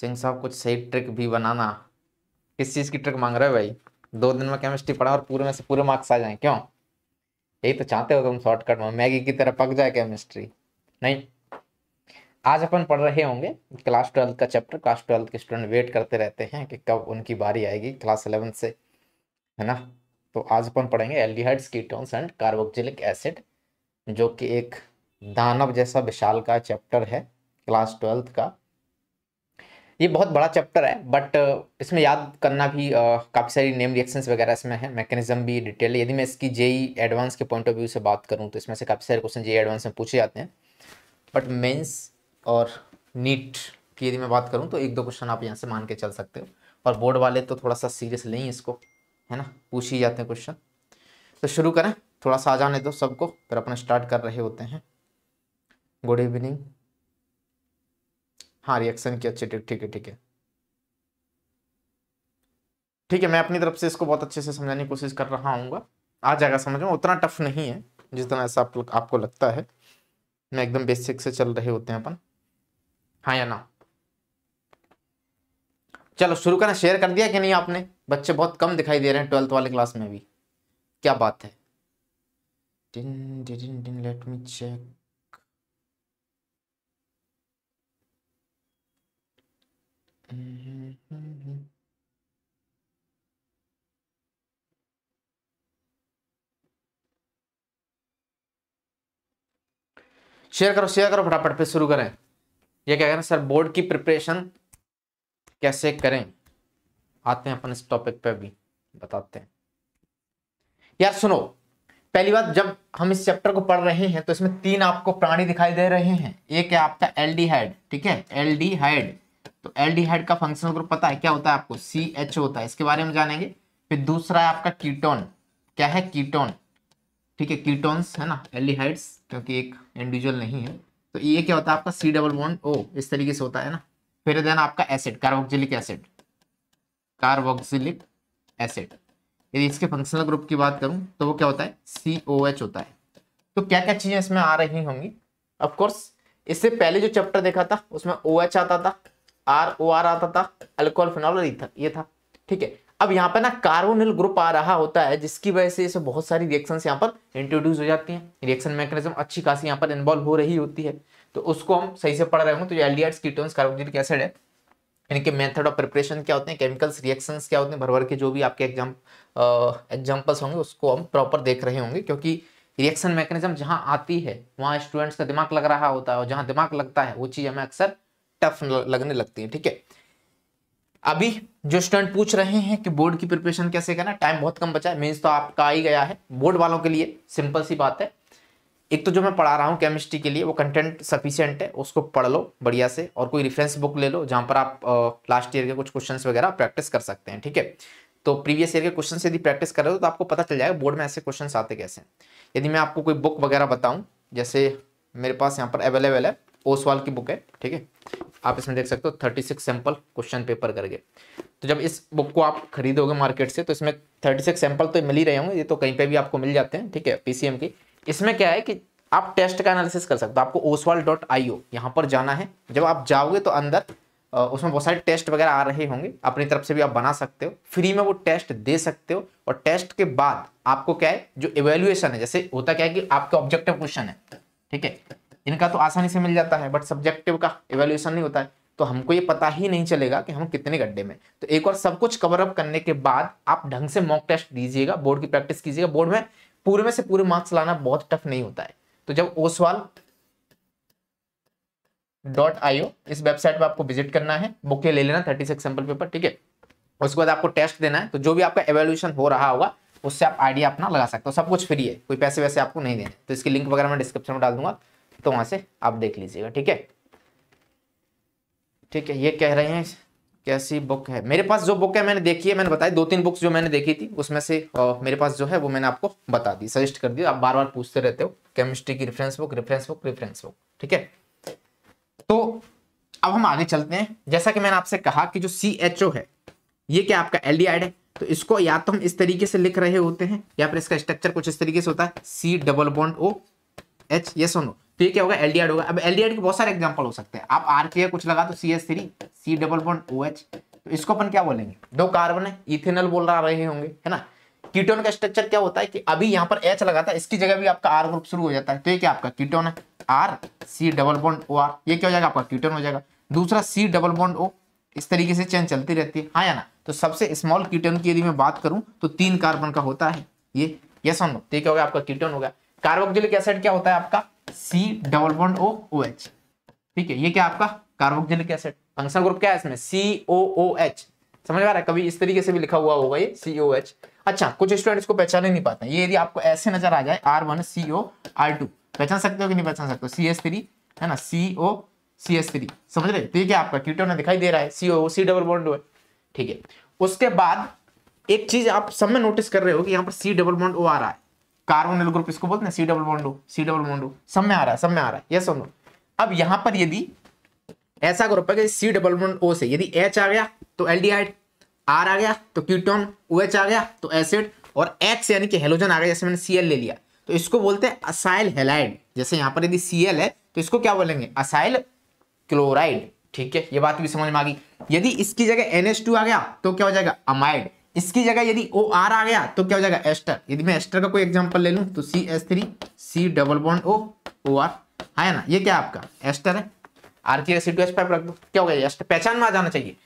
सिंह साहब कुछ सही ट्रिक भी बनाना किस चीज़ की ट्रिक मांग रहे हो भाई दो दिन में केमिस्ट्री पढ़ा और पूरे में से पूरे मार्क्स आ जाए क्यों यही तो चाहते हो तुम शॉर्टकट में मैगी की तरह पक जाए केमिस्ट्री नहीं आज अपन पढ़ रहे होंगे क्लास ट्वेल्थ का चैप्टर क्लास ट्वेल्थ के स्टूडेंट वेट करते रहते हैं कि कब उनकी बारी आएगी क्लास इलेवन से है ना तो आज अपन पढ़ेंगे aldehydes ketones and carboxylic acid जो कि एक दानव जैसा विशाल का चैप्टर है क्लास ट्वेल्थ का ये बहुत बड़ा चैप्टर है बट uh, इसमें याद करना भी uh, काफ़ी सारी नेम रिएक्शंस वगैरह इसमें है मैकेनिज्म भी डिटेल यदि मैं इसकी जे एडवांस e के पॉइंट ऑफ व्यू से बात करूँ तो इसमें से काफ़ी सारे क्वेश्चन जे एडवांस में पूछे जाते हैं बट मेन्स और नीट की यदि मैं बात करूँ तो एक दो क्वेश्चन आप यहाँ से मान के चल सकते हो और बोर्ड वाले तो थोड़ा सा सीरियस लें इसको है ना पूछ ही जाते हैं क्वेश्चन तो शुरू करें थोड़ा सा आ जाने दो सबको फिर अपना स्टार्ट कर रहे होते हैं गुड इवनिंग हाँ रिएक्शन की अच्छी ठीक है ठीक है ठीक है मैं अपनी तरफ से इसको बहुत अच्छे से समझाने की कोशिश कर रहा हूँ आ जाएगा समझ में उतना टफ नहीं है जिस तरह ऐसा आप, आपको लगता है मैं एकदम बेसिक से चल रहे होते हैं अपन हाँ या ना चलो शुरू करना शेयर कर दिया कि नहीं आपने बच्चे बहुत कम दिखाई दे रहे हैं ट्वेल्थ वाले क्लास में भी क्या बात है डिन डिन डिन लेट मी चेक शेयर करो शेयर करो फटाफट पे शुरू करें ये क्या करें सर बोर्ड की प्रिपरेशन कैसे करें आते हैं अपन इस टॉपिक पे भी बताते हैं यार सुनो पहली बात जब हम इस चैप्टर को पढ़ रहे हैं तो इसमें तीन आपको प्राणी दिखाई दे रहे हैं एक है आपका एल्डिहाइड ठीक है एल्डिहाइड तो एल्डिहाइड का फंक्शनल ग्रुप पता है क्या होता है आपको सी एच होता है इसके बारे में जानेंगे फिर दूसरा है आपका कीटोन क्या है कीटोन ठीक है कीटोन्स है ना एल्डिहाइड्स क्योंकि एक इंडिविजुअल नहीं है तो ये क्या होता है आपका सी डबल वन ओ इस तरीके से होता है ना फिर देन आपका acid carboxylic acid carboxylic acid यदि इसके फंक्शनल ग्रुप की बात करूं तो वो क्या होता है सी ओ एच होता है तो क्या क्या चीजें इसमें आ रही होंगी ऑफकोर्स इससे पहले जो चैप्टर देखा था उसमें ओ OH एच आता था आर ओ आर आता था अल्कोहल फिनॉल और ये था ठीक है अब यहाँ पर ना कार्बोनिल ग्रुप आ रहा होता है जिसकी वजह से बहुत सारी रिएक्शन यहाँ पर इंट्रोड्यूस हो जाती हैं रिएक्शन मैकेनिज्म अच्छी खासी यहाँ पर इन्वॉल्व हो रही होती है तो उसको हम सही से पढ़ रहे होंगे तो जो एलडीएड्स कीटोन्स एसिड है इनके मेथड ऑफ प्रिपरेशन क्या होते हैं केमिकल्स रिएक्शंस क्या होते हैं भर भर के जो भी आपके एग्जाम एग्जाम्पल्स होंगे उसको हम प्रॉपर देख रहे होंगे क्योंकि रिएक्शन मैकेनिज्म जहाँ आती है वहाँ स्टूडेंट्स का दिमाग लग रहा होता है और जहाँ दिमाग लगता है वो चीज़ हमें अक्सर टफ लगने लगती है ठीक है अभी जो स्टूडेंट पूछ रहे हैं कि बोर्ड की प्रिपरेशन कैसे करना टाइम बहुत कम बचा है मीन्स तो आपका आ ही गया है बोर्ड वालों के लिए सिंपल सी बात है एक तो जो मैं पढ़ा रहा हूँ केमिस्ट्री के लिए वो कंटेंट सफिशियंट है उसको पढ़ लो बढ़िया से और कोई रेफरेंस बुक ले लो जहाँ पर आप लास्ट ईयर के कुछ क्वेश्चन वगैरह प्रैक्टिस कर सकते हैं ठीक है तो प्रीवियस ईयर के क्वेश्चन यदि प्रैक्टिस कर रहे हो तो आपको पता चल जाएगा बोर्ड में ऐसे क्वेश्चन आते कैसे यदि मैं आपको कोई बुक वगैरह बताऊँ जैसे मेरे पास यहाँ पर अवेलेबल है ओसवाल की बुक है ठीक है आप इसमें देख सकते हो thirty six sample question paper करके तो जब इस बुक को आप खरीदोगे मार्केट से तो इसमें थर्टी सिक्स सैंपल तो मिल ही रहे होंगे ये तो कहीं पे भी आपको मिल जाते हैं ठीक है पीसीएम की इसमें क्या है कि आप टेस्ट का एनालिसिस कर सकते हो आपको ओसवाल डॉट यहाँ पर जाना है जब आप जाओगे तो अंदर उसमें बहुत सारे टेस्ट वगैरह आ रहे होंगे अपनी तरफ से भी आप बना सकते हो फ्री में वो टेस्ट दे सकते हो और टेस्ट के बाद आपको क्या है जो इवेल्युएशन है जैसे होता क्या है कि आपके ऑब्जेक्टिव क्वेश्चन है ठीक है इनका तो आसानी से मिल जाता है बट सब्जेक्टिव का एवेल्यूशन नहीं होता है तो हमको ये पता ही नहीं चलेगा कि हम कितने गड्ढे में तो एक बार सब कुछ कवर अप करने के बाद आप ढंग से मॉक टेस्ट दीजिएगा बोर्ड की प्रैक्टिस कीजिएगा बोर्ड में पूरे में से पूरे मार्क्स लाना बहुत टफ नहीं होता है तो जब ओसवाल डॉट आईओ इस वेबसाइट पर आपको विजिट करना है बुके ले लेना थर्टी सिक्स सैम्पल पेपर ठीक है उसके बाद आपको टेस्ट देना है तो जो भी आपका एवेल्यूशन हो रहा होगा उससे आप आइडिया अपना लगा सकते हो सब कुछ फ्री है कोई पैसे वैसे आपको नहीं देने तो इसकी लिंक वगैरह मैं डिस्क्रिप्शन में डाल दूंगा तो वहां से आप देख लीजिएगा ठीक है ठीक है ये कह रहे हैं कैसी बुक है मेरे पास जो बुक है मैंने देखी है मैंने बताया दो तीन बुक्स जो मैंने देखी थी उसमें से आ, मेरे पास जो है वो मैंने आपको बता दी सजेस्ट कर दिया आप बार बार पूछते रहते हो केमिस्ट्री की reference book reference book reference book ठीक है तो अब हम आगे चलते हैं जैसा कि मैंने आपसे कहा कि जो सी है ये क्या आपका एल है तो इसको या तो हम इस तरीके से लिख रहे होते हैं या फिर इसका स्ट्रक्चर कुछ इस तरीके से होता है C double bond O H ये सुनो तो ये क्या होगा एलडीआर होगा अब एलडीआर के बहुत सारे एग्जाम्पल हो सकते हैं आप आर के कुछ लगा तो C S three C double bond O H तो इसको अपन क्या बोलेंगे दो कार्बन है इथेनल बोल रहा रहे होंगे है ना कीटोन का स्ट्रक्चर क्या होता है कि अभी यहाँ पर एच लगा था इसकी जगह भी आपका आर ग्रुप शुरू हो जाता है तो ये क्या आपका कीटोन है R C double bond O R ये क्या हो जाएगा आपका कीटोन हो जाएगा दूसरा सी डबल बॉन्ड ओ इस तरीके से चेन चलती रहती है हाँ या ना तो सबसे स्मॉल कीटोन की यदि मैं बात करूं तो तीन कार्बन का होता है ये यस और नो तो ये क्या हो गया आपका कीटोन हो गया कार्बोक्सिलिक एसिड क्या होता है आपका C double bond O O H ठीक है ये क्या आपका कार्बोक्जिलिक एसिड फंक्शनल ग्रुप क्या है इसमें सी ओ ओ एच समझ आ रहा है कभी इस तरीके से भी लिखा हुआ होगा ये सी ओ एच अच्छा कुछ स्टूडेंट्स को पहचान ही नहीं पाते ये यदि आपको ऐसे नजर आ जाए R one C O R two पहचान सकते हो कि नहीं पहचान सकते सी एस थ्री है ना सी ओ सी एस थ्री समझ रहे तो ये क्या आपका क्यूटो है दिखाई दे रहा है सी ओ सी डबल बॉन्ड ओ ठीक है उसके बाद एक चीज आप सब में नोटिस कर रहे हो कि यहाँ पर सी डबल बॉन्ड ओ आ रहा है कार्बोनिल ग्रुप इसको बोलते हैं सी डबल बॉन्डो सी डबल बॉन्डो सब में आ रहा है सब में आ रहा है ये सुनो अब यहां पर यदि ऐसा ग्रुप है कि सी डबल बॉन्ड ओ से यदि एच आ गया तो एल्डिहाइड आर आ गया तो क्यूटोन ओ एच आ गया तो एसिड और एक्स यानी कि हेलोजन आ गया जैसे मैंने सी ले लिया तो इसको बोलते हैं असाइल हेलाइड जैसे यहां पर यदि सी है तो इसको क्या बोलेंगे असाइल क्लोराइड ठीक है ये बात भी समझ में आ गई यदि इसकी जगह एन आ गया तो क्या हो जाएगा अमाइड इसकी जगह यदि ओ आर आ गया तो क्या हो जाएगा एस्टर यदि मैं एस्टर का कोई एग्जाम्पल ले लूँ तो C S three C double bond O O R है ना ये क्या आपका एस्टर है आर की एसिड टू एस रख दो क्या हो गया एस्टर पहचान में आ जाना चाहिए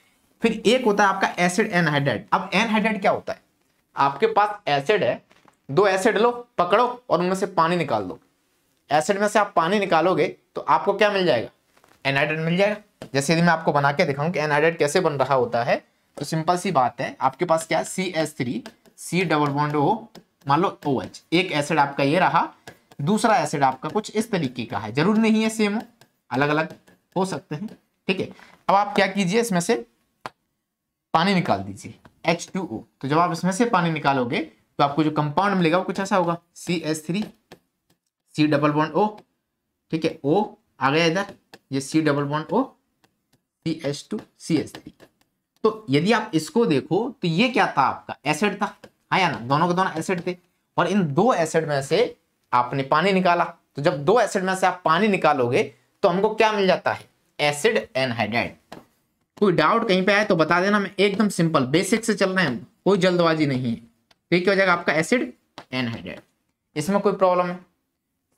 फिर एक होता है आपका एसिड एनहाइड्रेट अब एनहाइड्रेट क्या होता है आपके पास एसिड है दो एसिड लो पकड़ो और उनमें से पानी निकाल दो एसिड में से आप पानी निकालोगे तो आपको क्या मिल जाएगा एनहाइड्रेट मिल जाएगा जैसे यदि मैं आपको बना के दिखाऊं कि एनहाइड्रेट कैसे बन रहा होता है तो सिंपल सी बात है आपके पास क्या C S three C double bond O मान लो ओ एच एक एसिड आपका ये रहा दूसरा एसिड आपका कुछ इस तरीके का है जरूर नहीं है सेम अलग अलग हो सकते हैं ठीक है अब आप क्या कीजिए इसमें से पानी निकाल दीजिए एच टू ओ तो जब आप इसमें से पानी निकालोगे तो आपको जो कंपाउंड मिलेगा वो कुछ ऐसा होगा C S three C double bond O ठीक है ओ आ गया इधर ये C double bond O C H two C S three तो यदि आप इसको देखो तो ये क्या था आपका एसिड था हाँ या ना दोनों के दोनों एसिड थे और इन दो एसिड में से आपने पानी निकाला तो जब दो एसिड में से आप पानी निकालोगे तो हमको क्या मिल जाता है एसिड एनहाइड्राइड कोई डाउट कहीं पे आए तो बता देना मैं एकदम सिंपल बेसिक से चल रहे हैं कोई जल्दबाजी नहीं है तो ये क्या हो जाएगा आपका एसिड एनहाइड्राइड इसमें कोई प्रॉब्लम है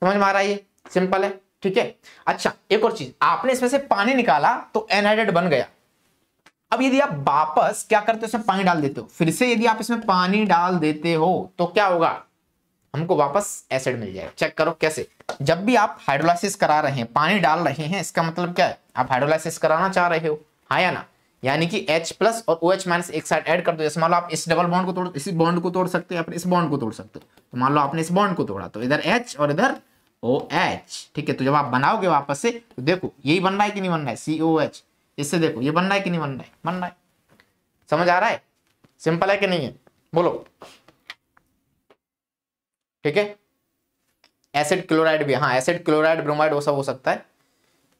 समझ में आ रहा है ये सिंपल है ठीक है अच्छा एक और चीज आपने इसमें से पानी निकाला तो एनहाइड्रेट बन गया अब यदि आप वापस क्या करते हो इसमें पानी डाल देते हो फिर से यदि आप इसमें पानी डाल देते हो तो क्या होगा हमको वापस एसिड मिल जाएगा चेक करो कैसे जब भी आप हाइड्रोलाइसिस करा रहे हैं पानी डाल रहे हैं इसका मतलब क्या है आप हाइड्रोलाइसिस कराना चाह रहे हो हाँ या ना यानी कि H प्लस और OH माइनस एक साइड ऐड कर दो जैसे मान लो आप इस डबल बॉन्ड को तोड़ इसी बॉन्ड को तोड़ सकते हो या फिर इस बॉन्ड को तोड़ सकते हो तो मान लो आपने इस बॉन्ड को तोड़ा तो इधर H और इधर OH ठीक है तो जब आप बनाओगे वापस से तो देखो यही बन रहा है कि नहीं बन रहा है सी ओ एच इससे देखो ये बनना है कि नहीं बनना है रहा है समझ आ रहा है सिंपल है कि नहीं है बोलो ठीक है एसिड क्लोराइड भी हाँ एसिड क्लोराइड ब्रोमाइड वो सब हो सकता है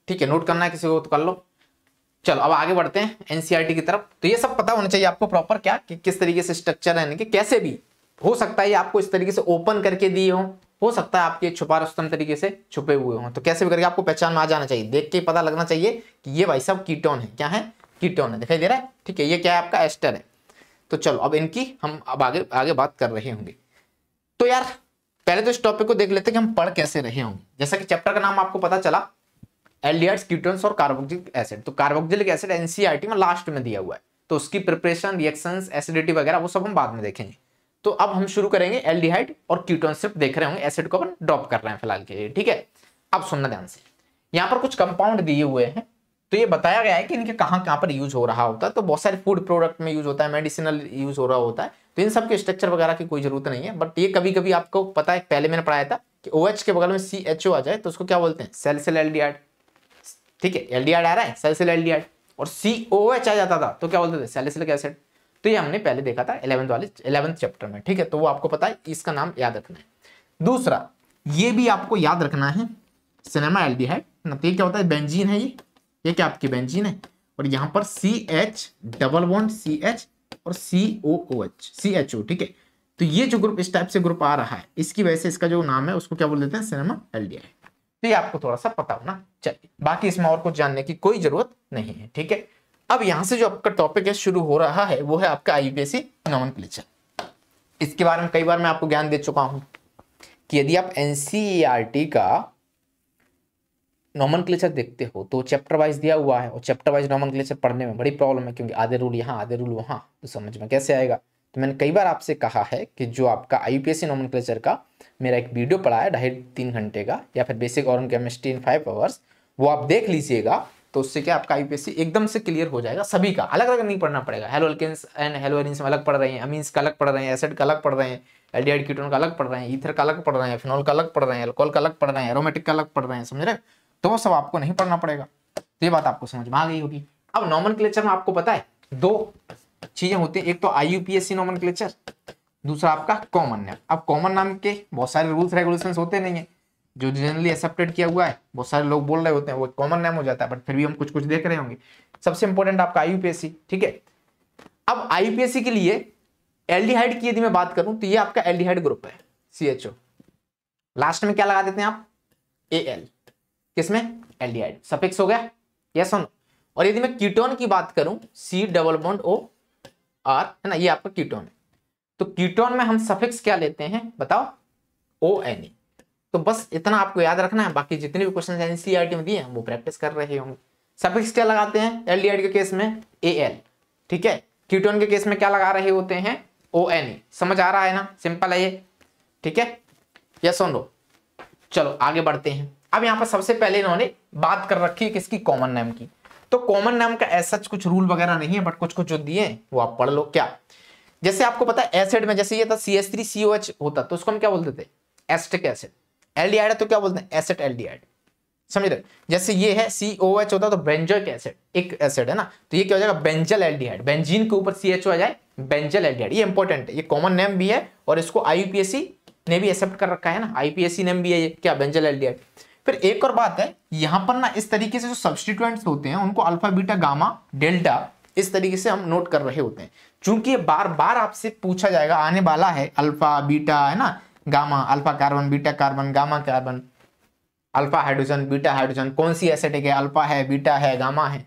ठीक है नोट करना है किसी को तो कर लो चलो अब आगे बढ़ते हैं एनसीईआरटी e की तरफ तो ये सब पता होना चाहिए आपको प्रॉपर क्या कि किस तरीके से स्ट्रक्चर है कि कैसे भी हो सकता है आपको इस तरीके से ओपन करके दिए हो हो सकता है आपके छुपा रस्तम तरीके से छुपे हुए हों तो कैसे भी करके आपको पहचान में आ जाना चाहिए देख के पता लगना चाहिए कि ये भाई साहब कीटोन है क्या है कीटोन है दिखाई दे रहा है ठीक है ये क्या है आपका एस्टर है तो चलो अब इनकी हम अब आगे आगे बात कर रहे होंगे तो यार पहले तो इस टॉपिक को देख लेते हैं कि हम पढ़ कैसे रहे होंगे जैसा कि चैप्टर का नाम आपको पता चला एलियट्स कीटोन्स और कार्बोक्सिलिक एसिड तो कार्बोक्सिलिक एसिड एनसीआरटी में लास्ट में दिया हुआ है तो उसकी प्रिपरेशन रिएक्शन एसिडिटी वगैरह वो सब हम बाद में देखेंगे तो अब हम शुरू करेंगे एल्डिहाइड और क्यूटोन सिर्फ देख रहे होंगे एसिड को अपन ड्रॉप कर रहे हैं फिलहाल के लिए ठीक है अब सुनना ध्यान से यहाँ पर कुछ कंपाउंड दिए हुए हैं तो ये बताया गया है कि इनके कहाँ कहाँ पर यूज हो रहा होता है तो बहुत सारे फूड प्रोडक्ट में यूज होता है मेडिसिनल यूज हो रहा होता है तो इन सब के स्ट्रक्चर वगैरह की कोई जरूरत नहीं है बट ये कभी कभी आपको पता है पहले मैंने पढ़ाया था कि ओ OH के बगल में सी एच ओ आ जाए तो उसको क्या बोलते हैं सेलसेल एल डी ठीक है एलडीआर आ रहा है सेलसेल एल और सी ओ एच आ जाता था तो क्या बोलते थे सेलसिलिक एसिड तो ये हमने पहले देखा था इलेवंथ वाले इलेवंथ चैप्टर में ठीक है तो वो आपको पता है इसका नाम याद रखना है दूसरा ये भी आपको याद रखना है सिनेमा एल है मतलब ये क्या होता है बेंजीन है ये ये क्या आपकी बेंजीन है और यहाँ पर C H double one C H और सी ओ O H C H O ठीक है तो ये जो ग्रुप इस टाइप से ग्रुप आ रहा है इसकी वजह से इसका जो नाम है उसको क्या बोल देते हैं सिनेमा एल डी आई तो ये आपको थोड़ा सा पता होना चाहिए बाकी इसमें और कुछ जानने की कोई जरूरत नहीं है ठीक है अब यहां से जो आपका टॉपिक है शुरू हो रहा है वो है आपका आईयूपीएससी नॉमन e इसके बारे में कई बार मैं आपको ज्ञान दे चुका हूं कि यदि आप एनसीईआरटी e का नॉमन देखते हो तो चैप्टर वाइज दिया हुआ है और चैप्टर वाइज नॉमन पढ़ने में बड़ी प्रॉब्लम है क्योंकि आधे रूल यहाँ आधे रूल वहाँ तो समझ में कैसे आएगा तो मैंने कई बार आपसे कहा है कि जो आपका आईपीएससी नॉमन e का मेरा एक वीडियो पढ़ा है ढाई तीन घंटे का या फिर बेसिक और केमिस्ट्री इन फाइव आवर्स वो आप देख लीजिएगा तो उससे क्या आपका आईपीएससी एकदम से क्लियर हो जाएगा सभी का अलग अलग नहीं पढ़ना पड़ेगा haloalkanes and haloarenes अलग पढ़ रहे हैं अमीन्स का अलग पढ़ रहे हैं एसेड का अलग पढ़ रहे हैं एल डी आई का अलग पढ़ रहे हैं ईथर का अलग पढ़ रहे हैं फिनॉल का अलग पढ़ रहे हैं एल्कोल का अलग पढ़ रहे हैं एरोमेटिक का अलग पढ़ रहे हैं समझ रहे तो सब आपको नहीं पढ़ना पड़ेगा तो ये बात आपको समझ में आ गई होगी अब नॉमन में आपको पता है दो चीजें होती है एक तो आई यूपीएससी नॉमन दूसरा आपका कॉमन नेम अब कॉमन नाम के बहुत सारे रूल्स रेगुलेशन होते नहीं है जो जनरली एक्सेप्टेड किया हुआ है बहुत सारे लोग बोल रहे होते हैं वो कॉमन नेम हो जाता है बट फिर भी हम कुछ कुछ देख रहे होंगे सबसे इंपॉर्टेंट आपका आई ठीक है अब आई के लिए एल्डिहाइड की यदि मैं बात करूं तो ये आपका एल्डिहाइड ग्रुप है सी लास्ट में क्या लगा देते हैं आप ए एल किसमें एल्डिहाइड सफिक्स हो गया यस ऑन और यदि मैं कीटोन की बात करूं C double bond O R है ना ये आपका कीटोन है तो कीटोन में हम सफिक्स क्या लेते हैं बताओ ओ एन ई तो बस इतना आपको याद रखना है बाकी जितने भी क्वेश्चन टी में दिए हैं वो प्रैक्टिस कर रहे होंगे सफिक्स क्या लगाते हैं एल के केस में ए एल ठीक है कीटोन के केस में क्या लगा रहे होते हैं ओ एन ई समझ आ रहा है ना सिंपल है ये ठीक है यस सुन लो चलो आगे बढ़ते हैं अब यहाँ पर सबसे पहले इन्होंने बात कर रखी है किसकी कॉमन नेम की तो कॉमन नेम का ऐसा कुछ रूल वगैरह नहीं है बट कुछ कुछ जो दिए वो आप पढ़ लो क्या जैसे आपको पता है एसिड में जैसे ये था C S three C O H होता तो उसको हम क्या बोलते थे एस्टिक एसिड एल्डिहाइड है तो क्या बोलते हैं एसिड एल्डिहाइड समझ रहे जैसे ये है सी ओ एच होता है तो बेंजोइक एसिड एक एसिड है ना तो ये क्या हो जाएगा बेंजल एल्डिहाइड बेंजीन के ऊपर सी एच ओ आ जाए बेंजल एल्डिहाइड ये इंपॉर्टेंट है ये कॉमन नेम भी है और इसको आईयूपीएससी ने भी एक्सेप्ट कर रखा है ना आईपीएससी नेम भी है ये क्या बेंजल एल्डिहाइड फिर एक और बात है यहाँ पर ना इस तरीके से जो सब्सटीट्यूएंट्स होते हैं उनको अल्फा बीटा गामा डेल्टा इस तरीके से हम नोट कर रहे होते हैं चूंकि ये बार बार आपसे पूछा जाएगा आने वाला है अल्फा बीटा है ना gamma alpha carbon beta carbon gamma carbon alpha hydrogen beta hydrogen कौन सी एसिडिक है अल्फा है बीटा है गामा है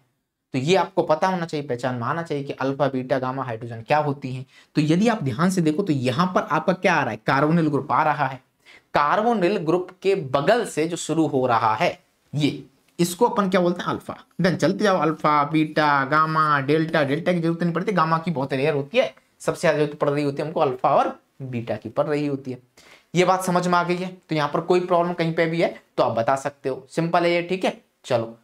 तो ये आपको पता होना चाहिए पहचान में आना चाहिए कि अल्फा बीटा गामा हाइड्रोजन क्या होती है तो यदि आप ध्यान से देखो तो यहाँ पर आपका क्या आ रहा है कार्बोनिल ग्रुप आ रहा है कार्बोनिल ग्रुप के बगल से जो शुरू हो रहा है ये इसको अपन क्या बोलते हैं अल्फा देन चलते जाओ alpha beta gamma delta delta की जरूरत नहीं पड़ती गामा की बहुत रेयर होती है सबसे ज्यादा जरूरत पड़ रही होती है हमको अल्फा और बीटा की पड़ रही होती है ये बात समझ में आ गई है तो यहाँ पर कोई प्रॉब्लम कहीं पे भी है तो आप बता सकते हो सिंपल है ये ठीक है चलो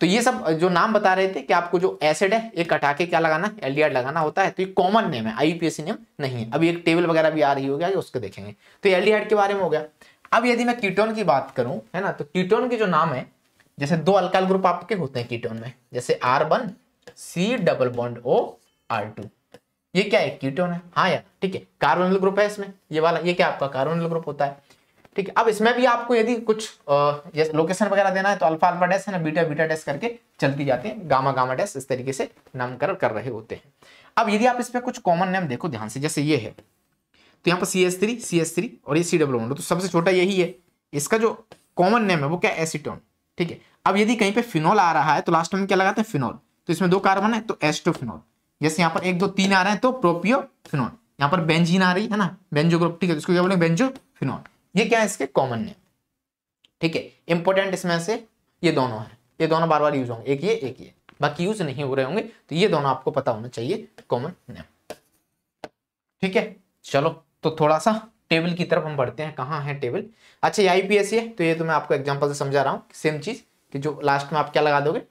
तो ये सब जो नाम बता रहे थे कि आपको जो एसिड है एक हटा के क्या लगाना है एलडीआर लगाना होता है तो ये कॉमन नेम है आईपीएससी नेम नहीं है अभी एक टेबल वगैरह भी आ रही होगी उसको देखेंगे तो एलडीआर के बारे में हो गया अब यदि मैं कीटोन की बात करूं है ना तो कीटोन के जो नाम है जैसे दो अल्काइल ग्रुप आपके होते हैं कीटोन में जैसे R one C double bond O R two ये क्या है कीटोन है हाँ यार ठीक है कार्बोनिल ग्रुप है इसमें ये वाला ये क्या आपका कार्बोनिल ग्रुप होता है ठीक है अब इसमें भी आपको यदि कुछ लोकेशन वगैरह देना है तो अल्फा अल्फा डेस्ट है ना बीटा बीटा डैश करके चलती जाते हैं गामा गामा डैश इस तरीके से नामकरण कर रहे होते हैं अब यदि आप इस पर कुछ कॉमन नेम देखो ध्यान से जैसे ये है तो यहाँ पर C S three C S three और ये सी डब्लू वन तो सबसे छोटा यही है इसका जो कॉमन नेम है वो क्या एसिटोन ठीक है अब यदि कहीं पे फिनॉल आ रहा है तो लास्ट में क्या लगाते हैं फिनॉल तो इसमें दो कार्बन है तो एस्टोफिनॉल जैसे यहाँ पर एक दो तीन आ रहे हैं तो प्रोपियो फिनोन यहाँ पर बेंजीन आ रही है ना बेंजो ग्रुप ठीक है इसको क्या बोलेंगे बेंजो फिनॉल ये क्या है इसके कॉमन नेम ठीक है इंपॉर्टेंट इसमें से ये दोनों है ये दोनों बार बार यूज होंगे एक ये एक ये बाकी यूज नहीं हो रहे होंगे तो ये दोनों आपको पता होना चाहिए कॉमन नेम ठीक है चलो तो थोड़ा सा टेबल की तरफ हम बढ़ते हैं कहाँ है टेबल अच्छा ये आईपीएससी है तो ये तो मैं आपको एग्जाम्पल से समझा रहा हूँ सेम चीज़ कि जो लास्ट में आप क्या लगा दोगे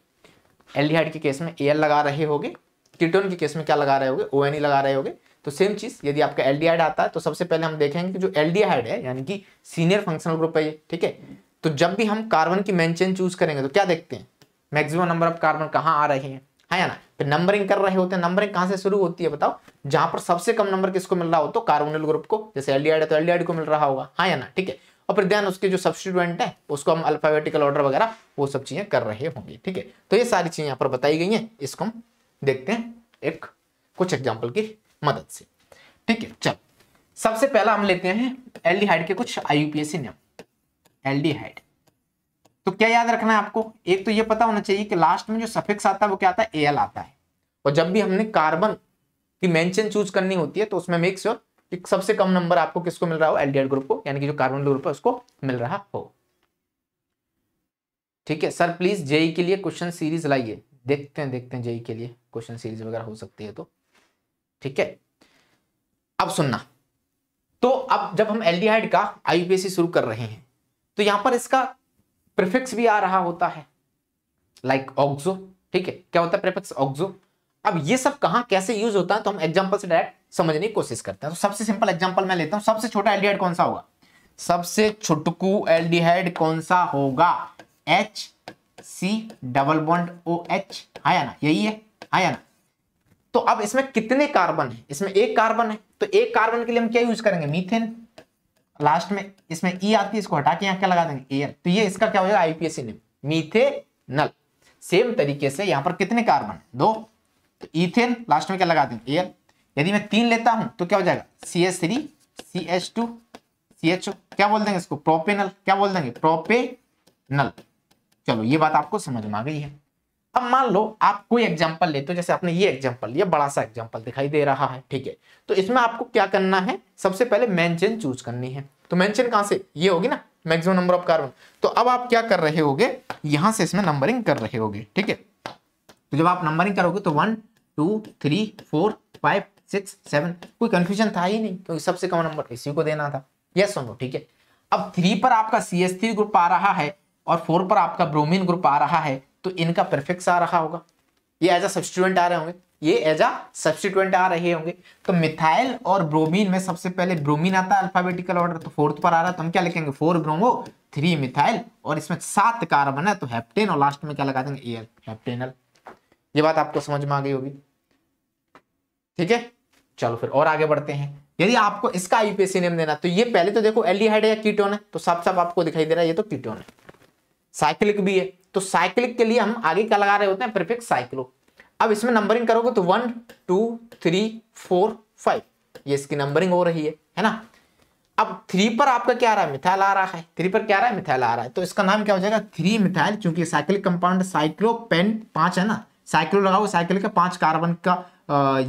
एल्डिहाइड के केस में एल लगा रहे होगे कीटोन के केस में क्या लगा रहे होगे ओ एन ई लगा रहे होगे तो सेम चीज यदि आपका एल्डिहाइड आता है तो सबसे पहले हम देखेंगे कि जो एल्डिहाइड है यानी कि सीनियर फंक्शनल ग्रुप है ये ठीक है तो जब भी हम कार्बन की मेन चेन चूज करेंगे तो क्या देखते हैं मैक्सिमम नंबर ऑफ कार्बन कहाँ आ रहे हैं है या ना फिर नंबरिंग कर रहे होते हैं नंबरिंग कहाँ से शुरू होती है बताओ जहां पर सबसे कम नंबर किसको मिल रहा हो तो कार्बोनिल ग्रुप को जैसे एलडीआईड है तो एलडीआईड को मिल रहा होगा हाँ या ना ठीक है और फिर ध्यान उसके जो सब्सिट्यूएंट है उसको हम अल्फाबेटिकल ऑर्डर वगैरह वो सब चीजें कर रहे होंगे ठीक है तो ये सारी चीजें यहाँ पर बताई गई हैं इसको हम देखते हैं एक कुछ एग्जाम्पल की मदद से ठीक है चल सबसे पहला हम लेते हैं एल्डिहाइड के कुछ आईयूपीएसी नियम एल्डिहाइड तो क्या याद रखना है आपको एक तो ये पता होना चाहिए कि लास्ट में जो सफिक्स आता है वो क्या आता है एल आता है और जब भी हमने कार्बन की मेंशन चूज करनी होती है तो उसमें मेक श्योर sure कि सबसे कम नंबर आपको किसको मिल रहा हो एल्डिहाइड ग्रुप को यानी कि जो कार्बन ग्रुप है उसको मिल रहा हो ठीक है सर प्लीज जेई के लिए क्वेश्चन सीरीज लाइए देखते हैं देखते हैं जेई e के लिए क्वेश्चन सीरीज वगैरह हो सकती है तो ठीक है अब सुनना तो अब जब हम एल्डिहाइड का आईपीएसी शुरू कर रहे हैं तो यहां पर इसका प्रिफिक्स भी आ रहा होता है लाइक like ऑक्सो ठीक है क्या होता है प्रिफिक्स ऑक्सो अब ये सब कहा कैसे यूज होता है तो हम एग्जाम्पल से डायरेक्ट समझने की कोशिश करते हैं तो सबसे सिंपल एग्जाम्पल मैं लेता हूं सबसे छोटा एल्डिहाइड कौन सा होगा सबसे छुटकू एल्डिहाइड कौन सा होगा H C double bond O H है ना यही है हाँ या ना तो अब इसमें कितने कार्बन है इसमें एक कार्बन है तो एक कार्बन के लिए हम क्या यूज करेंगे मीथेन लास्ट में इसमें ई e आती है इसको हटा के यहाँ क्या लगा देंगे एयर तो ये इसका क्या हो जाएगा आईपीएससी ने मीथे नल सेम तरीके से यहाँ पर कितने कार्बन दो तो इथेन लास्ट में क्या लगा देंगे एयर यदि मैं तीन लेता हूं तो क्या हो जाएगा C S three C H two C H क्या बोल देंगे इसको प्रोपेनल क्या बोल देंगे प्रोपेनल चलो ये बात आपको समझ में आ गई है अब मान लो आप कोई एग्जाम्पल लेते हो जैसे आपने ये एग्जाम्पल लिया बड़ा सा एग्जाम्पल दिखाई दे रहा है ठीक है तो इसमें आपको क्या करना है सबसे पहले मेंशन चूज करनी है तो मेंशन कहां से ये होगी ना मैक्सिमम नंबर ऑफ कार्बन तो अब आप क्या कर रहे होगे यहां से इसमें नंबरिंग कर रहे होगे ठीक है तो जब आप नंबरिंग करोगे तो one two three four five six seven कोई कंफ्यूजन था ही नहीं क्योंकि सबसे कम नंबर इसी को देना था यस सुनो ठीक है अब थ्री पर आपका सी ग्रुप आ रहा है और फोर पर आपका ब्रोमिन ग्रुप आ रहा है तो इनका परफेक्ट आ रहा होगा ये एज अ सब्सटीट्यूएंट आ रहे होंगे ये एज अ सब्सटीट्यूएंट आ रहे होंगे तो मिथाइल और ब्रोमीन में सबसे पहले ब्रोमीन आता है अल्फाबेटिकल ऑर्डर तो फोर्थ पर आ रहा है तो हम क्या लिखेंगे फोर ब्रोमो थ्री मिथाइल और इसमें सात कार्बन है तो हेप्टेन और लास्ट में क्या लगा देंगे एल हेप्टेनल ये बात आपको समझ में आ गई होगी ठीक है चलो फिर और आगे बढ़ते हैं यदि आपको इसका आईपीएसी नेम देना तो ये पहले तो देखो एल एल्डिहाइड या कीटोन है तो सब सब आपको दिखाई दे रहा है ये तो कीटोन है साइक्लिक भी है तो साइक्लिक के लिए हम आगे क्या लगा रहे होते हैं प्रिफिक्स साइक्लो अब इसमें नंबरिंग करोगे तो one two three four five ये इसकी नंबरिंग हो रही है है ना अब थ्री पर आपका क्या आ रहा है मिथाइल आ रहा है थ्री पर क्या आ रहा है मिथाइल आ रहा है तो इसका नाम क्या हो जाएगा थ्री मिथाइल क्योंकि साइक्लिक कंपाउंड साइक्लो पेन पांच है ना साइक्लो लगाओ साइकिल का पांच कार्बन का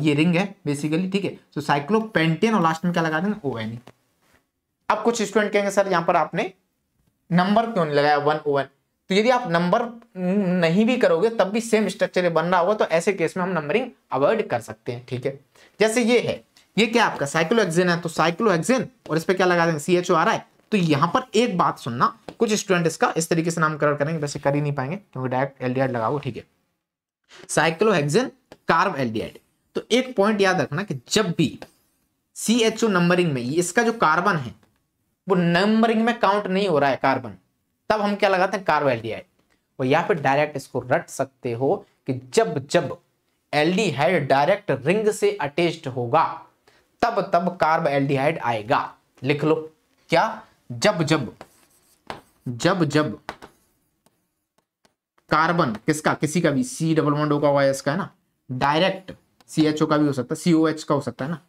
ये रिंग है बेसिकली ठीक है तो साइक्लो पेंटेन और लास्ट में क्या लगा देना ओ एन e। अब कुछ स्टूडेंट कहेंगे सर यहाँ पर आपने नंबर क्यों नहीं लगाया वन ओ एन तो यदि आप नंबर नहीं भी करोगे तब भी सेम स्ट्रक्चर बन रहा होगा तो ऐसे केस में हम नंबरिंग अवॉइड कर सकते हैं ठीक है जैसे ये है ये क्या आपका साइक्लोहेक्सेन है तो साइक्लोहेक्सेन और इस पर क्या लगा देंगे सी एच ओ आ रहा है तो यहाँ पर एक बात सुनना कुछ स्टूडेंट इसका इस तरीके से नामकरण करेंगे वैसे कर ही नहीं पाएंगे क्योंकि डायरेक्ट एलडीआईड लगाओ ठीक है साइक्लो कार्ब एलडीआईड तो एक पॉइंट याद रखना कि जब भी सी एच ओ नंबरिंग में इसका जो कार्बन है वो नंबरिंग में काउंट नहीं हो रहा है कार्बन तब हम क्या लगाते हैं एल्डिहाइड और यहाँ पे डायरेक्ट इसको रट सकते हो कि जब जब एल्डिहाइड डायरेक्ट रिंग से अटैच्ड होगा तब तब कार्ब एल्डिहाइड आएगा लिख लो क्या जब जब जब जब कार्बन किसका किसी का भी सी डबल बॉन्ड का वाई का है ना डायरेक्ट सी एच ओ का भी हो सकता है सीओ एच का हो सकता है ना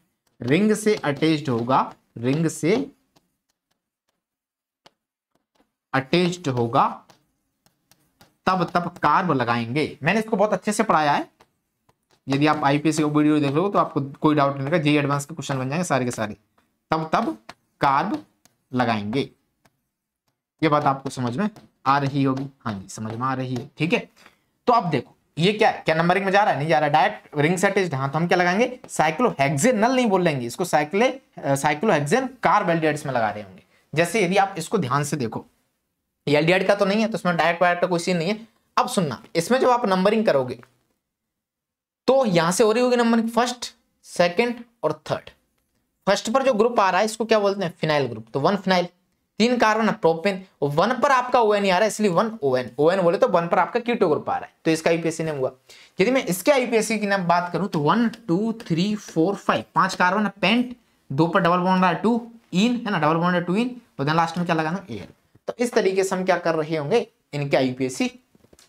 रिंग से अटैच्ड होगा रिंग से अटैच्ड होगा तब तब कार्ब लगाएंगे मैंने इसको बहुत अच्छे से पढ़ाया है यदि आप आईपीएस का वीडियो देख लो तो आपको कोई डाउट नहीं रहेगा जे एडवांस के क्वेश्चन बन जाएंगे सारे के सारे तब तब कार्ब लगाएंगे ये बात आपको समझ में आ रही होगी हाँ जी समझ में आ रही है ठीक है तो अब देखो ये क्या है क्या नंबरिंग में जा रहा है नहीं जा रहा डायरेक्ट रिंग से अटैच्ड हाँ तो हम क्या लगाएंगे साइक्लोहेक्सेनल नहीं बोल लेंगे इसको साइक्ले साइक्लोहेक्सेन कार्ब एल्डिहाइड्स में लगा रहे होंगे जैसे यदि आप इसको ध्यान से देखो एल का तो नहीं है तो इसमें डायरेक्ट वायर का कोई सीन नहीं है अब सुनना इसमें जब आप नंबरिंग करोगे तो यहां से हो रही होगी नंबरिंग फर्स्ट सेकेंड और थर्ड फर्स्ट पर जो ग्रुप आ रहा है इसको क्या बोलते हैं फिनाइल ग्रुप तो वन फिनाइल तीन कार्बन है प्रोपेन वन पर आपका ओ एन आ रहा है इसलिए one O N O N बोले तो वन पर आपका कीटो ग्रुप आ रहा है तो इसका आईपीएससी नेम हुआ यदि मैं इसके आईपीएससी की नाम बात करूं तो one two three four five पांच कार्बन है पेंट दो पर डबल बॉन्ड रहा है टू इन है ना डबल बॉन्ड है टू इन और लास्ट में क्या लगाना एयर तो इस तरीके से हम क्या कर रहे होंगे इनके आईपीएससी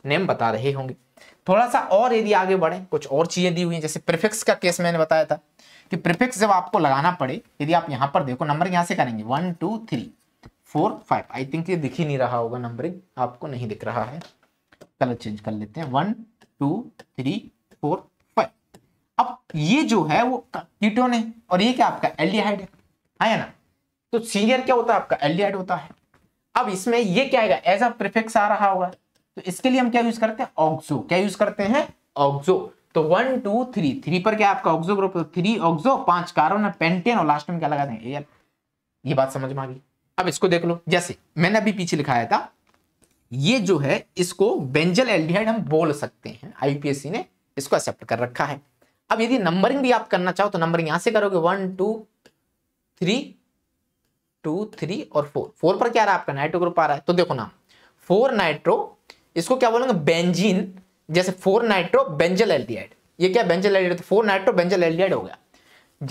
नेम बता रहे होंगे थोड़ा सा और यदि आगे बढ़े कुछ और चीजें दी हुई हैं जैसे प्रिफिक्स का केस मैंने बताया था कि प्रिफिक्स जब आपको लगाना पड़े यदि आप यहाँ पर देखो नंबर यहाँ से करेंगे one two three four five I think ये दिख ही नहीं रहा होगा नंबरिंग आपको नहीं दिख रहा है कलर चेंज कर लेते हैं one two three four five अब ये जो है वो कीटोन है और ये क्या आपका एल्डिहाइड है है ना तो सीनियर क्या होता है आपका एल्डिहाइड होता है अब इसमें ये क्या आएगा एज अ प्रिफिक्स आ रहा होगा तो इसके लिए हम क्या यूज करते हैं ऑक्सो क्या यूज करते हैं ऑक्सो तो वन टू थ्री थ्री पर क्या आपका ऑक्सो ग्रुप थ्री ऑक्सो पांच कार्बन और पेंटेन और लास्ट में क्या लगा देंगे ये बात समझ में आ गई अब इसको देख लो जैसे मैंने अभी पीछे लिखाया था ये जो है इसको बेंजल एल्डिहाइड हम बोल सकते हैं आईपीएससी ने इसको एक्सेप्ट कर रखा है अब यदि नंबरिंग भी आप करना चाहो तो नंबरिंग यहां से करोगे one two three two three और फोर फोर पर क्या रहा आपका नाइट्रो ग्रुप आ रहा है तो देखो ना फोर नाइट्रो इसको क्या बोलेंगे बेंजीन जैसे फोर नाइट्रो बेंजल एल्डिहाइड ये क्या benzaldehyde four nitro benzaldehyde हो गया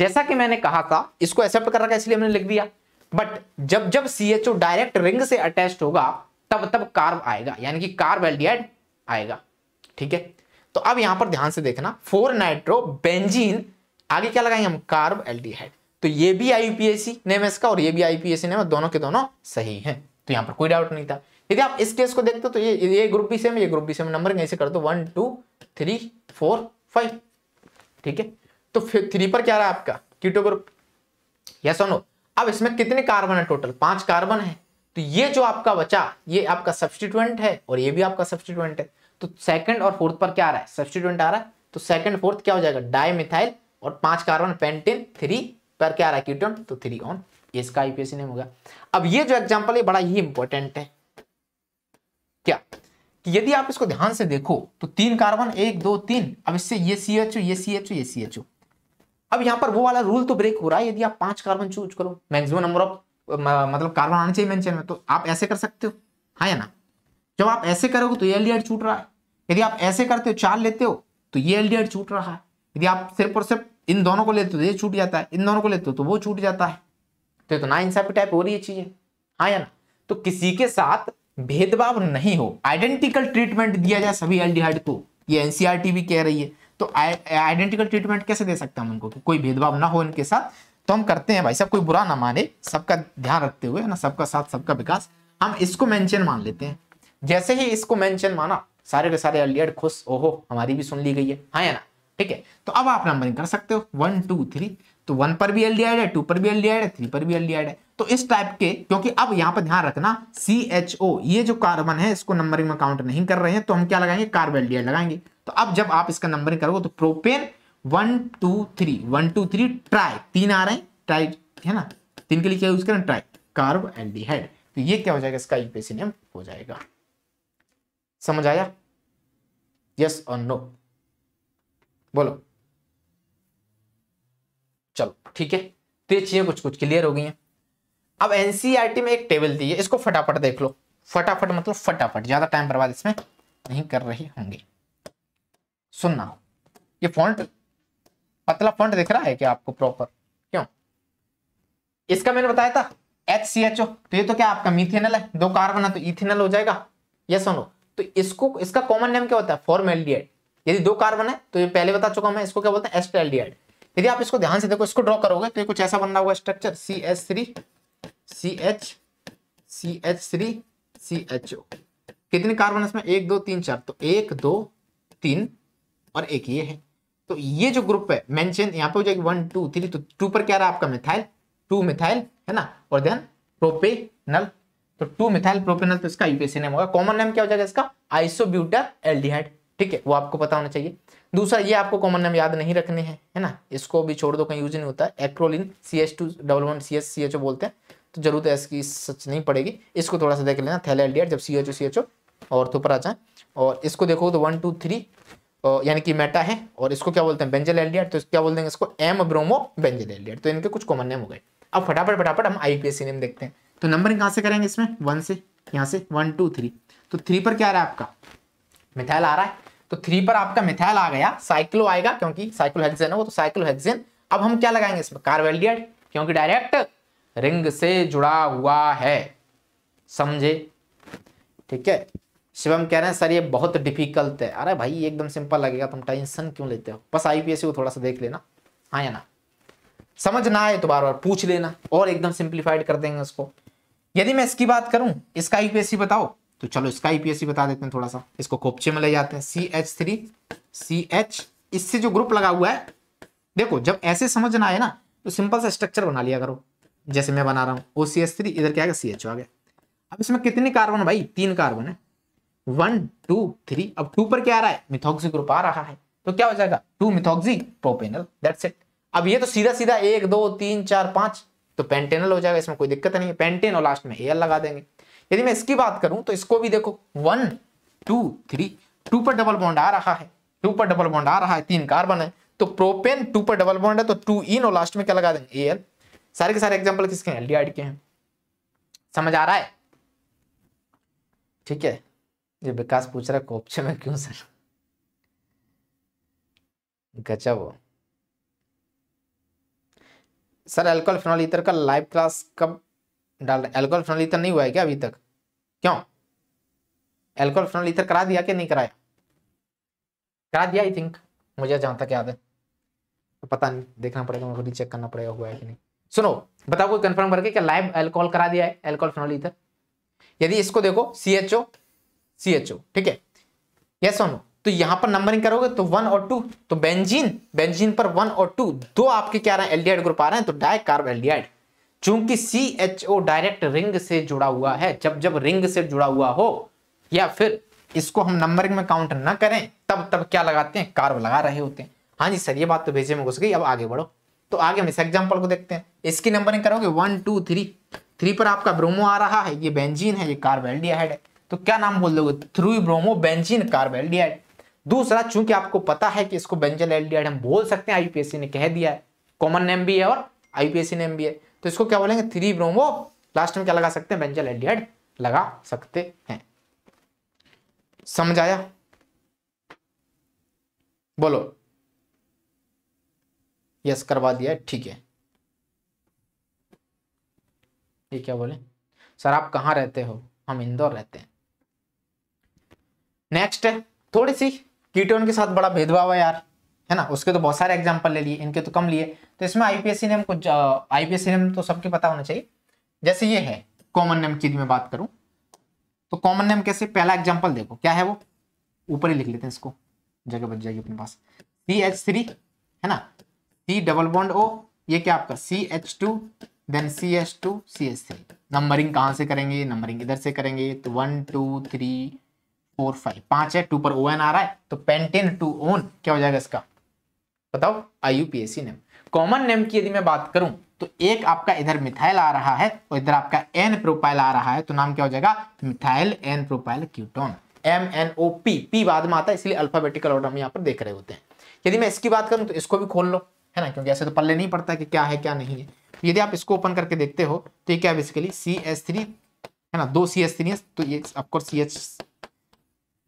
जैसा कि मैंने कहा था इसको एक्सेप्ट कर रखा इसलिए मैंने लिख दिया बट जब जब C H O direct ring से अटैच होगा तब तब कार्ब आएगा यानी कि कार्ब एल्डिहाइड आएगा ठीक है तो अब यहां पर ध्यान से देखना फोर नाइट्रो बेंजीन आगे क्या लगाएंगे हम कार्ब एल्डिहाइड तो ये भी आईपीएससी नेम है इसका और ये भी आईपीएससी नेम है दोनों के दोनों सही है तो यहां पर कोई डाउट नहीं था यदि आप इस केस को देखते तो ये ये ग्रुप भी सेम ये ग्रुप भी सेम नंबर ऐसे कर दो one two three four five ठीक है तो थ्री पर क्या रहा आपका कीटो ग्रुप यस और नो अब इसमें कितने कार्बन है टोटल पांच कार्बन है तो ये जो आपका बचा ये आपका सब्सटीट्यूएंट है और ये भी आपका सब्सटीट्यूएंट है तो सेकंड और फोर्थ पर क्या आ रहा है सब्सटीट्यूएंट आ रहा है तो सेकंड फोर्थ क्या हो जाएगा डाई मिथाइल और पांच कार्बन पेंटिन थ्री पर क्या रहा है क्यूटन तो थ्री ऑन इसका आईपीएससी नेम होगा अब ये जो एग्जाम्पल है बड़ा ही इंपॉर्टेंट है क्या कि यदि आप इसको ध्यान से देखो तो तीन कार्बन एक दो तीन अब इससे ये सी एच ओ ये सी एच ओ ये सी एच ओ अब यहां पर वो वाला रूल तो ब्रेक हो रहा है यदि आप पांच कार्बन चूज करो मैक्सिमम नंबर ऑफ मतलब कार्बन आने चाहिए मेंशन में तो आप ऐसे कर सकते हो हाँ या ना जब आप ऐसे करोगे तो ये एल छूट रहा है यदि आप ऐसे करते हो चार लेते हो तो ये एल छूट रहा है यदि आप सिर्फ और सिर्फ इन दोनों को लेते तो ये छूट जाता है इन दोनों को लेते तो वो छूट जाता है तो, तो ना इंसाफी टाइप हो रही है चीजें हाँ या ना तो किसी के साथ भेदभाव नहीं हो आइडेंटिकल ट्रीटमेंट दिया जाए सभी एल को ये एनसीआर भी e कह रही है तो आइडेंटिकल ट्रीटमेंट कैसे दे सकते हैं उनको कि कोई भेदभाव ना हो इनके साथ तो हम करते हैं भाई सब कोई बुरा ना माने सबका ध्यान रखते हुए ना सबका साथ सबका विकास हम इसको मेंशन मान लेते हैं जैसे ही इसको मेंशन माना सारे के सारे एल खुश ओहो हमारी भी सुन ली गई है हाँ या ना ठीक है तो अब आप नंबरिंग कर सकते हो वन टू थ्री तो वन पर भी एल है टू पर भी एल है थ्री पर भी एल है तो इस टाइप के क्योंकि अब यहां पर ध्यान रखना सी एच ओ ये जो कार्बन है इसको नंबरिंग में काउंट नहीं कर रहे हैं तो हम क्या लगाएंगे कार्बन एल लगाएंगे तो अब जब आप इसका नंबरिंग करोगे तो propane one two three one two three tri तीन आ रहे हैं ट्राई है ना तीन के लिए क्या यूज करें ट्राई कार्ब एल्डिहाइड तो ये क्या हो जाएगा इसका यूपीसी हो जाएगा समझ आया यस और नो बोलो चलो ठीक है तो ये चीजें कुछ कुछ क्लियर हो गई हैं अब एनसीईआरटी e में एक टेबल दी है इसको फटाफट देख लो फटाफट मतलब फटाफट ज्यादा टाइम बर्बाद इसमें नहीं कर रहे होंगे सुनना ये फॉन्ट पतला फॉन्ट दिख रहा है क्या आपको प्रॉपर क्यों इसका मैंने बताया था एच सी एच ओ तो ये तो क्या आपका मिथेनल है दो कार्बन है तो इथेनल हो जाएगा ये सुनो तो इसको इसका कॉमन नेम क्या होता है फॉर्मेल्डिएट यदि दो कार्बन है तो ये पहले बता चुका हूं मैं इसको क्या बोलते हैं एस्टर यदि आप इसको ध्यान से देखो इसको ड्रॉ करोगे तो ये कुछ ऐसा बन रहा हुआ structure C H three C H C H three C H O कितने कार्बन है इसमें एक दो तीन चार तो एक दो तीन और एक ये है तो ये जो ग्रुप है मेंशन यहाँ पे हो जाएगी वन टू थ्री तो टू पर क्या रहा आपका मिथाइल टू मिथाइल है ना और देन प्रोपेनल तो टू मिथाइल प्रोपेनल तो इसका यूपीसी नेम होगा कॉमन नेम क्या हो जाएगा इसका आइसोब्यूटर एल्डिहाइड ठीक है वो आपको पता होना चाहिए दूसरा ये आपको कॉमन नाम याद नहीं रखने हैं है ना इसको भी छोड़ दो कहीं यूज नहीं होता acrolein C H two double one C H C H O बोलते हैं तो जरूरत है इसकी सच नहीं पड़ेगी इसको थोड़ा सा देख लेना थैलेडियर जब C H O C H ओ और तो पर आ जाए और इसको देखो तो वन टू थ्री यानी कि मेटा है और इसको क्या बोलते हैं बेंजल आर तो क्या बोलते हैं इसको एम ब्रोमो बेंजल आर तो इनके कुछ कॉमन नेम हो गए अब फटाफट फटाफट हम आईपीएससी नेम देखते हैं तो नंबरिंग कहाँ से करेंगे इसमें वन से यहाँ से वन टू थ्री तो थ्री पर क्या आ रहा है आपका मिथाइल आ रहा है तो थ्री पर आपका मिथाइल आ गया साइक्लो आएगा क्योंकि साइक्लो हेक्सेन है वो तो साइक्लो हेक्सेन अब हम क्या लगाएंगे इसमें कार्बेलडियड क्योंकि डायरेक्ट रिंग से जुड़ा हुआ है समझे ठीक है शिवम कह रहे हैं सर ये बहुत डिफिकल्ट है अरे भाई एकदम सिंपल लगेगा तुम टेंशन क्यों लेते हो बस आईपीएससी को थोड़ा सा देख लेना हाँ या ना समझ ना आए तो बार बार पूछ लेना और एकदम सिंप्लीफाइड कर देंगे उसको यदि मैं इसकी बात करूं इसका आईपीएससी बताओ तो चलो इसका आईपीएससी e बता देते हैं थोड़ा सा इसको कोपचे में ले जाते हैं C H three C H इससे जो ग्रुप लगा हुआ है देखो जब ऐसे समझना है ना तो सिंपल सा स्ट्रक्चर बना लिया करो जैसे मैं बना रहा हूँ ओ सी एस थ्री इधर क्या सी एच आ गया अब इसमें कितने कार्बन भाई तीन कार्बन है वन टू थ्री अब टू पर क्या आ रहा है मिथोक्सी ग्रुप आ रहा है तो क्या हो जाएगा two methoxy propanal that's it अब ये तो सीधा सीधा एक दो तीन चार पांच तो पेंटेनल हो जाएगा इसमें कोई दिक्कत नहीं है पेंटेन और लास्ट में एल लगा देंगे यदि मैं इसकी बात करूं तो इसको भी देखो वन टू थ्री टू पर डबल बॉन्ड आ रहा है टू पर डबल बॉन्ड आ रहा है तीन कार्बन है तो प्रोपेन टू पर डबल बॉन्ड है तो टू इन और लास्ट में क्या लगा देंगे ए एल सारे के सारे एग्जाम्पल किसके एल डी के हैं समझ आ रहा है ठीक है ये विकास पूछ रहा है कोपचे में क्यों सर गजब सर एल्कोहल फिनॉल ईथर का लाइव क्लास कब डाल रहे एल्कोहल फिनॉल ईथर नहीं हुआ है क्या अभी तक क्यों एल्कोहल फिनॉल ईथर करा दिया कि नहीं कराया करा दिया आई थिंक मुझे जहां तक याद है तो पता नहीं देखना पड़ेगा मुझे चेक करना पड़ेगा हुआ है कि नहीं सुनो बताओ कोई कंफर्म करके क्या लाइव एल्कोहल करा दिया है एल्कोहल फिनॉल ईथर यदि इसको देखो सी H O C H O ठीक है यस सुनो तो यहां पर नंबरिंग करोगे तो वन और टू तो बेंजीन बेंजीन पर वन और टू दो आपके क्या रहे हैं एल्डिहाइड ग्रुप आ रहे हैं तो डाई कार्ब एल्डिहाइड चूंकि C H O direct ring से जुड़ा हुआ है जब जब रिंग से जुड़ा हुआ हो या फिर इसको हम नंबरिंग में काउंट ना करें तब तब क्या लगाते हैं कार्व लगा रहे होते हैं हाँ जी सर ये बात तो भेजे में घुस गई अब आगे बढ़ो तो आगे हम इस एग्जाम्पल को देखते हैं इसकी नंबरिंग करोगे वन टू थ्री थ्री पर आपका ब्रोमो आ रहा है ये बेंजीन है ये कार्बेल्डिहाइड है तो क्या नाम बोल दोगे थ्रू ब्रोमो बेंजीन कार्बेल्डिहाइड दूसरा चूंकि आपको पता है कि इसको बेंजल एल हम बोल सकते हैं आईपीएससी ने कह दिया है कॉमन नेम भी है और आईपीएससी नेम भी है तो इसको क्या बोलेंगे थ्री ब्रोमो लास्ट में क्या लगा सकते हैं बेंजल एडियड लगा सकते हैं समझ आया बोलो यस करवा दिया ठीक है ये क्या बोले सर आप कहां रहते हो हम इंदौर रहते हैं नेक्स्ट है थोड़ी सी कीटोन के साथ बड़ा भेदभाव है यार है ना उसके तो बहुत सारे एग्जाम्पल ले लिए इनके तो कम लिए तो इसमें आईपीएससी नेम कुछ आईपीएससी नेम तो सबके पता होना चाहिए जैसे ये है कॉमन नेम की मैं बात करूं तो कॉमन नेम कैसे पहला एग्जाम्पल देखो क्या है वो ऊपर ही लिख लेते हैं इसको जगह बच जाएगी अपने पास सी एच थ्री है ना सी डबल बॉन्ड ओ ये क्या आपका C H two then C H two C H three numbering कहाँ से करेंगे नंबरिंग इधर से करेंगे तो one two three four five पांच है टू पर ओ एन आ रहा है तो पेंटेन टू ओन क्या हो जाएगा इसका बताओ आई नेम कॉमन नेम की यदि मैं बात करूं तो एक आपका इधर मिथाइल आ रहा है और इधर आपका एन प्रोपाइल आ रहा है तो नाम क्या हो जाएगा methyl N propyl ketone M N O P P बाद में आता है इसलिए अल्फाबेटिकल ऑर्डर हम यहाँ पर देख रहे होते हैं यदि मैं इसकी बात करूं तो इसको भी खोल लो है ना क्योंकि ऐसे तो पल्ले नहीं पड़ता कि क्या है क्या नहीं है तो यदि आप इसको ओपन करके देखते हो तो ये क्या है बेसिकली सी एस थ्री है ना दो सी एस थ्री तो ये ऑफकोर्स सी एच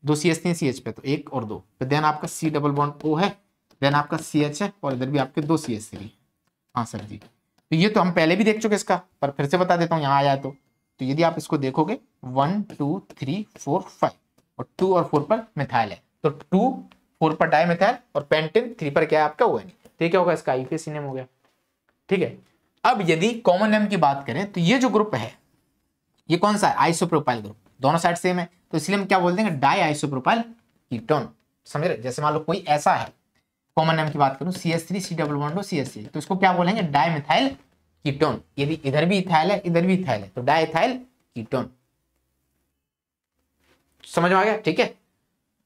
दो C S three C H पे तो एक और दो तो देन आपका सी डबल बॉन्ड ओ है देन आपका सी एच है और इधर भी आपके दो सी एच थ्री हाँ सर जी तो ये तो हम पहले भी देख चुके इसका पर फिर से बता देता हूँ यहाँ आया तो तो यदि आप इसको देखोगे one two three four five और टू और फोर पर मिथाइल है तो टू फोर पर डाई मिथाइल और पेंटिन थ्री पर क्या है आपका ओ e। तो ये क्या होगा इसका आईपीएसी नेम हो गया ठीक है अब यदि कॉमन नेम की बात करें तो ये जो ग्रुप है ये कौन सा है आइसोप्रोपाइल ग्रुप दोनों साइड सेम है तो इसलिए हम क्या बोल देंगे डाई आइसोप्रोपाइल कीटोन समझ रहे जैसे मान लो कोई ऐसा है कॉमन नाम की बात करूँ C S three C double one C S three तो इसको क्या बोलेंगे डायमिथाइल कीटोन ये भी इधर भी इथाइल है इधर भी इथाइल है तो डायथाइल कीटोन समझ में आ गया ठीक है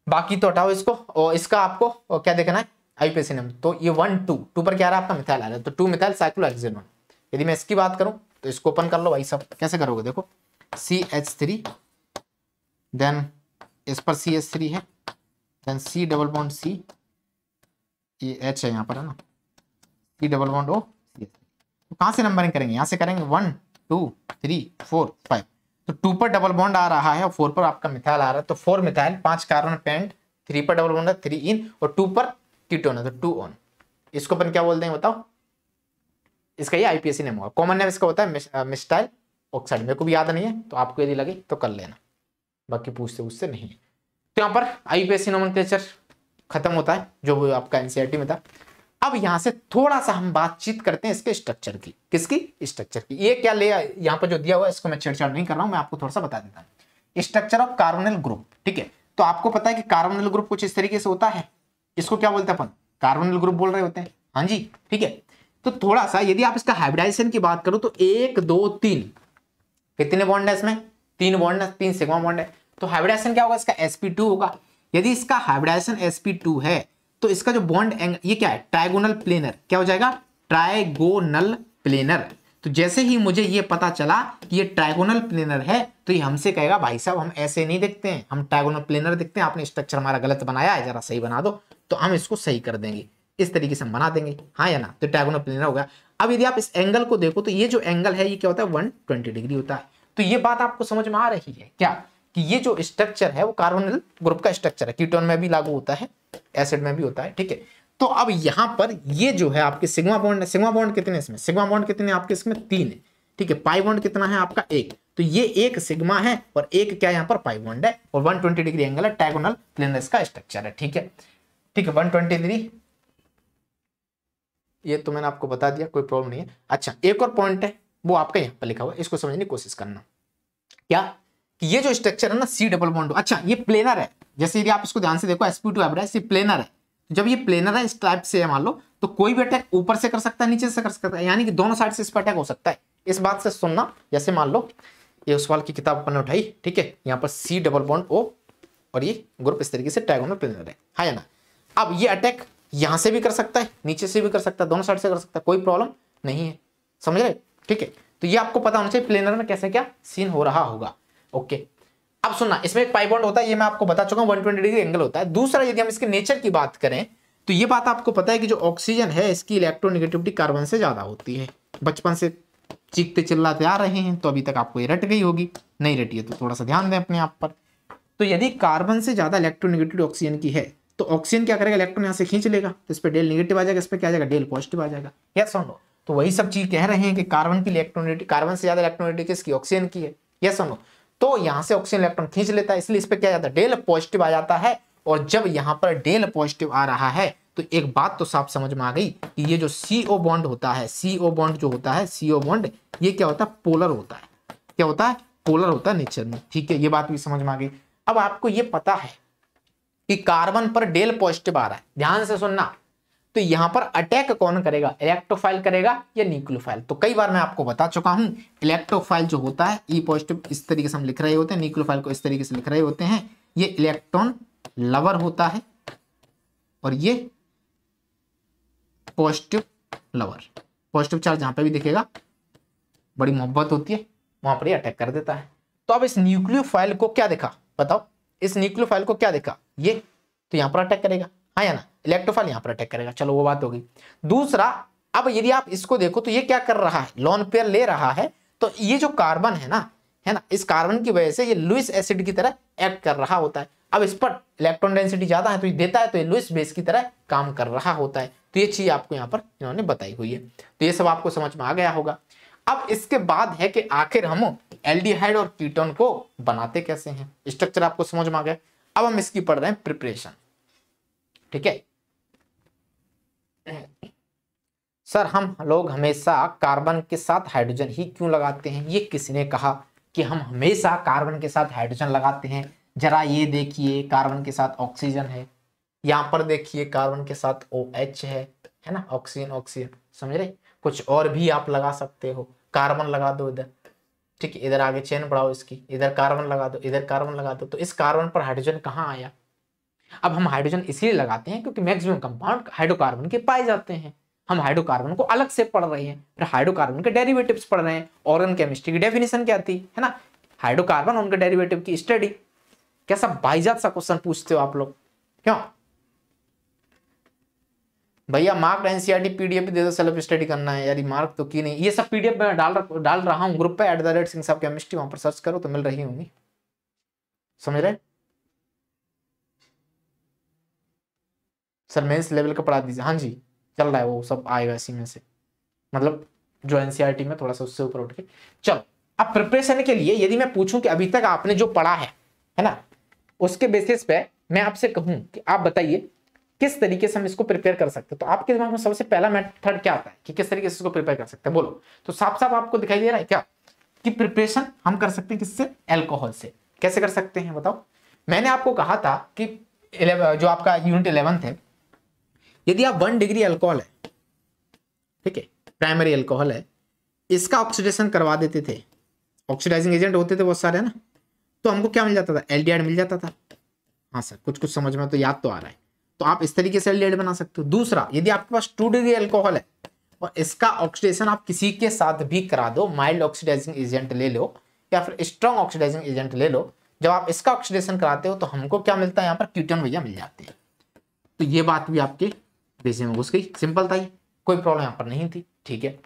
बाकी तो हटाओ इसको और इसका आपको और क्या देखना है आईपीसी नंबर तो ये वन टू टू पर क्या रहा आपका मिथाइल आ रहा है तो टू मिथाइल साइक्लो एक्सिनोन यदि मैं इसकी बात करूं तो इसको ओपन कर लो भाई सब कैसे करोगे देखो सी एच थ्री देन इस पर सी एच थ्री है then C double bond C ये e एच है यहाँ पर है ना सी डबल बॉन्ड ओ सी तो कहाँ से नंबरिंग करेंगे यहाँ से करेंगे one two three four five तो टू पर डबल बॉन्ड आ रहा है और फोर पर आपका मिथाइल आ रहा है तो फोर मिथाइल पांच कार्बन पेंट थ्री पर डबल बॉन्ड है थ्री इन और टू पर कीटोन है तो टू ऑन इसको अपन क्या बोलते हैं बताओ इसका ये आईपीएससी नेम होगा कॉमन नेम इसका होता है मिस्टाइल ऑक्साइड मेरे को भी याद नहीं है तो आपको यदि लगे तो कर लेना बाकी पूछते उससे नहीं तो यहाँ पर आईपीएससी नोमन खत्म होता है जो आपका एनसीआरटी में था अब यहां से थोड़ा सा हम बातचीत करते हैं इसके स्ट्रक्चर की किसकी स्ट्रक्चर की ये क्या ले यहाँ पर जो दिया हुआ है इसको मैं छेड़छाड़ नहीं कर रहा हूं मैं आपको थोड़ा सा बता देता हूँ स्ट्रक्चर ऑफ कार्बोनिल ग्रुप ठीक है तो आपको पता है कि कार्बोनिल ग्रुप कुछ इस तरीके से होता है इसको क्या बोलते हैं अपन कार्बोनिल ग्रुप बोल रहे होते हैं हाँ जी ठीक है तो थोड़ा सा यदि आप इसका हाइब्रिडाइजेशन की बात करो तो एक दो तीन कितने बॉन्ड है इसमें तीन बॉन्ड है तीन सिग्मा बॉन्ड है तो हाइब्रिडाइजेशन क्या होगा इसका sp2 होगा यदि इसका हाइब्रिडाइजेशन sp2 है तो इसका जो बॉन्ड एंगल ये क्या है ट्राइगोनल प्लेनर क्या हो जाएगा ट्राइगोनल प्लेनर तो जैसे ही मुझे ये पता चला कि ये ट्राइगोनल प्लेनर है तो ये हमसे कहेगा भाई साहब हम ऐसे नहीं देखते हैं हम ट्राइगोनल प्लेनर देखते हैं आपने स्ट्रक्चर हमारा गलत बनाया है जरा सही बना दो तो हम इसको सही कर देंगे इस तरीके से हम बना देंगे हाँ या ना तो ट्राइगोनल प्लेनर हो गया अब यदि आप इस एंगल को देखो तो ये जो एंगल है ये क्या होता है वन डिग्री होता है तो ये बात आपको समझ में आ रही है क्या कि ये जो स्ट्रक्चर है वो कार्बोनिल ग्रुप का स्ट्रक्चर है कीटोन में भी लागू होता है एसिड में भी होता है ठीक है तो अब यहां पर ये जो है आपके सिग्मा बॉन्ड सिग्मा बॉन्ड कितने इसमें सिग्मा बॉन्ड कितने आपके इसमें तीन है ठीक है पाई बॉन्ड कितना है आपका एक तो ये एक सिग्मा है और एक क्या यहाँ पर पाई बॉन्ड है और 120 डिग्री एंगल है टैगोनल प्लेन का स्ट्रक्चर है ठीक है ठीक है 120 डिग्री ये तो मैंने आपको बता दिया कोई प्रॉब्लम नहीं है अच्छा एक और पॉइंट है वो आपका यहाँ पर लिखा हुआ है इसको समझने की कोशिश करना क्या कि ये जो स्ट्रक्चर है ना सी डबल बॉन्ड अच्छा ये प्लेनर है जैसे यदि आप इसको ध्यान से देखो एसपी टू एवरेज प्लेनर है तो जब ये प्लेनर है इस टाइप से है मान लो तो कोई भी अटैक ऊपर से कर सकता है नीचे से कर सकता है यानी कि दोनों साइड से इस पर अटैक हो सकता है इस बात से सुनना जैसे मान लो ये उस वाल की किताब अपने उठाई ठीक है यहाँ पर सी डबल बॉन्ड ओ और ये ग्रुप इस तरीके से टैगों में प्लेनर है हाँ या ना अब ये अटैक यहाँ से भी कर सकता है नीचे से भी कर सकता है दोनों साइड से कर सकता है कोई प्रॉब्लम नहीं है समझ रहे ठीक है तो ये आपको पता होना चाहिए प्लेनर में कैसे क्या सीन हो रहा होगा ओके अब सुनना इसमें एक पाई बॉन्ड होता है ये मैं आपको बता चुका हूँ वन डिग्री एंगल होता है दूसरा यदि हम इसके नेचर की बात करें तो ये बात आपको पता है कि जो ऑक्सीजन है इसकी इलेक्ट्रोनिगेटिविटी कार्बन से ज़्यादा होती है बचपन से चीखते चिल्लाते आ रहे हैं तो अभी तक आपको ये रट गई होगी नहीं रटी है तो थोड़ा सा ध्यान दें अपने आप पर तो यदि कार्बन से ज़्यादा इलेक्ट्रोनिगेटिविटी ऑक्सीजन की है तो ऑक्सीजन क्या करेगा इलेक्ट्रॉन यहाँ से खींच लेगा तो इस पर डेल निगेटिव आ जाएगा इस पर क्या जाएगा डेल पॉजिटिव आ जाएगा यस और नो तो वही सब चीज़ कह रहे हैं कि कार्बन की इलेक्ट्रोनिटी कार्बन से ज़्यादा इलेक्ट्रोनिटी किसकी ऑक्सीजन की है यस और नो तो यहां से ऑक्सीजन इलेक्ट्रॉन खींच लेता है इसलिए इस पर क्या जाता है डेल पॉजिटिव आ जाता है और जब यहाँ पर डेल पॉजिटिव आ रहा है तो एक बात तो साफ समझ में आ गई कि ये जो सी ओ बॉन्ड होता है सी ओ बॉन्ड जो होता है सी ओ बॉन्ड ये क्या होता है पोलर होता है क्या होता है पोलर होता है नेचर में ठीक है ये बात भी समझ में आ गई अब आपको ये पता है कि कार्बन पर डेल पॉजिटिव आ रहा है ध्यान से सुनना तो यहां पर अटैक कौन करेगा इलेक्ट्रोफाइल करेगा या न्यूक्लियोफाइल तो कई बार मैं आपको बता चुका हूं इलेक्ट्रोफाइल जो होता है ई e पॉजिटिव इस तरीके से हम लिख रहे होते हैं न्यूक्लोफाइल को इस तरीके से लिख रहे होते हैं ये इलेक्ट्रॉन लवर होता है और ये पॉजिटिव लवर पॉजिटिव चार्ज यहां पर भी दिखेगा बड़ी मोहब्बत होती है वहां पर ही अटैक कर देता है तो अब इस न्यूक्लियो को क्या देखा बताओ इस न्यूक्लियो को क्या देखा ये तो यहां पर अटैक करेगा हाँ या ना इलेक्ट्रोफाइल यहाँ पर अटैक करेगा चलो वो बात होगी दूसरा अब यदि आप इसको देखो तो ये क्या कर रहा है लॉन पेयर ले रहा है तो ये जो कार्बन है ना है ना इस कार्बन की वजह से ये लुइस एसिड की तरह एक्ट कर रहा होता है अब इस पर इलेक्ट्रॉन डेंसिटी ज़्यादा है तो ये देता है तो ये लुइस बेस की तरह काम कर रहा होता है तो ये चीज़ आपको यहाँ पर इन्होंने बताई हुई है तो ये सब आपको समझ में आ गया होगा अब इसके बाद है कि आखिर हम एल और कीटोन को बनाते कैसे हैं स्ट्रक्चर आपको समझ में आ गया अब हम इसकी पढ़ रहे हैं प्रिपरेशन ठीक है सर हम लोग हमेशा कार्बन के साथ हाइड्रोजन ही क्यों लगाते हैं ये किसने कहा कि हम हमेशा कार्बन के साथ हाइड्रोजन लगाते हैं जरा ये देखिए कार्बन के साथ ऑक्सीजन है यहाँ पर देखिए कार्बन के साथ ओ OH है है ना ऑक्सीजन ऑक्सीजन समझ रहे कुछ और भी आप लगा सकते हो कार्बन लगा दो इधर ठीक है इधर आगे चेन बढ़ाओ इसकी इधर कार्बन लगा दो इधर कार्बन लगा दो तो इस कार्बन पर हाइड्रोजन कहाँ आया अब हम हाइड्रोजन इसलिए लगाते हैं क्योंकि मैक्सिमम कंपाउंड हाइड्रोकार्बन के पाए जाते हैं हम हाइड्रोकार्बन को अलग से पढ़ रहे हैं फिर हाइड्रोकार्बन के डेरिवेटिव्स पढ़ रहे हैं ऑर्गन केमिस्ट्री की डेफिनेशन क्या थी है ना हाइड्रोकार्बन उनके डेरिवेटिव की स्टडी कैसा बाईजात सा क्वेश्चन पूछते हो आप लोग क्यों भैया मार्क एनसीआरटी पीडीएफ दे दो सेल्फ स्टडी करना है यार मार्क तो की नहीं ये सब पीडीएफ में डाल डाल रहा हूँ ग्रुप पे एट द रेट सिंह साहब केमिस्ट्री वहां पर सर्च करो तो मिल रही होंगी समझ रहे हैं? सर मेंस लेवल का पढ़ा दीजिए हाँ जी चल रहा है वो सब आएगा इसी में से मतलब जो एनसीईआरटी e में थोड़ा सा उससे ऊपर उठ के चलो अब प्रिपरेशन के लिए यदि मैं पूछूं कि अभी तक आपने जो पढ़ा है है ना उसके बेसिस पे मैं आपसे कहूं कि आप बताइए किस तरीके से हम इसको प्रिपेयर कर सकते हैं तो आपके दिमाग में सबसे पहला मेथड क्या आता है कि किस तरीके से इसको प्रिपेयर कर सकते हैं बोलो तो साफ साफ आपको दिखाई दे रहा है क्या कि प्रिपरेशन हम कर सकते हैं किससे एल्कोहल से कैसे कर सकते हैं बताओ मैंने आपको कहा था कि जो आपका यूनिट इलेवंथ है यदि आप वन डिग्री अल्कोहल है ठीक है प्राइमरी अल्कोहल है इसका ऑक्सीडेशन करवा देते थे ऑक्सीडाइजिंग एजेंट होते थे बहुत सारे है ना तो हमको क्या मिल जाता था एल मिल जाता था हाँ सर कुछ कुछ समझ में तो याद तो आ रहा है तो आप इस तरीके से एल बना सकते हो दूसरा यदि आपके पास टू डिग्री अल्कोहल है और इसका ऑक्सीडेशन आप किसी के साथ भी करा दो माइल्ड ऑक्सीडाइजिंग एजेंट ले लो या फिर स्ट्रॉन्ग ऑक्सीडाइजिंग एजेंट ले लो जब आप इसका ऑक्सीडेशन कराते हो तो हमको क्या मिलता है यहाँ पर क्यूटन भैया मिल जाते हैं तो ये बात भी आपके बीसी में घुस गई सिंपल था ये कोई प्रॉब्लम यहाँ पर नहीं थी ठीक है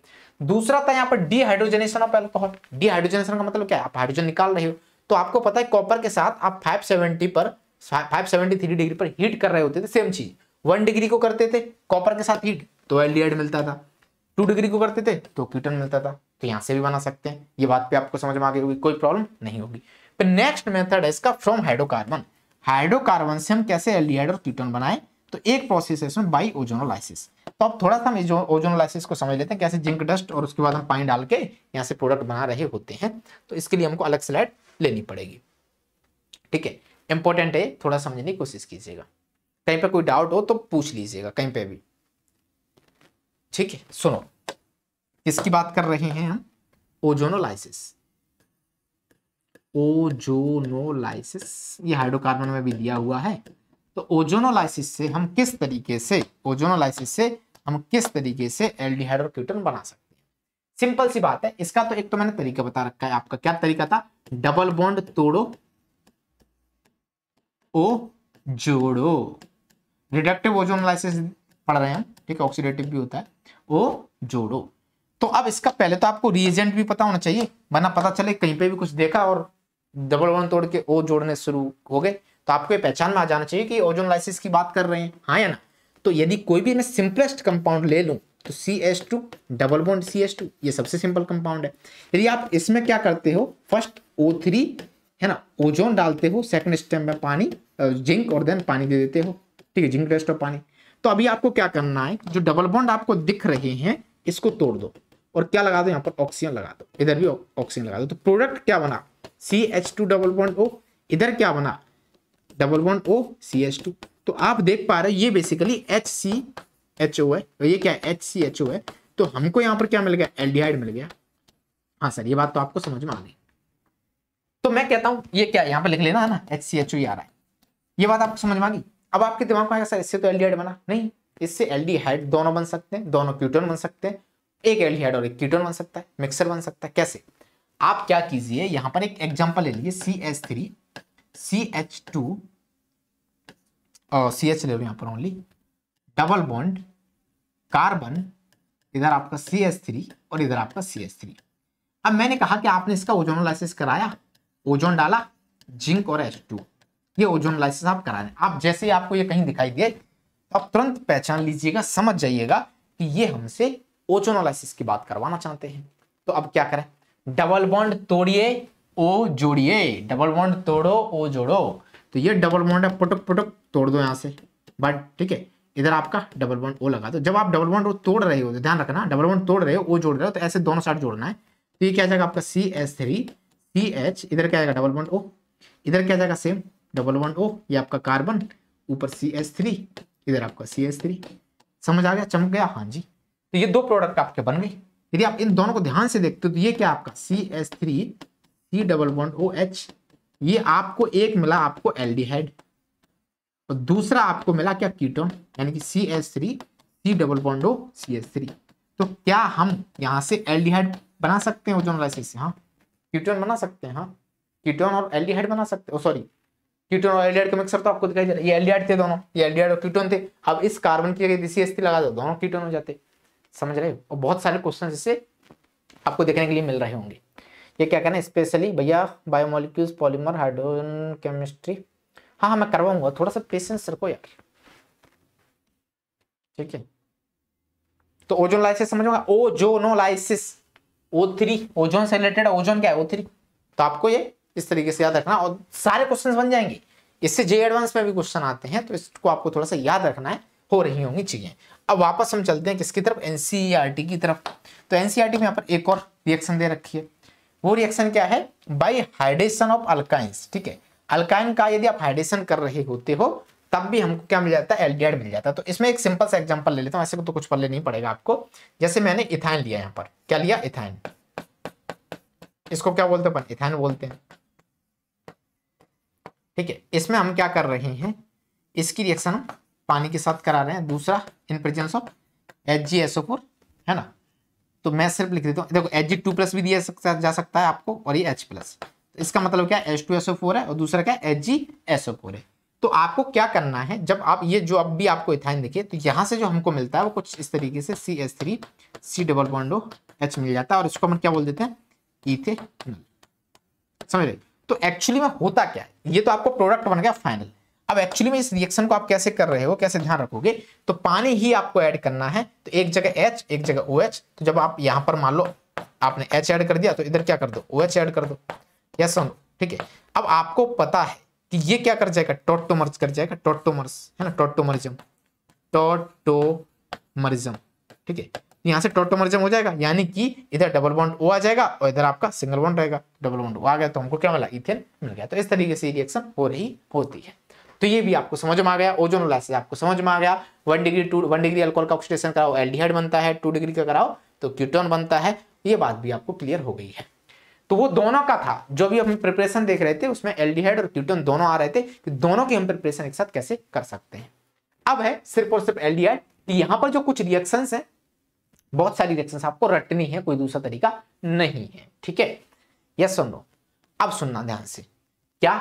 दूसरा था यहाँ पर डिहाइड्रोजनेशन ऑफ एल्कोहल डिहाइड्रोजनेशन का मतलब क्या आप हाइड्रोजन निकाल रहे हो तो आपको पता है कॉपर के साथ आप 570 पर 573 डिग्री पर हीट कर रहे होते थे सेम चीज वन डिग्री को करते थे कॉपर के साथ हीट तो एल मिलता था टू डिग्री को करते थे तो क्यूटन मिलता था तो यहाँ से भी बना सकते हैं ये बात पे आपको समझ में आ गई होगी कोई प्रॉब्लम नहीं होगी फिर नेक्स्ट मेथड है इसका फ्रॉम हाइड्रोकार्बन हाइड्रोकार्बन से हम कैसे एल और क्यूटन बनाए तो एक प्रोसेस है इसमें बाई ओजोनोलाइसिस तो अब थोड़ा सा हम ओजोनोलाइसिस को समझ लेते हैं कैसे जिंक डस्ट और उसके बाद हम पानी डाल के यहाँ से प्रोडक्ट बना रहे होते हैं तो इसके लिए हमको अलग स्लाइड लेनी पड़ेगी ठीक है इंपॉर्टेंट है थोड़ा समझने की कोशिश कीजिएगा कहीं पर कोई डाउट हो तो पूछ लीजिएगा कहीं पर भी ठीक है सुनो किसकी बात कर रहे हैं हम ओजोनोलाइसिस ओजोनोलाइसिस ये हाइड्रोकार्बन में भी दिया हुआ है तो ओजोनोलाइसिस से हम किस तरीके से ओजोनोलाइसिस से हम किस तरीके से एल्डिहाइड और क्यूटन बना सकते हैं सिंपल सी बात है इसका तो एक तो मैंने तरीका बता रखा है आपका क्या तरीका था डबल बॉन्ड तोड़ो ओ जोड़ो रिडक्टिव ओजोनोलाइसिस पढ़ रहे हैं हम ठीक है ऑक्सीडेटिव भी होता है ओ जोड़ो तो अब इसका पहले तो आपको रिएजेंट भी पता होना चाहिए वरना पता चले कहीं पे भी कुछ देखा और डबल वन तोड़ के ओ जोड़ने शुरू हो गए तो आपको पहचान में आ जाना चाहिए कि ओजोन लाइसिस की बात कर रहे हैं हाँ या ना तो यदि कोई भी मैं सिंपलेस्ट कंपाउंड ले लूँ तो C S two double bond C S two ये सबसे सिंपल कंपाउंड है यदि आप इसमें क्या करते हो फर्स्ट ओ थ्री है ना ओजोन डालते हो सेकंड स्टेप में पानी जिंक और देन पानी दे देते हो ठीक है जिंक रेस्ट और पानी तो अभी आपको क्या करना है जो डबल बॉन्ड आपको दिख रहे हैं इसको तोड़ दो और क्या लगा दो यहाँ पर ऑक्सीजन लगा दो इधर भी ऑक्सीजन लगा दो तो प्रोडक्ट क्या बना C H two double bond O इधर क्या बना double one O C H two तो आप देख पा रहे हो ये basically H C H O है तो ये क्या एच सी एच ओ है तो हमको यहाँ पर क्या मिल गया एल्डिहाइड मिल गया हाँ सर ये बात तो आपको समझ में आ गई तो मैं कहता हूं ये क्या यहाँ पर लिख लेना है ना एच सी एच ओ आ रहा है ये बात आपको समझ में आ गई अब आपके दिमाग में आएगा सर इससे तो एल्डिहाइड बना नहीं इससे एल्डिहाइड दोनों बन सकते हैं दोनों क्यूटन बन सकते हैं एक एल्डिहाइड और एक क्यूटन बन सकता है मिक्सर बन सकता है कैसे आप क्या कीजिए यहाँ पर एक एग्जाम्पल ले लीजिए C C H two C H ले यहां पर ओनली डबल बॉन्ड कार्बन इधर आपका सी एच थ्री और इधर आपका सी एच थ्री अब मैंने कहा कि आपने इसका लाइसिस कराया ओजोन डाला जिंक और एच टू ये ओजोनोलाइसिस आप करा रहे आप जैसे ही आपको ये कहीं दिखाई दिए तो आप तुरंत पहचान लीजिएगा समझ जाइएगा कि ये हमसे ओजोनोलाइसिस की बात करवाना चाहते हैं तो अब क्या करें डबल बॉन्ड तोड़िए ओ जोड़िए डबल बॉन्ड तोड़ो ओ जोड़ो तो ये डबल बॉन्ड है पुटक पुटक तोड़ दो यहाँ से बट ठीक है इधर आपका डबल बॉन्ड ओ लगा दो जब आप डबल बॉन्ड तोड़ रहे हो तो ध्यान रखना डबल बॉन्ड तोड़ रहे हो ओ जोड़ रहे हो तो ऐसे दोनों साइड जोड़ना है तो ये क्या जाएगा आपका C S three C H इधर क्या जाएगा डबल बॉन्ड ओ इधर क्या जाएगा सेम डबल बॉन्ड ओ ये आपका कार्बन ऊपर सी एस थ्री इधर आपका सी एस थ्री समझ आ गया चमक गया हाँ जी तो ये दो प्रोडक्ट आपके बन गए यदि आप इन दोनों को ध्यान से देखते हो तो ये क्या आपका C S three C double bond O H ये आपको एक मिला आपको एल्डिहाइड और दूसरा आपको मिला क्या कीटोन यानी कि C S three C double bond O C S three तो क्या हम यहाँ से एल्डिहाइड बना सकते हैं ओजोन लाइसिस से हाँ कीटोन बना सकते हैं हाँ कीटोन और एल्डिहाइड बना सकते हैं सॉरी कीटोन और एल्डिहाइड का मिक्सर तो आपको दिखाई दे रहा है ये एल्डिहाइड थे दोनों ये एल्डिहाइड और कीटोन थे अब इस कार्बन की जगह सी एस थ्री लगा दो दोनों कीटोन हो जाते समझ रहे हो और बहुत सारे क्वेश्चन इससे आपको देखने के लिए मिल रहे होंगे ये क्या कहना है स्पेशली भैया बायोमोलिक्यूल्स पॉलीमर हाइड्रोजन केमिस्ट्री हाँ हाँ मैं करवाऊंगा थोड़ा सा पेशेंस रखो यार ठीक है तो ozonolysis ozonolysis O three ozone से रिलेटेड ओजोन क्या है ओ थ्री तो आपको ये इस तरीके से याद रखना और सारे क्वेश्चन बन जाएंगे इससे जे एडवांस में भी क्वेश्चन आते हैं तो इसको आपको थोड़ा सा याद रखना है हो रही होंगी चीजें अब वापस हम चलते हैं किसकी तरफ एनसीईआरटी e की तरफ तो एनसीईआरटी e में यहाँ पर एक और रिएक्शन दे रखी है वो रिएक्शन क्या है बाई हाइड्रेशन ऑफ अल्काइंस ठीक है अल्काइन का यदि आप हाइड्रेशन कर रहे होते हो तब भी हमको क्या मिल जाता है एल्डिहाइड मिल जाता है तो इसमें एक सिंपल सा एग्जांपल ले लेता हूं ऐसे को तो कुछ पल्ले नहीं पड़ेगा आपको जैसे मैंने इथाइन लिया यहां पर क्या लिया इथाइन इसको क्या बोलते हैं इथाइन बोलते हैं ठीक है इसमें हम क्या कर रहे हैं इसकी रिएक्शन हम पानी के साथ करा रहे हैं दूसरा इन प्रेजेंस ऑफ एच है ना तो मैं सिर्फ लिख देता हूँ देखो एच जी टू प्लस भी दिया सकता, जा सकता है आपको और ये एच प्लस तो इसका मतलब क्या H two S O four है और दूसरा क्या H G S O four है तो आपको क्या करना है जब आप ये जो अब भी आपको इथाइन देखिए तो यहाँ से जो हमको मिलता है वो कुछ इस तरीके से C S three C double bond O H मिल जाता है और इसको हम क्या बोल देते हैं इथे समझ रहे तो एक्चुअली में होता क्या है ये तो आपको प्रोडक्ट बन गया फाइनल अब एक्चुअली में इस रिएक्शन को आप कैसे कर रहे हो कैसे ध्यान रखोगे तो पानी ही आपको ऐड करना है तो एक जगह एच एक जगह ओ OH, तो जब आप यहाँ पर मान लो आपने एच ऐड कर दिया तो इधर क्या कर दो ओ OH ऐड कर दो यस ठीक है अब आपको पता है कि ये क्या कर जाएगा टोटोमर्ज कर जाएगा टोटोमर्स है ना टोटोमर्जम टोटोमर्जम ठीक है तो यहाँ से टोटोमरिजम हो जाएगा यानी कि इधर डबल बॉन्ड ओ आ जाएगा और इधर आपका सिंगल बॉन्ड रहेगा डबल बॉन्ड ओ आ गया तो हमको क्या मिला इथेन मिल गया तो इस तरीके से रिएक्शन हो रही होती है तो ये भी आपको समझ में आ गया ओजोन लासेस आपको समझ में आ गया one degree two one degree alcohol का ऑक्सीडेशन कराओ एल्डिहाइड बनता है टू डिग्री का कराओ तो क्यूटोन बनता है ये बात भी आपको क्लियर हो गई है तो वो दोनों का था जो भी हम प्रिपरेशन देख रहे थे उसमें एल्डिहाइड और क्यूटोन दोनों आ रहे थे कि दोनों की हम प्रिपरेशन एक साथ कैसे कर सकते हैं अब है सिर्फ और सिर्फ एल्डिहाइड तो यहाँ पर जो कुछ रिएक्शंस हैं बहुत सारी रिएक्शंस आपको रटनी है कोई दूसरा तरीका नहीं है ठीक है यस सुन लो अब सुनना ध्यान से क्या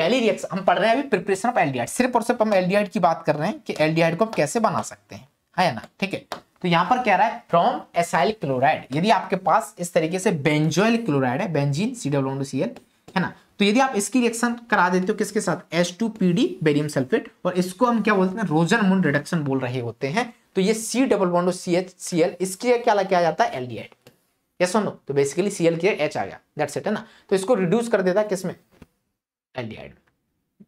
पहली रिएक्शन हम पढ़ रहे हैं अभी प्रिपरेशन ऑफ एल्डिहाइड सिर्फ और सिर्फ हम एल्डिहाइड की बात कर रहे हैं कि एल्डिहाइड को हम कैसे बना सकते हैं है ना ठीक है तो यहाँ पर क्या रहा है फ्रॉम एसाइल क्लोराइड यदि आपके पास इस तरीके से बेंजोइल क्लोराइड है benzene C W C L है ना तो यदि आप इसकी रिएक्शन करा देते हो किसके साथ S two P D barium sulphate और इसको हम क्या बोलते हैं रोजन मुन रिडक्शन बोल रहे होते हैं तो ये C double bond O C H C L इसके क्या किया जाता है aldehyde yes no तो बेसिकली सी एल के एच आ गया दैट्स इट है ना तो इसको रिड्यूस कर देता है किसमें एलियाइड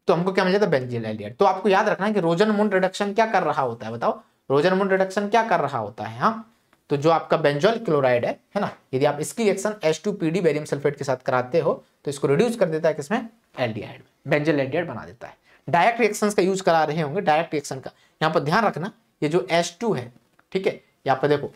तो हमको क्या मिल जाता है बेंजील एलियाइड तो आपको याद रखना है कि रोजन मुंड रिडक्शन क्या कर रहा होता है बताओ रोजन मुंड रिडक्शन क्या कर रहा होता है हाँ तो जो आपका बेंजोल क्लोराइड है है ना यदि आप इसकी reaction S two P D barium sulphate के साथ कराते हो तो इसको रिड्यूस कर देता है किसमें एल्डिहाइड बेंजल एल्डिहाइड बना देता है डायरेक्ट रिएक्शन का यूज करा रहे होंगे डायरेक्ट रिएक्शन का यहाँ पर ध्यान रखना ये जो एस टू है ठीक है यहाँ पर देखो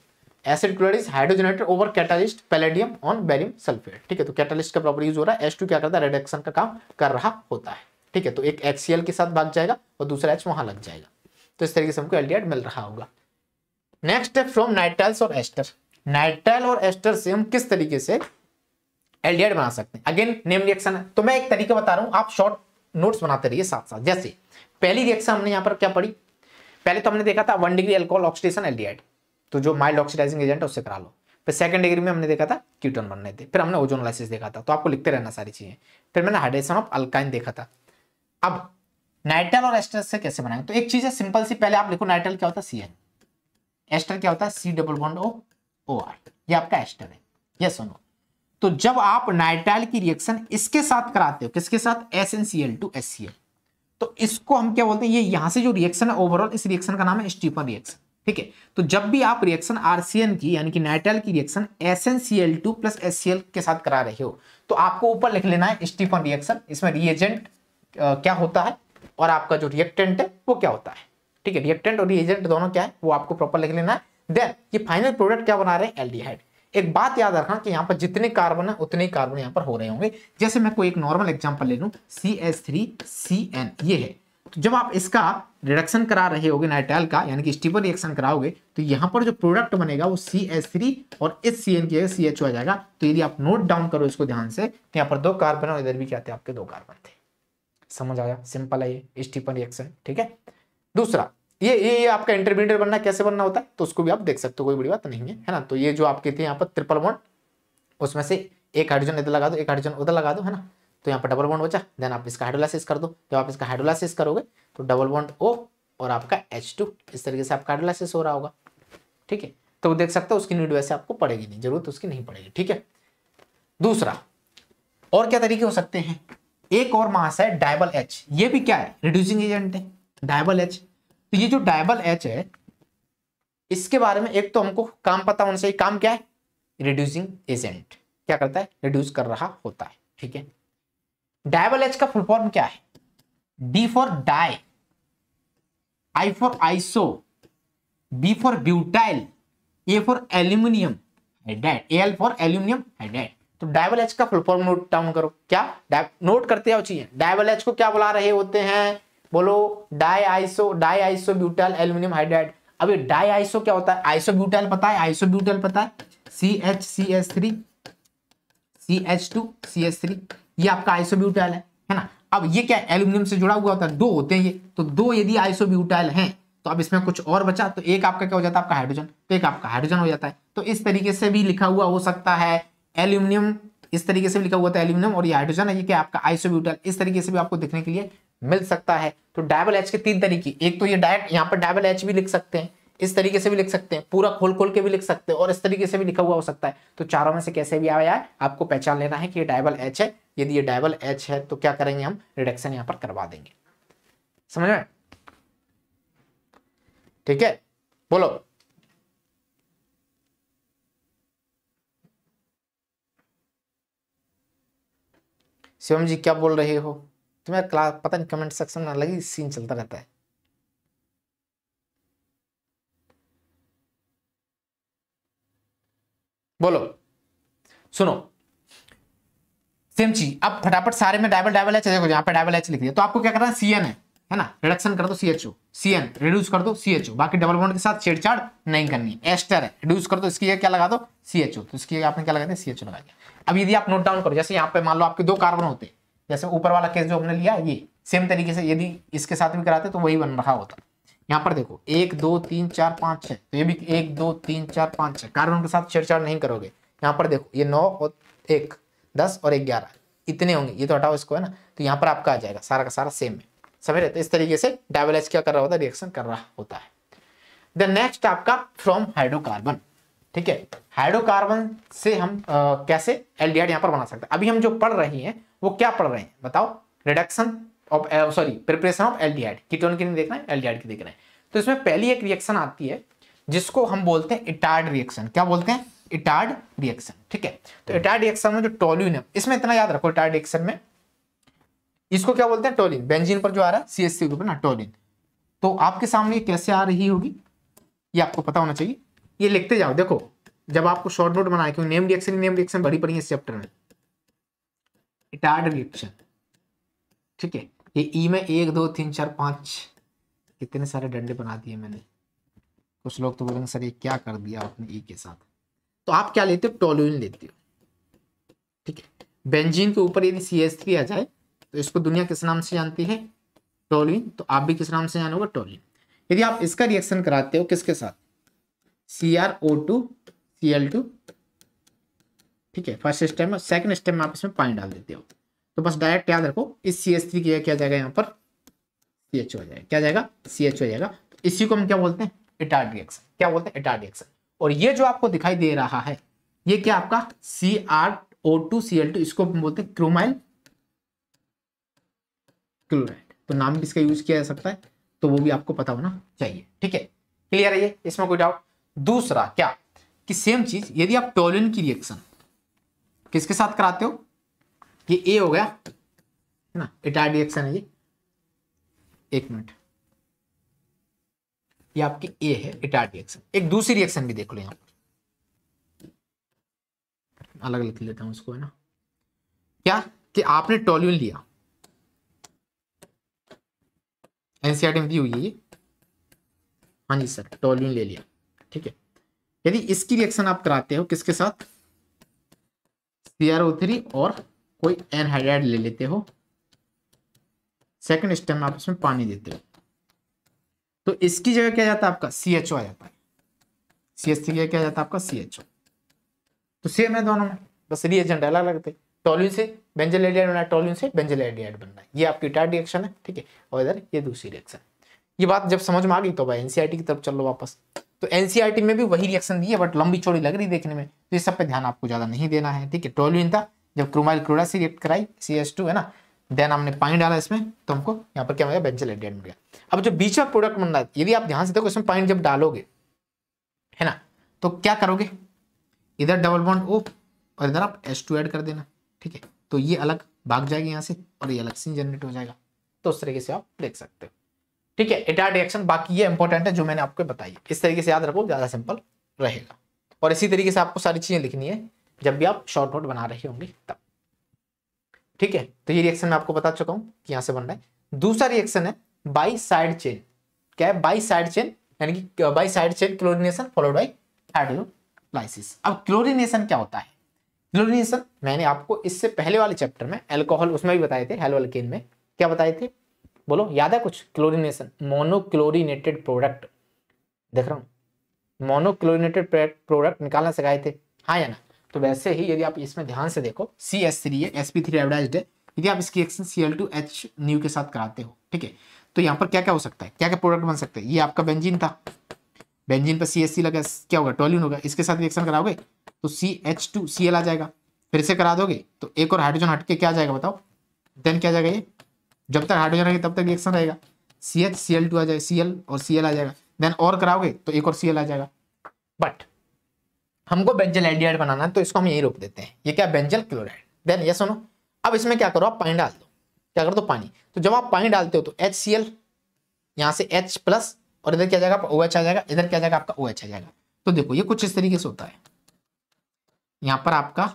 acid chloride is hydrogenated over catalyst palladium on barium sulphate ठीक है तो कैटालिस्ट का प्रॉपर यूज हो रहा है एच क्या करता है रिडक्शन का काम कर रहा होता है ठीक है तो एक एक्सीएल के साथ भाग जाएगा और दूसरा एच वहां लग जाएगा तो इस तरीके से हमको एल मिल रहा होगा नेक्स्ट है फ्रॉम नाइट्राइल्स और एस्टर नाइट्राइल और एस्टर से हम किस तरीके से एल बना सकते हैं अगेन नेम रिएक्शन है तो मैं एक तरीका बता रहा हूं आप शॉर्ट नोट्स बनाते रहिए साथ साथ जैसे पहली रिएक्शन हमने यहां पर क्या पढ़ी पहले तो हमने देखा था one degree alcohol oxidation aldehyde तो जो माइल्ड ऑक्सीडाइजिंग एजेंट है उससे करा लो फिर सेकंड डिग्री में हमने देखा था क्यूटन बनने थे फिर हमने ओजोन लाइसिस देखा था तो आपको लिखते रहना सारी चीज़ें फिर मैंने हाइड्रेशन ऑफ अल्काइन देखा था अब नाइट्रल और एस्टर से कैसे बनाएंगे तो एक चीज़ है सिंपल सी पहले आप लिखो नाइट्रल क्या होता है सी एन एस्टर क्या होता है C double bond O O R ये आपका एस्टर है ये सुनो तो जब आप नाइट्राइल की रिएक्शन इसके साथ कराते हो किसके साथ S N C L two S C L तो इसको हम क्या बोलते हैं ये यहां से जो रिएक्शन है ओवरऑल इस रिएक्शन का नाम है स्टीफन रिएक्शन ठीक है तो जब भी आप रिएक्शन आरसीएन की यानी कि नाइट्राइल की reaction S N C L two plus S C L के साथ करा रहे हो तो आपको ऊपर लिख लेना है स्टीफन रिएक्शन इसमें रिएजेंट क्या होता है और आपका जो रिएक्टेंट है वो क्या होता है ठीक है रिएक्टेंट और रिएजेंट दोनों क्या है वो आपको प्रॉपर लिख लेना है देन ये फाइनल प्रोडक्ट क्या बना रहे हैं एल्डिहाइड एक बात याद रखना कि यहाँ पर जितने कार्बन है उतने कार्बन यहाँ पर हो रहे होंगे जैसे मैं कोई एक नॉर्मल एग्जाम्पल ले लू C S three C N ये है तो जब आप इसका रिडक्शन करा रहे होगे नाइटाइल का यानी कि स्टीपर रिएक्शन कराओगे तो यहाँ पर जो प्रोडक्ट बनेगा वो सी एस थ्री और एस सी एन की सी एच आ जाएगा तो यदि आप नोट डाउन करो इसको ध्यान से तो यहाँ पर दो कार्बन और इधर भी क्या थे आपके दो कार्बन थे समझ आया सिंपल है ये स्टीपर रिएक्शन ठीक है दूसरा ये ये ये आपका इंटरमीडियट बनना कैसे बनना होता है तो उसको भी आप देख सकते हो कोई बड़ी बात नहीं है है ना तो ये जो आपके थे यहाँ पर ट्रिपल वन उसमें से एक हाइड्रोजन इधर लगा दो एक हाइड्रोजन उधर लगा दो है ना तो यहाँ पर डबल बॉन्ड बचा देन आप इसका हाइड्रोलाइसिस कर दो जब आप इसका हाइड्रोलाइसिस करोगे तो डबल बॉन्ड ओ और आपका एच टू इस तरीके से आपका हाइड्रोलाइसिस हो रहा होगा ठीक है तो देख सकते हो उसकी नीड वैसे आपको पड़ेगी नहीं जरूरत उसकी नहीं पड़ेगी ठीक है दूसरा और क्या तरीके हो सकते हैं एक और है डायबल एच ये भी क्या है रिड्यूसिंग एजेंट है डायबल एच तो ये जो डायबल एच है इसके बारे में एक तो हमको काम पता होना चाहिए काम क्या है रिड्यूसिंग एजेंट क्या करता है रिड्यूस कर रहा होता है ठीक है डायबल एच का फुल फॉर्म क्या है D for di I for iso B for butyl A for aluminium hydride L for aluminium hydride तो डायबल एच का फुल फॉर्म नोट डाउन करो क्या नोट करते हो चाहिए डायबल एच को क्या बुला रहे होते हैं बोलो di iso diisobutyl aluminium hydride अब ये डाई आइसो क्या होता है आइसो ब्यूटाइल पता है आइसो ब्यूटाइल पता है C H C S three C H two C S three ये आपका आइसोब्यूटाइल है है ना अब ये क्या एल्यूमिनियम से जुड़ा हुआ होता है दो होते हैं ये तो दो यदि आइसोब्यूटाइल हैं तो अब इसमें कुछ और बचा तो एक आपका क्या हो जाता है आपका हाइड्रोजन तो एक आपका हाइड्रोजन हो जाता है तो इस तरीके से भी लिखा हुआ हो सकता है एल्यूमिनियम इस तरीके से भी लिखा हुआ था एल्यूमिनियम और ये हाइड्रोजन है ये क्या आपका आइसोब्यूटाइल इस तरीके से भी आपको दिखने के लिए मिल सकता है तो डायबल एच के तीन तरीके एक तो ये डायरेक्ट यहाँ पर डायबल एच भी लिख सकते हैं इस तरीके से भी लिख सकते हैं पूरा खोल खोल के भी लिख सकते हैं और इस तरीके से भी लिखा हुआ हो सकता है तो चारों में से कैसे भी आया है आपको पहचान लेना है कि ये डायबल एच है यदि ये डाइबल एच है तो क्या करेंगे हम रिडक्शन यहां पर करवा देंगे समझ में ठीक है बोलो शिवम जी क्या बोल रहे हो तुम्हारा क्लास पता नहीं कमेंट सेक्शन में अलग ही सीन चलता रहता है बोलो सुनो सेम चीज अब फटाफट सारे में डायबल डायबल एच देखो यहाँ पे डायबल एच लिख दिया तो आपको क्या करना है सी है है ना रिडक्शन कर दो C H O C N reduce कर दो सी एच ओ बाकी डबल बॉन्ड के साथ छेड़छाड़ नहीं करनी है एस्टर है रिड्यूस कर दो इसकी क्या लगा दो सी एच ओ तो इसकी आपने क्या लगा दिया सी एच ओ लगा दिया अब यदि आप नोट डाउन करो जैसे यहाँ पे मान लो आपके दो कार्बन होते जैसे ऊपर वाला केस जो हमने लिया ये सेम तरीके से यदि इसके साथ भी कराते तो वही बन रहा होता यहाँ पर देखो एक दो तीन चार पाँच छः तो ये भी एक दो तीन चार पाँच छः कार्बन के साथ छेड़छाड़ नहीं करोगे यहाँ पर देखो ये नौ और एक दस और ग्यारह इतने होंगे ये तो हटाओ इसको है ना तो यहाँ पर आपका आ जाएगा सारा का सारा सेम है समझ रहे तो इस तरीके से डाइवलाइज क्या कर रहा होता है रिएक्शन कर रहा होता है द नेक्स्ट आपका फ्रॉम हाइड्रोकार्बन ठीक है हाइड्रोकार्बन से हम आ, कैसे एल डी यहाँ पर बना सकते हैं अभी हम जो पढ़ रहे हैं वो क्या पढ़ रहे हैं बताओ reduction of sorry preparation of L D ketone की नहीं देखना है एल की देख रहे हैं तो इसमें पहली एक रिएक्शन आती है जिसको हम बोलते हैं इटार्ड रिएक्शन क्या बोलते हैं इटार्ड रिएक्शन ठीक है तो इटार्ड रिएक्शन में जो टोल्यून है इसमें इतना याद रखो इटार्ड रिएक्शन में इसको क्या बोलते हैं टोलिन बेंजीन पर जो आ रहा है सीएससी ग्रुप ना टोलिन तो आपके सामने कैसे आ रही होगी ये आपको पता होना चाहिए ये लिखते जाओ देखो जब आपको शॉर्ट नोट बनाया क्योंकि नेम रिएक्शन नेम रिएक्शन बड़ी पड़ी है चैप्टर में इटार्ड रिएक्शन ठीक है ये ई e में एक दो तीन चार पांच कितने सारे डंडे बना दिए मैंने कुछ लोग तो बोलेंगे सर ये क्या कर दिया आपने ई e के साथ तो आप क्या लेते हो टोलुइन लेते हो ठीक है बेंजीन के ऊपर यदि सी एस थ्री आ जाए तो इसको दुनिया किस नाम से जानती है टोलुइन तो आप भी किस नाम से जानोगे टोलुइन यदि आप इसका रिएक्शन कराते हो किसके साथ C R O two C L two ठीक है फर्स्ट स्टेप में सेकंड स्टेप में आप इसमें पानी डाल देते हो तो बस डायरेक्ट याद रखो इस सी एस थ्री की क्या जाएगा यहाँ पर सी एच हो जाएगा क्या जाएगा सी एच हो जाएगा तो इसी को हम क्या बोलते हैं इटार रिएक्शन क्या बोलते हैं इटार रिएक्शन और ये जो आपको दिखाई दे रहा है ये क्या आपका C R O two C L two इसको बोलते हैं क्रोमाइल क्लोराइड तो नाम भी इसका यूज किया जा सकता है तो वो भी आपको पता होना चाहिए ठीक है क्लियर है ये इसमें कोई डाउट दूसरा क्या कि सेम चीज यदि आप टोलिन की रिएक्शन किसके साथ कराते हो ये ए हो गया है ना एटाइड रिएक्शन है ये एक मिनट ये आपकी ए है इटार रिएक्शन एक दूसरी रिएक्शन भी देख लो यहाँ पर अलग लिख लेता हूं इसको है ना क्या कि आपने टोल्यून लिया एनसीआरटी e में दी हुई है ये हाँ जी सर टोल्यून ले लिया ठीक है यदि इसकी रिएक्शन आप कराते हो किसके साथ सीआरओ थ्री और कोई एनहाइड्राइड ले लेते हो सेकंड स्टेप में आप उसमें पानी देते हो तो इसकी जगह क्या जाता है आपका सी एच ओ आ जाता है सी एस सी क्या जाता है आपका सी एच ओ तो सेम है दोनों में बस रिएजेंट अलग अलग थे टोल्यून से बेंजल एडियड बनना है टॉलिन से बेंजल एडियाड बनना है ये आपकी टाइट रिएक्शन है ठीक है और इधर ये दूसरी रिएक्शन ये बात जब समझ में आ गई तो भाई एनसीआरटी e की तरफ चलो वापस तो एनसीआरटी e में भी वही रिएक्शन दी है बट लंबी चौड़ी लग रही देखने में तो ये सब पे ध्यान आपको ज्यादा नहीं देना है ठीक है टोल्यून था जब क्रोमाइल क्रोडा से रिएक्ट कराई सी है ना देन हमने पानी डाला इसमें तो हमको यहाँ पर क्या होगा गया बेंचलेटेड मिल गया अब जो बीच में प्रोडक्ट बन रहा है यदि आप ध्यान से देखो इसमें पानी जब डालोगे है ना तो क्या करोगे इधर डबल बॉन्ड ओ और इधर आप एस टू एड कर देना ठीक है तो ये अलग भाग जाएगी यहाँ से और ये अलग सीन जनरेट हो जाएगा तो उस तरीके से आप देख सकते हो ठीक है एटार रिएक्शन बाकी ये इंपॉर्टेंट है जो मैंने आपको बताई इस तरीके से याद रखो ज़्यादा सिंपल रहेगा और इसी तरीके से आपको सारी चीज़ें लिखनी है जब भी आप शॉर्ट नोट बना रहे होंगे तब ठीक है तो ये रिएक्शन मैं आपको बता चुका हूं कि यहां से बन रहा है दूसरा रिएक्शन है बाई साइड चेन क्या है बाई साइड चेन यानी कि by side chain chlorination followed by hydrolysis अब क्लोरिनेशन क्या होता है क्लोरिनेशन मैंने आपको इससे पहले वाले चैप्टर में एल्कोहल उसमें भी बताए थे हेलो एल्केन में क्या बताए थे बोलो याद है कुछ क्लोरिनेशन मोनोक्लोरिनेटेड प्रोडक्ट देख रहा हूँ मोनोक्लोरिनेटेड प्रोडक्ट निकालना सिखाए थे हाँ या ना तो वैसे ही यदि आप इसमें ध्यान से देखो सी एस थ्री है एस पी थ्री एवडाइज है यदि आप इसकी action C L two H nu के साथ कराते हो ठीक है तो यहाँ पर क्या क्या हो सकता है क्या क्या प्रोडक्ट बन सकते हैं ये आपका बेंजीन था बेंजीन पर सी एस सी लगा क्या होगा टोल्यून होगा इसके साथ रिएक्शन कराओगे तो C H two C L आ जाएगा फिर से करा दोगे तो एक और हाइड्रोजन हटके क्या आ जाएगा बताओ देन क्या जाएगा ये जब तक हाइड्रोजन रहेगा तब तक रिएक्शन रहेगा C H C L two आ जाएगा सी एल और सी एल आ जाएगा देन और कराओगे तो एक और सी एल आ जाएगा बट हमको बेंजल एल्डिहाइड बनाना है तो इसको हम यही रोक देते हैं ये क्या बेंजल क्लोराइड देन ये सुनो अब इसमें क्या करो आप पानी डाल दो क्या कर दो पानी तो जब आप पानी डालते हो तो एच सी एल यहाँ से एच प्लस और इधर क्या जाएगा ओ एच आ जाएगा इधर क्या जाएगा आपका ओ एच आ जाएगा तो देखो ये कुछ इस तरीके से होता है यहाँ पर आपका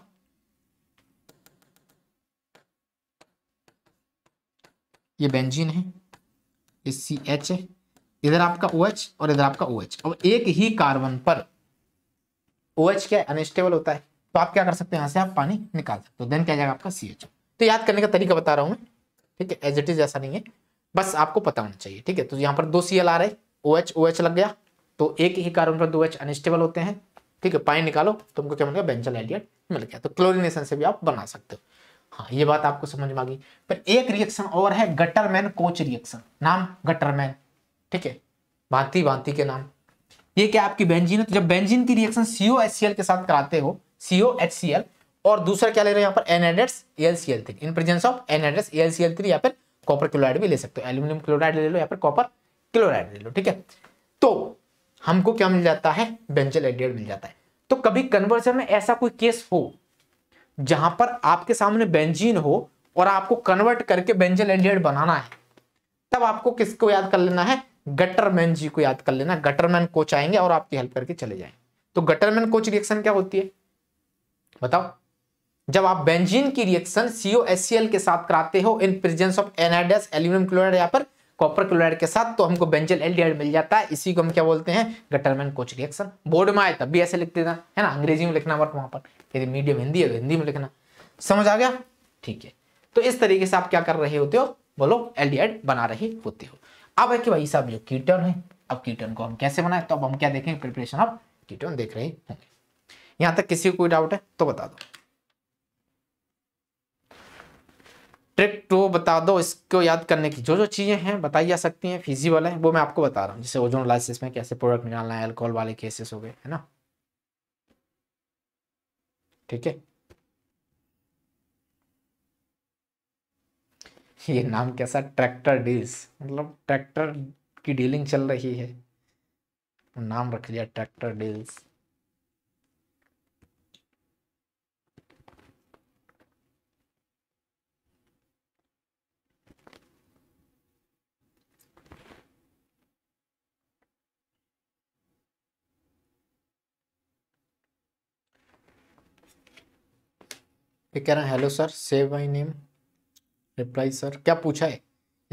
ये बेंजीन है ये सी एच है इधर आपका ओ OH एच और इधर आपका ओ OH। एच और एक ही कार्बन पर ओ OH क्या अनस्टेबल होता है तो आप क्या कर सकते हैं यहाँ से आप पानी निकाल सकते हो देन क्या जाएगा आपका सी एच तो याद करने का तरीका बता रहा हूँ मैं ठीक है एज इट इज ऐसा नहीं है बस आपको पता होना चाहिए ठीक है तो यहाँ पर दो सी एल आ रहे ओ एच ओ एच लग गया तो एक ही कारण पर दो एच अनस्टेबल होते हैं ठीक है पानी निकालो तुमको तो क्या मिल गया बेंचल एलियट मिल गया तो क्लोरिनेशन से भी आप बना सकते हो हाँ ये बात आपको समझ में आ गई पर एक रिएक्शन और है गटरमैन कोच रिएक्शन नाम गटरमैन ठीक है भांति भांति के नाम ये क्या आपकी बेंजीन है तो जब बेंजीन की रिएक्शन सीओ के साथ कराते हो सीओ और दूसरा क्या ले रहे हैं यहाँ पर N L C L three in presence of N L C L three या फिर कॉपर क्लोराइड भी ले सकते हो एल्यूमिनियम क्लोराइड ले लो या फिर कॉपर क्लोराइड ले लो ठीक है तो हमको क्या मिल जाता है बेंजल एडियड मिल जाता है तो कभी कन्वर्जन में ऐसा कोई केस हो जहां पर आपके सामने बेंजीन हो और आपको कन्वर्ट करके बेंजल एडियड बनाना है तब आपको किसको याद कर लेना है गटरमैन जी को याद कर लेना गटरमैन कोच आएंगे और आपकी हेल्प करके चले जाएंगे तो गटरमैन कोच रिएक्शन क्या होती है बताओ जब आप बेंजीन की रिएक्शन सीओ के साथ कराते हो in presence of anhydrous aluminium chloride या फिर कॉपर क्लोराइड के साथ तो हमको बेंजल एल्डिहाइड मिल जाता है इसी को हम क्या बोलते हैं गटरमैन कोच रिएक्शन बोर्ड में आए तब भी ऐसे लिख देना है ना अंग्रेजी में लिखना वर्क वहां पर यदि मीडियम हिंदी है तो हिंदी में लिखना समझ आ गया ठीक है तो इस तरीके से आप क्या कर रहे होते हो बोलो एल्डिहाइड बना रहे होते हो अब है कि भाई साहब जो कीटन है अब कीटन को हम कैसे बनाए तो अब हम क्या देखेंगे प्रिपरेशन ऑफ कीटन देख रहे होंगे यहां तक किसी को कोई डाउट है तो बता दो ट्रिक टू बता दो इसको याद करने की जो जो चीज़ें हैं बताई जा सकती हैं फिजिबल है वो मैं आपको बता रहा हूँ जैसे ओजोन लाइसिस में कैसे प्रोडक्ट निकालना है अल्कोहल वाले केसेस हो गए है ना ठीक है ये नाम कैसा ट्रैक्टर डील्स मतलब ट्रैक्टर की डीलिंग चल रही है नाम रख लिया ट्रैक्टर डील्स ये कह हैं hello sir save my name reply sir क्या पूछा है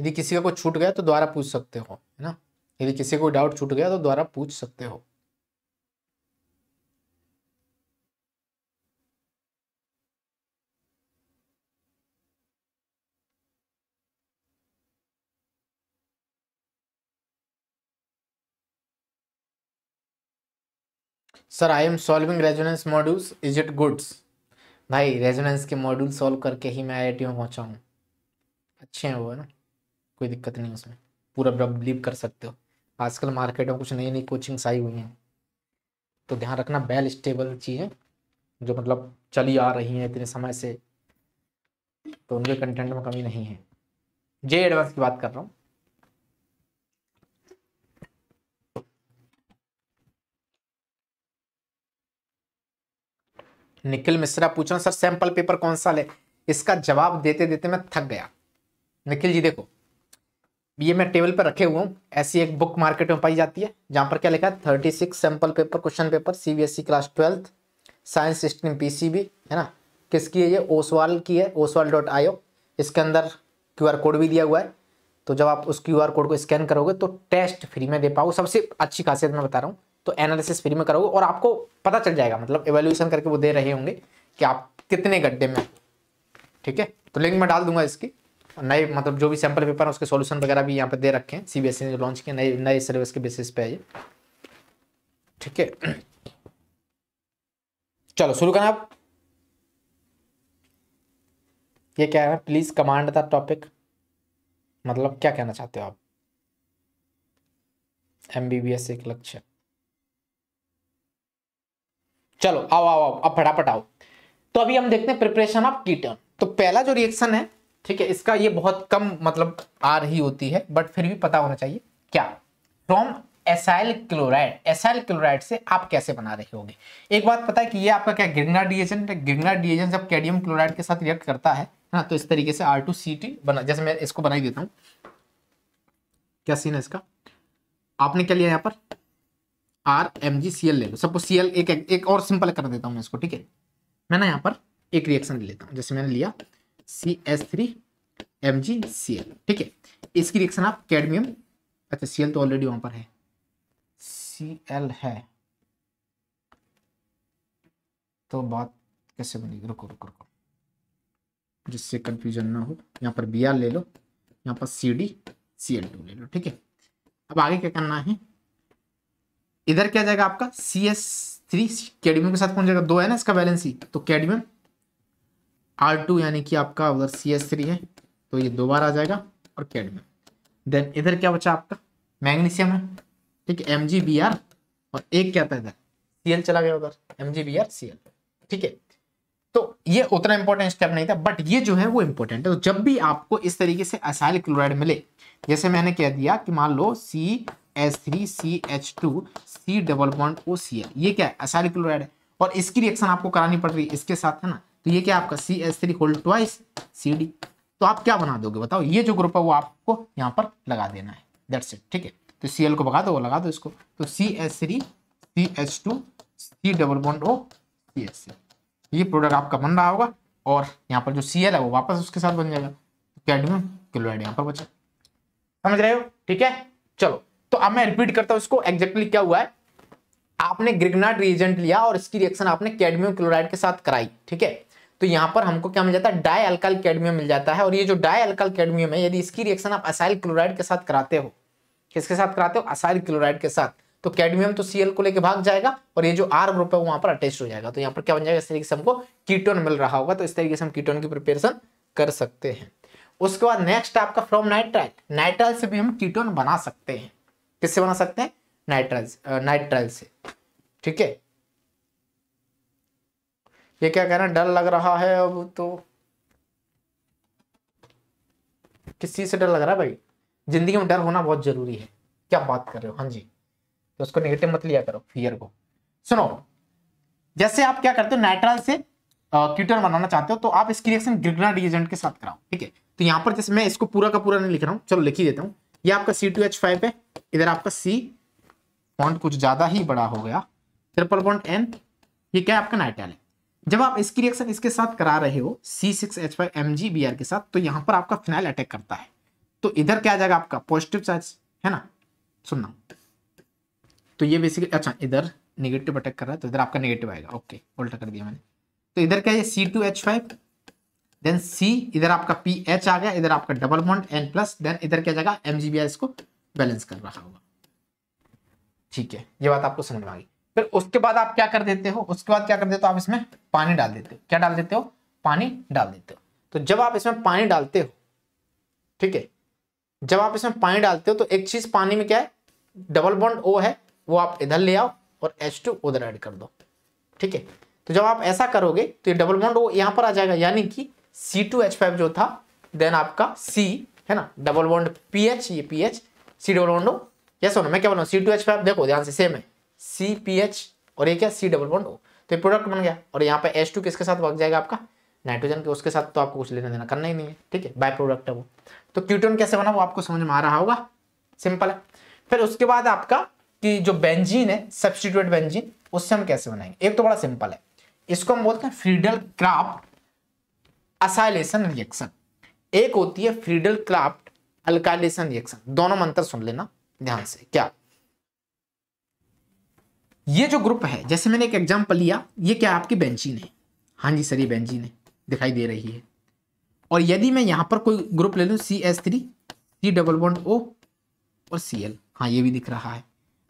यदि किसी का कोई छूट गया तो दोबारा पूछ सकते हो है ना यदि किसी को डाउट छूट गया तो दोबारा पूछ सकते हो sir I am solving resonance modules is it goods भाई रेजोनेंस के मॉड्यूल सॉल्व करके ही मैं आई में पहुंचा हूँ अच्छे हैं वो है ना कोई दिक्कत नहीं उसमें पूरा बिलीव कर सकते हो आजकल मार्केट में कुछ नई नई कोचिंग्स आई हुई हैं तो ध्यान रखना बेल स्टेबल चीज़ें जो मतलब चली आ रही हैं इतने समय से तो उनके कंटेंट में कमी नहीं है जे एडवांस की बात कर रहा हूँ निखिल मिश्रा पूछ रहा सर सैंपल पेपर कौन सा ले इसका जवाब देते देते मैं थक गया निखिल जी देखो ये मैं टेबल पर रखे हुए हूँ ऐसी एक बुक मार्केट में पाई जाती है जहाँ पर क्या लिखा है thirty six sample paper question paper CBSE class twelfth science C PCB है ना किसकी है ये ओसवाल की है ओसवाल डॉट आईओ इसके अंदर क्यूआर कोड भी दिया हुआ है तो जब आप उस क्यूआर कोड को स्कैन करोगे तो टेस्ट फ्री में दे पाओगे सबसे अच्छी खासियत मैं बता रहा हूँ तो एनालिसिस फ्री में करोगे और आपको पता चल जाएगा मतलब एवेल्यूशन करके वो दे रहे होंगे कि आप कितने गड्ढे में ठीक है तो लिंक मैं डाल दूंगा इसकी नए मतलब जो भी सैम्पल पेपर है उसके सॉल्यूशन वगैरह भी यहाँ पे दे रखे हैं सीबीएसई e ने लॉन्च किए नए नए सिलेबस के बेसिस पे है ठीक है चलो शुरू करना आप ये क्या है प्लीज कमांड द टॉपिक मतलब क्या कहना चाहते हो आप एम बी बी एस एक लक्ष्य चलो आओ आओ आओ अब फटाफट आओ तो अभी हम देखते हैं प्रिपरेशन ऑफ कीटन तो पहला जो रिएक्शन है ठीक है इसका ये बहुत कम मतलब आ रही होती है बट फिर भी पता होना चाहिए क्या from acyl chloride acyl chloride से आप कैसे बना रहे होगे एक बात पता है कि ये आपका क्या गिरना डिएजन गिरना डिएजन जब कैडियम क्लोराइड के साथ रिएक्ट करता है ना हाँ, तो इस तरीके से आर टू सी टी बना जैसे मैं इसको बनाई देता हूँ क्या सीन है इसका आपने क्या लिया यहाँ पर R M G C L ले लो सबको सी एल एक, एक और सिंपल कर देता हूँ मैं इसको ठीक है मैं ना यहाँ पर एक रिएक्शन ले लेता हूँ जैसे मैंने लिया C S three M G C L ठीक है इसकी रिएक्शन आप कैडमियम अच्छा सी एल तो ऑलरेडी वहां पर है सी एल है तो बात कैसे बनेगी रुको रुको रुको जिससे कंफ्यूजन ना हो यहाँ पर बी आर ले लो यहाँ पर C D C L two ले लो ठीक है अब आगे क्या करना है इधर क्या जाएगा आपका सी एस थ्री कैडमियम के साथ कौन जाएगा दो है ना इसका बैलेंस ही तो कैडमियम आर टू यानी कि आपका उधर सी एस थ्री है तो ये दो बार आ जाएगा और कैड में देन इधर क्या बचा आपका मैग्नीशियम है ठीक है एम जी बी आर और एक क्या था इधर सी एल चला गया उधर M G B R C L ठीक है तो ये उतना इंपॉर्टेंट स्टेप नहीं था बट ये जो है वो इंपॉर्टेंट है तो जब भी आपको इस तरीके से असाइल क्लोराइड मिले जैसे मैंने कह दिया कि मान लो C S three C H two C double bond O C L ये क्या है असाइल क्लोराइड है और इसकी रिएक्शन आपको करानी पड़ रही है इसके साथ है ना तो ये क्या आपका C S three hold twice C D तो आप क्या बना दोगे बताओ ये जो ग्रुप है वो आपको यहाँ पर लगा देना है दैट्स इट ठीक है तो सी एल को भगा दो लगा दो इसको तो C S three C S two C double bond O C S C ये प्रोडक्ट आपका बन रहा होगा और यहाँ पर जो सी एल है वो वापस उसके साथ बन जाएगा कैडमियम तो क्लोराइड यहाँ पर बचा समझ रहे हो ठीक है चलो तो अब मैं रिपीट करता हूँ इसको एग्जैक्टली क्या हुआ है आपने ग्रिगनाट रिएजेंट लिया और इसकी रिएक्शन आपने कैडमियम क्लोराइड के साथ कराई ठीक है तो यहाँ पर हमको क्या मिल जाता है डाई अल्काइल कैडमियम मिल जाता है और ये जो डाई अल्काइल कैडमियम है यदि इसकी रिएक्शन आप असाइल क्लोराइड के साथ कराते हो किसके साथ कराते हो असाइल क्लोराइड के साथ तो कैडमियम तो सीएल को लेके भाग जाएगा और ये जो आर ग्रुप है वहां पर अटैच हो जाएगा तो यहाँ पर क्या बन जाएगा इस तरीके से हमको कीटोन मिल रहा होगा तो इस तरीके से हम कीटोन की प्रिपेरेशन कर सकते हैं उसके बाद नेक्स्ट आपका फ्रॉम नाइट्राइल नाइट्राइल से भी हम कीटोन बना सकते हैं किससे बना सकते हैं नाइट्राइल नाइट्राइल से ठीक है ये क्या कहना डर लग रहा है अब तो किस चीज़ से डर लग रहा है भाई जिंदगी में डर होना बहुत जरूरी है क्या बात कर रहे हो हाँ जी तो उसको नेगेटिव मत लिया करो फियर को सुनो जैसे आप क्या करते हो नाइट्राल से क्यूटर बनाना चाहते हो तो आप इसकी रिएक्शन ग्रिगना डिजेंट के साथ कराओ ठीक है तो यहाँ पर जैसे मैं इसको पूरा का पूरा नहीं लिख रहा हूँ चलो लिख ही देता हूँ ये आपका सी टू एच फाइव है इधर आपका सी पॉइंट कुछ ज़्यादा ही बड़ा हो गया ट्रिपल पॉइंट एन ये क्या है आपका नाइट्रल है जब आप इसकी रिएक्शन इसके साथ करा रहे हो C six H five M G B R के साथ तो यहाँ पर आपका फिनाइल अटैक करता है तो इधर क्या आ जाएगा आपका पॉजिटिव चार्ज है ना सुनना तो ये बेसिकली अच्छा इधर नेगेटिव अटैक कर रहा है तो इधर आपका नेगेटिव आएगा ओके उल्टा कर दिया मैंने तो इधर क्या है C two H five then C इधर आपका पी एच आ गया इधर आपका double bond N plus then इधर क्या जाएगा एम जी बी आर इसको बैलेंस कर रहा होगा ठीक है ये बात आपको समझ में आ गई फिर उसके बाद आप क्या कर देते हो उसके बाद क्या कर देते हो आप इसमें पानी डाल देते हो क्या डाल देते हो पानी डाल देते हो तो जब आप इसमें पानी डालते हो ठीक है जब आप इसमें पानी डालते हो तो एक चीज पानी में क्या है डबल बॉन्ड ओ है वो आप इधर ले आओ और एच टू उधर ऐड कर दो ठीक है तो जब आप ऐसा करोगे तो ये डबल बॉन्ड ओ यहां पर आ जाएगा यानी कि सी टू एच फाइव जो था देन आपका सी है ना डबल बॉन्ड पी एच ये P H C double bond O yes मैं क्या बोल रहा हूँ सी टू एच फाइव देखो ध्यान से सेम है सी पी एच और ये क्या सी डबल बॉन्ड ओ तो ये प्रोडक्ट बन गया और यहाँ पे एस टू किसके साथ भाग जाएगा आपका नाइट्रोजन के उसके साथ तो आपको कुछ लेना देना करना ही नहीं है ठीक है बाय प्रोडक्ट है वो तो क्यूटोन कैसे बना वो आपको समझ में आ रहा होगा सिंपल है फिर उसके बाद आपका कि जो बेंजीन है सब्सटीट्यूट बेंजीन उससे हम कैसे बनाएंगे एक तो बड़ा सिंपल है इसको हम बोलते हैं फ्रीडल क्राफ्ट असाइलेशन रिएक्शन एक होती है फ्रीडल क्राफ्ट अल्काइलेशन रिएक्शन दोनों मंत्र सुन लेना ध्यान से क्या ये जो ग्रुप है जैसे मैंने एक एग्जाम्पल लिया ये क्या आपकी बेंचिन है हाँ जी सर ये बेंचिन है दिखाई दे रही है और यदि मैं यहाँ पर कोई ग्रुप ले लूँ C S three C double one O और सी एल हाँ ये भी दिख रहा है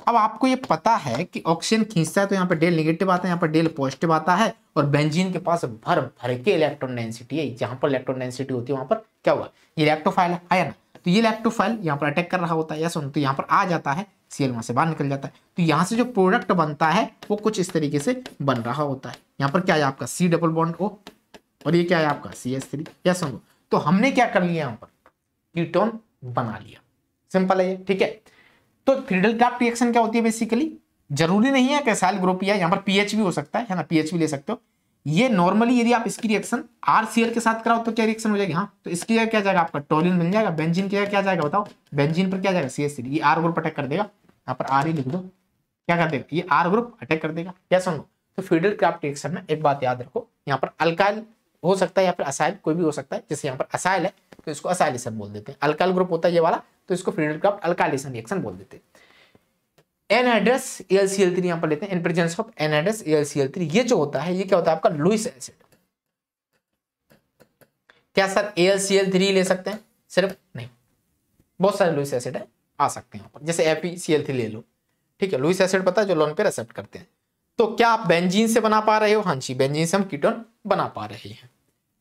अब आपको ये पता है कि ऑक्सीजन खींचता है तो यहाँ पर डेल नेगेटिव आता है यहाँ पर डेल पॉजिटिव आता है और बेंजीन के पास भर भर के इलेक्ट्रॉन डेंसिटी है जहाँ पर इलेक्ट्रॉन डेंसिटी होती है वहाँ पर क्या हुआ ये इलेक्ट्रोफाइल आया ना तो ये इलेक्ट्रोफाइल यहाँ पर अटैक कर रहा होता है या सुन तो यहाँ पर आ जाता है सीएल वहां से बाहर निकल जाता है तो यहाँ से जो प्रोडक्ट बनता है वो कुछ इस तरीके से बन रहा होता है यहाँ पर क्या है आपका सी डबल बॉन्ड ओ और ये क्या है आपका सी एस थ्री या समझो तो हमने क्या कर लिया यहाँ पर कीटोन बना लिया सिंपल है ये ठीक है तो फ्रीडल क्राफ्ट रिएक्शन क्या होती है बेसिकली जरूरी नहीं है कैसाइल ग्रुप या यहाँ पर पीएच भी हो सकता है ना पीएच भी ले सकते हो ये नॉर्मली यदि आप इसकी रिएक्शन आरसीएल के साथ कराओ तो क्या रिएक्शन हो जाएगी हाँ तो इसकी जगह क्या जाएगा आपका टोलिन मिल जाएगा बेंजीन की जगह क्या जाएगा बताओ बेंजीन पर क्या जाएगा सीएस ये आर ग्रुप अटैक कर देगा यहाँ पर आर ही लिख दो क्या कर देगा ये आर ग्रुप अटैक कर देगा क्या सुनो तो फीडर क्राफ्ट रिएक्शन में एक बात याद रखो यहाँ पर अल्काइल हो सकता है या फिर असाइल कोई भी हो सकता है जैसे यहाँ पर असाइल है तो इसको असाइलिसन बोल देते हैं अल्काइल ग्रुप होता है ये वाला तो इसको फीडर क्राफ्ट अल्कालिसन रिएक्शन बोल देते हैं एनहाइड्रस एलसीएल थ्री यहाँ पर लेते हैं in presence of anhydrous LCL three ये जो होता है ये क्या होता है आपका लुइस एसिड क्या सर एलसीएल ले सकते हैं सिर्फ नहीं बहुत सारे लुइस एसिड है आ सकते हैं यहाँ पर जैसे एपी ले लो ठीक है लुइस एसिड पता है जो लोन पे एक्सेप्ट करते हैं तो क्या आप बेंजीन से बना पा रहे हो हाँ जी बेंजीन से हम कीटोन बना पा रहे हैं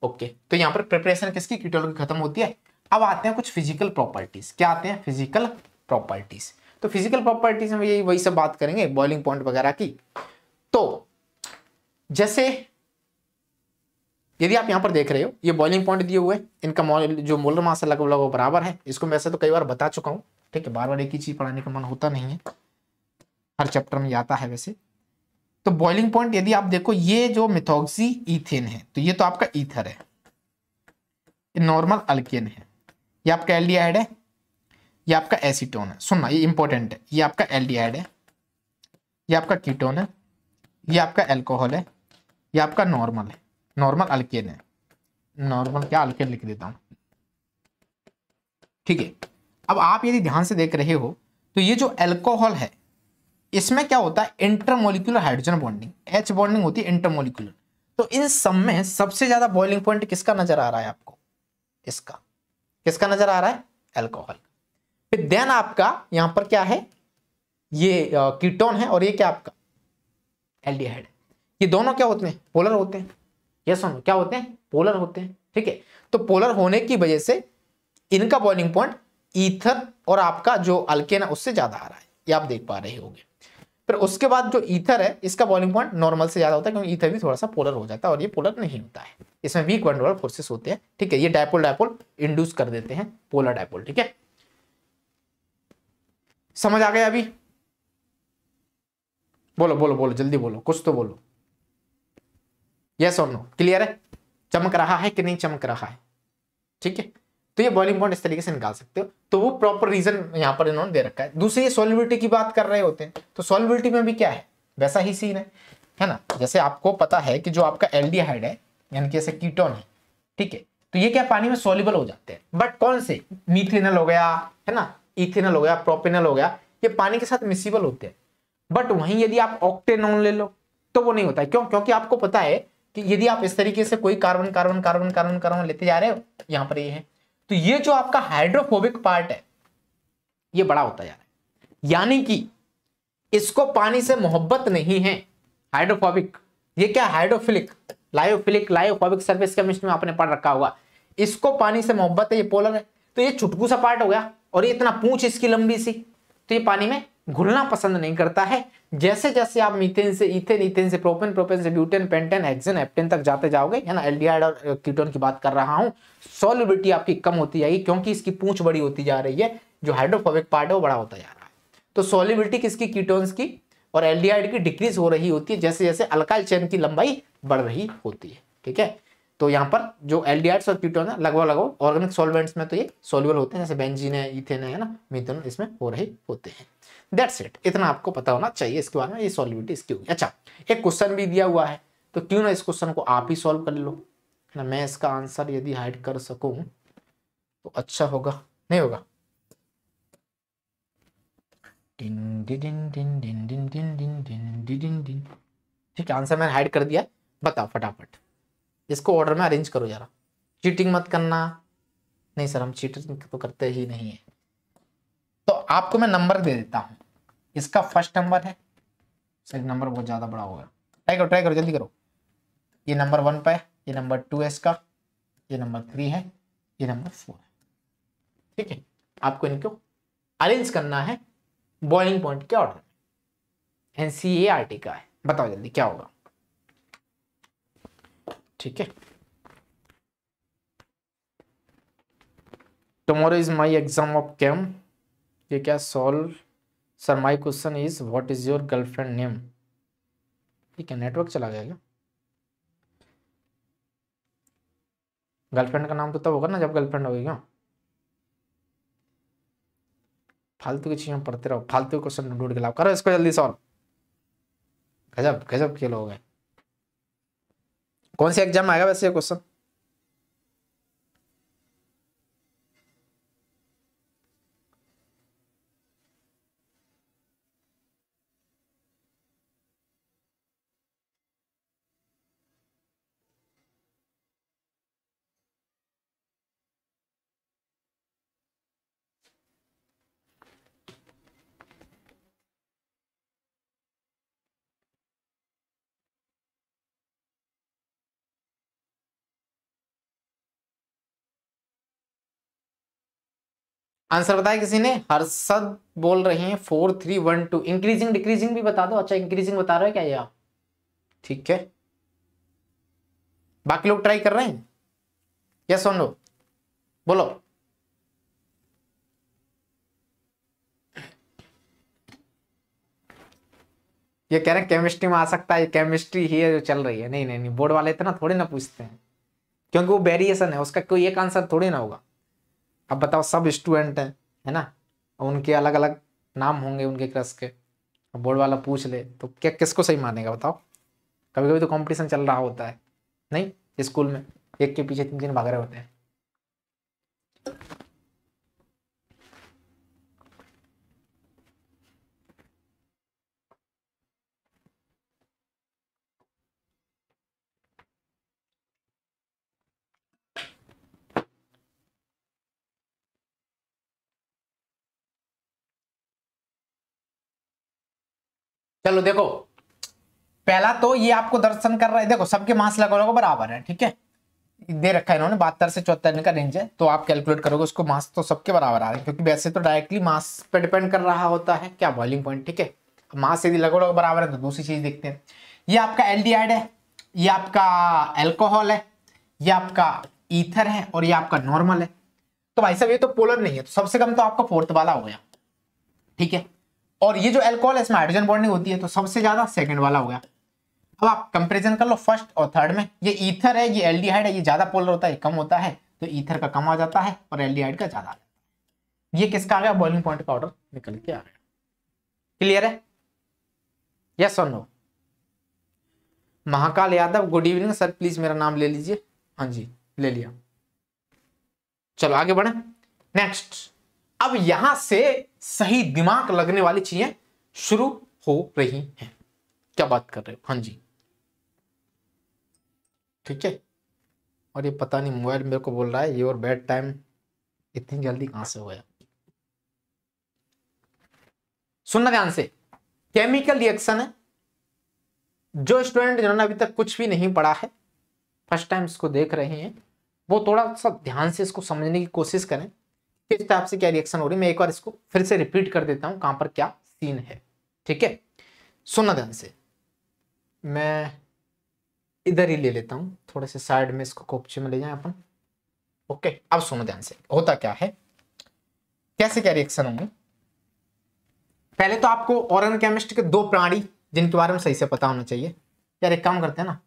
ओके तो यहाँ पर प्रिपरेशन किसकी कीटोन की खत्म होती है अब आते हैं कुछ फिजिकल प्रॉपर्टीज क्या आते हैं फिजिकल प्रॉपर्टीज तो फिजिकल प्रॉपर्टीज हम यही वही सब बात करेंगे बॉइलिंग पॉइंट वगैरह की तो जैसे यदि आप यहां पर देख रहे हो ये बॉइलिंग पॉइंट दिए हुए इनका जो मोलर मास है लगभग लगभग बराबर है इसको मैं ऐसे तो कई बार बता चुका हूं ठीक है बार बार एक ही चीज पढ़ाने का मन होता नहीं है हर चैप्टर में आता है वैसे तो बॉइलिंग पॉइंट यदि आप देखो ये जो मिथोक्सी इथेन है तो ये तो आपका ईथर है ये नॉर्मल अल्केन है ये आपका एल्डिहाइड है ये आपका एसीटोन है सुनना ये इंपॉर्टेंट है ये आपका एल्डिहाइड है ये आपका कीटोन है ये आपका एल्कोहल है ये आपका नॉर्मल है नॉर्मल अल्केन है नॉर्मल क्या अल्केन लिख देता हूं ठीक है अब आप यदि ध्यान से देख रहे हो तो ये जो एल्कोहल है इसमें क्या होता है intermolecular hydrogen bonding H bonding होती है इंटरमोलिकुलर तो इन सब में सबसे ज्यादा बॉइलिंग पॉइंट किसका नजर आ रहा है आपको इसका किसका नजर आ रहा है एल्कोहल फिर देन आपका यहां पर क्या है ये कीटोन है और ये क्या आपका एल्डिहाइड ये दोनों क्या होते हैं पोलर होते हैं ये सुनो क्या होते हैं पोलर होते हैं ठीक है तो पोलर होने की वजह से इनका बॉइलिंग पॉइंट ईथर और आपका जो अल्केन है उससे ज़्यादा आ रहा है ये आप देख पा रहे होंगे फिर उसके बाद जो ईथर है इसका बॉलिंग पॉइंट नॉर्मल से ज़्यादा होता है क्योंकि ईथर भी थोड़ा सा पोलर हो जाता है और ये पोलर नहीं होता है इसमें वीक वंडोलर फोर्सेस होते हैं ठीक है ये डायपोल डायपोल इंड्यूस कर देते हैं पोलर डायपोल ठीक है समझ आ गया अभी बोलो बोलो बोलो जल्दी बोलो कुछ तो बोलो यस और नो क्लियर है चमक रहा है कि नहीं चमक रहा है ठीक है तो ये बॉइलिंग पॉइंट इस तरीके से निकाल सकते हो तो वो प्रॉपर रीजन यहाँ पर इन्होंने दे रखा है दूसरी ये सॉलिबिलिटी की बात कर रहे होते हैं तो सॉलिबिलिटी में भी क्या है वैसा ही सीन है है ना जैसे आपको पता है कि जो आपका एल्डिहाइड है यानी कि जैसे कीटोन है ठीक है तो ये क्या पानी में सोलिबल हो जाते हैं बट कौन से मीथेनल हो गया है ना इथेनल हो गया प्रोपेनल हो गया ये पानी के साथ मिसिबल होते हैं बट वहीं यदि आप ऑक्टेनॉन ले लो तो वो नहीं होता है क्यों क्योंकि आपको पता है कि यदि आप इस तरीके से कोई carbon carbon carbon carbon carbon लेते जा रहे हो यहाँ पर ये है तो ये जो आपका हाइड्रोफोबिक पार्ट है ये बड़ा होता जा रहा है यानी कि इसको पानी से मोहब्बत नहीं है हाइड्रोफोबिक ये क्या hydrophilic lyophilic lyophobic surface chemistry में आपने पढ़ रखा होगा इसको पानी से मोहब्बत है ये पोलर है तो ये चुटकू सा पार्ट हो गया और ये इतना पूछ इसकी लंबी सी तो ये पानी में घुलना पसंद नहीं करता है जैसे जैसे आप मीथेन से इथेन इथेन से प्रोपेन प्रोपेन से ब्यूटेन पेंटेन हेक्सेन एप्टेन तक जाते जाओगे है ना एल्डिहाइड और कीटोन की बात कर रहा हूँ सॉलिबिलिटी आपकी कम होती जाएगी क्योंकि इसकी पूछ बड़ी होती जा रही है जो हाइड्रोफोबिक पार्ट है वो बड़ा होता जा रहा है तो सॉलिबिलिटी किसकी कीटोन्स की और एलडीआईड की डिक्रीज हो रही होती है जैसे जैसे अलकाल चैन की लंबाई बढ़ रही होती है ठीक है तो यहाँ पर जो एल्डिहाइड्स और कीटोन है लगभग लगभग ऑर्गेनिक सॉल्वेंट्स में तो ये सोल्यूबल होते हैं जैसे बेंजीन है इथेन है ना मिथेन इसमें हो रहे होते हैं दैट्स इट इतना आपको पता होना चाहिए इसके बारे में ये सॉल्विटी इसकी होगी अच्छा एक क्वेश्चन भी दिया हुआ है तो क्यों ना इस क्वेश्चन को आप ही सॉल्व कर लो ना मैं इसका आंसर यदि हाइड कर सकूं तो अच्छा होगा नहीं होगा ठीक है आंसर मैंने हाइड कर दिया बताओ फटाफट इसको ऑर्डर में अरेंज करो जरा चीटिंग मत करना नहीं सर हम चीटिंग तो करते ही नहीं है तो आपको मैं नंबर दे देता हूं इसका फर्स्ट नंबर है सर नंबर बहुत ज़्यादा बड़ा होगा ट्राई करो ट्राई करो जल्दी करो ये नंबर वन पे ये नंबर टू है इसका ये नंबर थ्री है ये नंबर फोर है ठीक है आपको इनको अरेंज करना है बॉइलिंग पॉइंट के ऑर्डर में N C A R T का है बताओ जल्दी क्या होगा ठीक है tomorrow is my exam of chem ये क्या solve sir my question is what is your girlfriend name ठीक है नेटवर्क चला गया क्या गर्लफ्रेंड का नाम तो तब होगा ना जब गर्लफ्रेंड होगी क्या फालतू की चीज़ें पढ़ते रहो फालतू क्वेश्चन ढूंढ के लाओ करो इसको जल्दी सॉल्व गजब गजब खेल हो गए कौन से एग्जाम आएगा वैसे ये क्वेश्चन आंसर बताया किसी ने हर्षद बोल रहे हैं four three one two increasing decreasing भी बता दो अच्छा इंक्रीजिंग बता रहे हो क्या ये आप ठीक है बाकी लोग ट्राई कर रहे हैं यस सुन लो बोलो ये कह रहे हैं केमिस्ट्री में आ सकता है केमिस्ट्री ही है जो चल रही है नहीं नहीं नहीं बोर्ड वाले इतना थोड़ी ना पूछते हैं क्योंकि वो वेरिएशन है उसका कोई एक आंसर थोड़ी ना होगा अब बताओ सब स्टूडेंट हैं है ना उनके अलग अलग नाम होंगे उनके क्रश के अब बोर्ड वाला पूछ ले तो क्या किसको सही मानेगा बताओ कभी कभी तो कंपटीशन चल रहा होता है नहीं स्कूल में एक के पीछे तीन तीन भाग रहे होते हैं चलो देखो पहला तो ये आपको दर्शन कर रहा है देखो सबके मास लगा बराबर है ठीक है दे रखा है इन्होंने बहत्तर से चौहत्तर का रेंज है तो आप कैलकुलेट करोगे उसको मास तो सबके बराबर आ रहा है क्योंकि वैसे तो डायरेक्टली मास पे डिपेंड कर रहा होता है क्या बॉइलिंग पॉइंट ठीक है मास यदि लगो लगो तो बराबर है तो दूसरी चीज देखते हैं ये आपका एल है ये आपका एल्कोहल है ये आपका ईथर है और ये आपका नॉर्मल है तो भाई साहब ये तो पोलर नहीं है तो सबसे कम तो आपका फोर्थ वाला हो गया ठीक है और ये जो एल्कोहल इसमें हाइड्रोजन बॉन्डिंग होती है तो सबसे ज्यादा सेकंड वाला हो गया अब आप कंपेरिजन कर लो फर्स्ट और थर्ड में ये ईथर है ये एल है ये ज्यादा पोलर होता है कम होता है तो ईथर का कम आ जाता है और एल का ज्यादा आ जाता है ये किसका आ गया बॉइलिंग पॉइंट का ऑर्डर निकल के आ गया क्लियर है यस और no Mahakal Yadav good evening sir please मेरा नाम ले लीजिए हाँ जी ले लिया चलो आगे बढ़े नेक्स्ट अब यहां से सही दिमाग लगने वाली चीजें शुरू हो रही हैं क्या बात कर रहे हो हाँ जी ठीक है और ये पता नहीं मोबाइल मेरे को बोल रहा है योर बेड टाइम इतनी जल्दी कहां से हो गया सुनना ध्यान से केमिकल रिएक्शन है जो स्टूडेंट जिन्होंने अभी तक कुछ भी नहीं पढ़ा है फर्स्ट टाइम इसको देख रहे हैं वो थोड़ा सा ध्यान से इसको समझने की कोशिश करें किस टाइप से क्या रिएक्शन हो रही है मैं एक बार इसको फिर से रिपीट कर देता हूं कहां पर क्या सीन है ठीक है सुनना ध्यान से मैं इधर ही ले लेता हूं थोड़े से साइड में इसको कोपचे में ले जाए अपन ओके अब सुनो ध्यान से होता क्या है कैसे क्या रिएक्शन होंगे पहले तो आपको ऑरन केमिस्ट्री के दो प्राणी जिनके बारे में सही से पता होना चाहिए यार एक काम करते हैं ना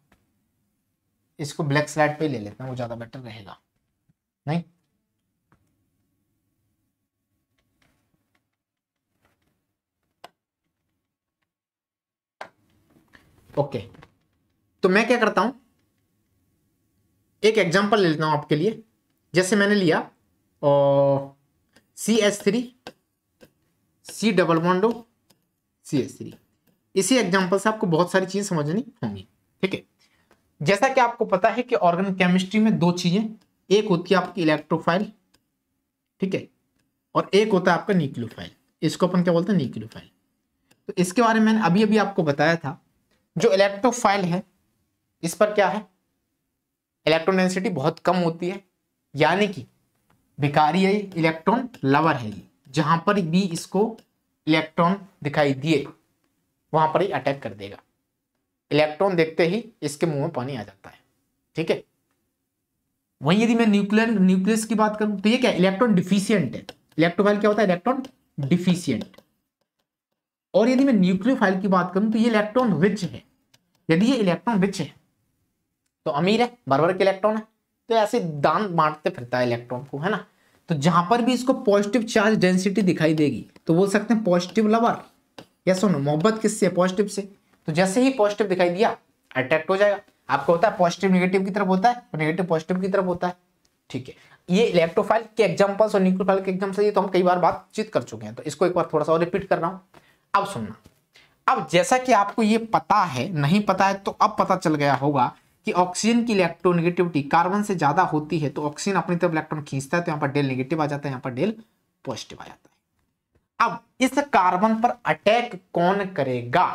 इसको ब्लैक स्लाइड पे ही ले लेते हैं वो ज़्यादा बेटर रहेगा नहीं ओके तो मैं क्या करता हूं एक एग्जाम्पल ले लेता हूं आपके लिए जैसे मैंने लिया C S three C double bond O C S three इसी एग्जाम्पल से आपको बहुत सारी चीजें समझनी होंगी ठीक है जैसा कि आपको पता है कि ऑर्गन केमिस्ट्री में दो चीज़ें एक होती है आपकी इलेक्ट्रोफाइल ठीक है और एक होता है आपका न्यूक्लियोफाइल इसको अपन क्या बोलते हैं न्यूक्लियोफाइल तो इसके बारे में मैंने अभी अभी आपको बताया था जो इलेक्ट्रोफाइल है इस पर क्या है इलेक्ट्रॉन डेंसिटी बहुत कम होती है यानी कि भिकारी है इलेक्ट्रॉन लवर है ये जहां पर भी इसको इलेक्ट्रॉन दिखाई दिए वहां पर ही अटैक कर देगा इलेक्ट्रॉन देखते ही इसके मुंह में पानी आ जाता है ठीक है वहीं यदि मैं न्यूक्लियर न्यूक्लियस की बात करूं तो ये क्या इलेक्ट्रॉन डिफिशियंट है इलेक्ट्रोफाइल क्या होता है इलेक्ट्रॉन डिफिशियंट और यदि मैं न्यूक्लियोफाइल की बात करूं तो ये इलेक्ट्रॉन रिच है यदि ये इलेक्ट्रॉन रिच है तो अमीर है बरबर के इलेक्ट्रॉन है तो ऐसे दान बांटते फिरता है इलेक्ट्रॉन को है ना तो जहां पर भी इसको पॉजिटिव चार्ज डेंसिटी दिखाई देगी तो बोल सकते हैं पॉजिटिव लवर या सुनो मोहब्बत किससे पॉजिटिव से तो जैसे ही पॉजिटिव दिखाई दिया अट्रैक्ट हो जाएगा आपको होता है पॉजिटिव निगेटिव की तरफ होता है और नेगेटिव पॉजिटिव की तरफ होता है ठीक है ये इलेक्ट्रोफाइल के एग्जाम्पल्स और न्यूक्लियोफाइल के एग्जाम्पल ये तो हम कई बार बातचीत कर चुके हैं तो इसको एक बार थोड़ा सा और रिपीट कर रहा हूँ अब सुनना अब जैसा कि आपको ये पता है नहीं पता है तो अब पता चल गया होगा कि ऑक्सीजन की इलेक्ट्रोनिगेटिविटी कार्बन से ज्यादा होती है तो ऑक्सीजन अपनी तरफ इलेक्ट्रॉन खींचता है तो यहाँ पर डेल निगेटिव आ जाता है यहाँ पर डेल पॉजिटिव आ जाता है अब इस कार्बन पर अटैक कौन करेगा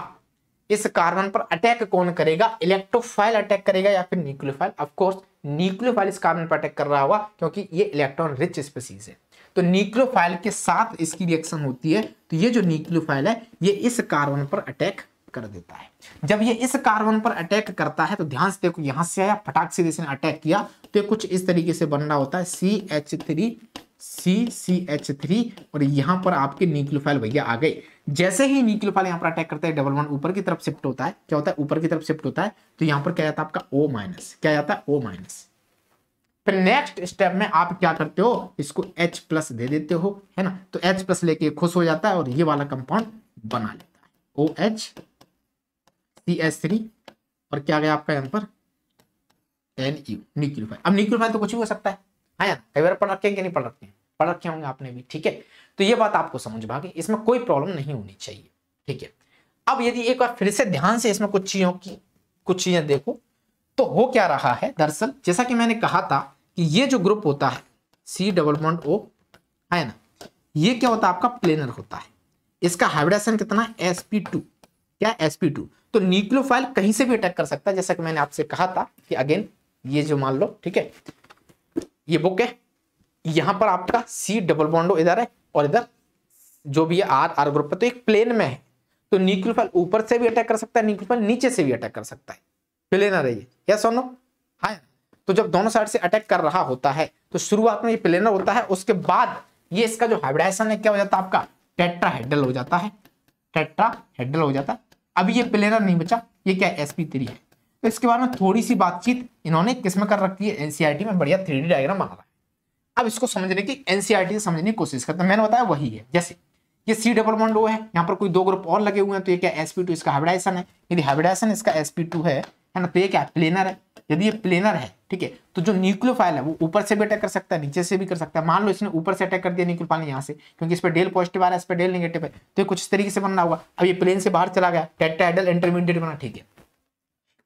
इस कार्बन पर अटैक कौन करेगा इलेक्ट्रोफाइल अटैक करेगा या फिर न्यूक्लियोफाइल कोर्स न्यूक्लियोफाइल इस कार्बन पर अटैक कर रहा होगा क्योंकि ये इलेक्ट्रॉन रिच स्पेसीज है तो न्यूक्लियोफाइल के साथ इसकी रिएक्शन होती है तो ये जो न्यूक्लियोफाइल है ये इस कार्बन पर अटैक कर देता है जब ये इस कार्बन पर अटैक करता है तो ध्यान से देखो यहां से आया फटाक से जैसे अटैक किया तो कुछ इस तरीके से बन रहा होता है C H three C C H three और यहां पर आपके न्यूक्लियोफाइल भैया आ गए जैसे ही न्यूक्लियोफाइल यहां पर अटैक करता है डबल वन ऊपर की तरफ शिफ्ट होता है क्या होता है ऊपर की तरफ शिफ्ट होता है तो यहां पर क्या जाता है आपका ओ माइनस क्या जाता है ओ माइनस फिर नेक्स्ट हम्म। स्टेप में आप क्या करते हो इसको H प्लस दे देते हो है ना तो H प्लस लेके खुश हो जाता है और ये वाला कंपाउंड बना लेता है O H C S three और क्या गया आपका यहां पर एन यू न्यूक्लियोफाइल अब न्यूक्लियोफाइल तो कुछ भी हो सकता है हाँ यार कई बार पढ़ रखे हैं कि नहीं पढ़ रखे हैं पढ़ रखे होंगे आपने भी ठीक है तो ये बात आपको समझ भागे इसमें कोई प्रॉब्लम नहीं होनी चाहिए ठीक है अब यदि एक बार फिर से ध्यान से इसमें कुछ चीजों की कुछ चीजें देखो तो हो क्या रहा है दरअसल जैसा कि मैंने कहा था कि ये जो ग्रुप होता है सी डबल बॉन्ड ओ है ना ये क्या होता है आपका प्लेनर होता है इसका हाइब्रिडाइजेशन कितना है sp2 क्या sp2 तो न्यूक्लियोफाइल कहीं से भी अटैक कर सकता है जैसा कि मैंने आपसे कहा था कि अगेन ये जो मान लो ठीक है ये बुक है यहां पर आपका सी डबल बॉन्डो इधर है और इधर जो भी आर आर ग्रुप है तो एक प्लेन में है तो न्यूक्लियोफाइल ऊपर से भी अटैक कर सकता है न्यूक्लियोफाइल नीचे से भी अटैक कर सकता है प्लेनर है ये सोनो और हाँ तो जब दोनों साइड से अटैक कर रहा होता है तो शुरुआत में ये प्लेनर होता है उसके बाद ये इसका जो हाइब्रिडाइजेशन है क्या हो जाता है आपका टेट्राहेड्रल हो जाता है टेट्राहेड्रल हो जाता है अभी ये प्लेनर नहीं बचा ये क्या एस पी थ्री है तो इसके बारे में थोड़ी सी बातचीत इन्होंने किसमें कर रखी है एनसीआरटी e में बढ़िया थ्री डायग्राम बना रहा है अब इसको समझने की एनसीआरटी e से समझने की कोशिश करते हैं मैंने बताया वही है जैसे ये सी डबल वन है यहाँ पर कोई दो ग्रुप और लगे हुए हैं तो ये क्या एस पी टू इसका हाइब्रिडाइजेशन है यदि हाइब्रिडाइजेशन इसका एस टू है ना तो ये क्या प्लेनर है यदि ये प्लेनर है ठीक है तो जो न्यूक्लियोफाइल है वो ऊपर से भी अटैक कर सकता है नीचे से भी कर सकता है मान लो इसने ऊपर से अटैक कर दिया न्यूक्लियोफाइल यहाँ से क्योंकि इस पर डेल पॉजिटिव आ रहा है इस पर डेल निगेटिव है तो कुछ इस तरीके से बनना होगा अब ये प्लेन से बाहर चला गया टेट्राइडल इंटरमीडिएट बना ठीक है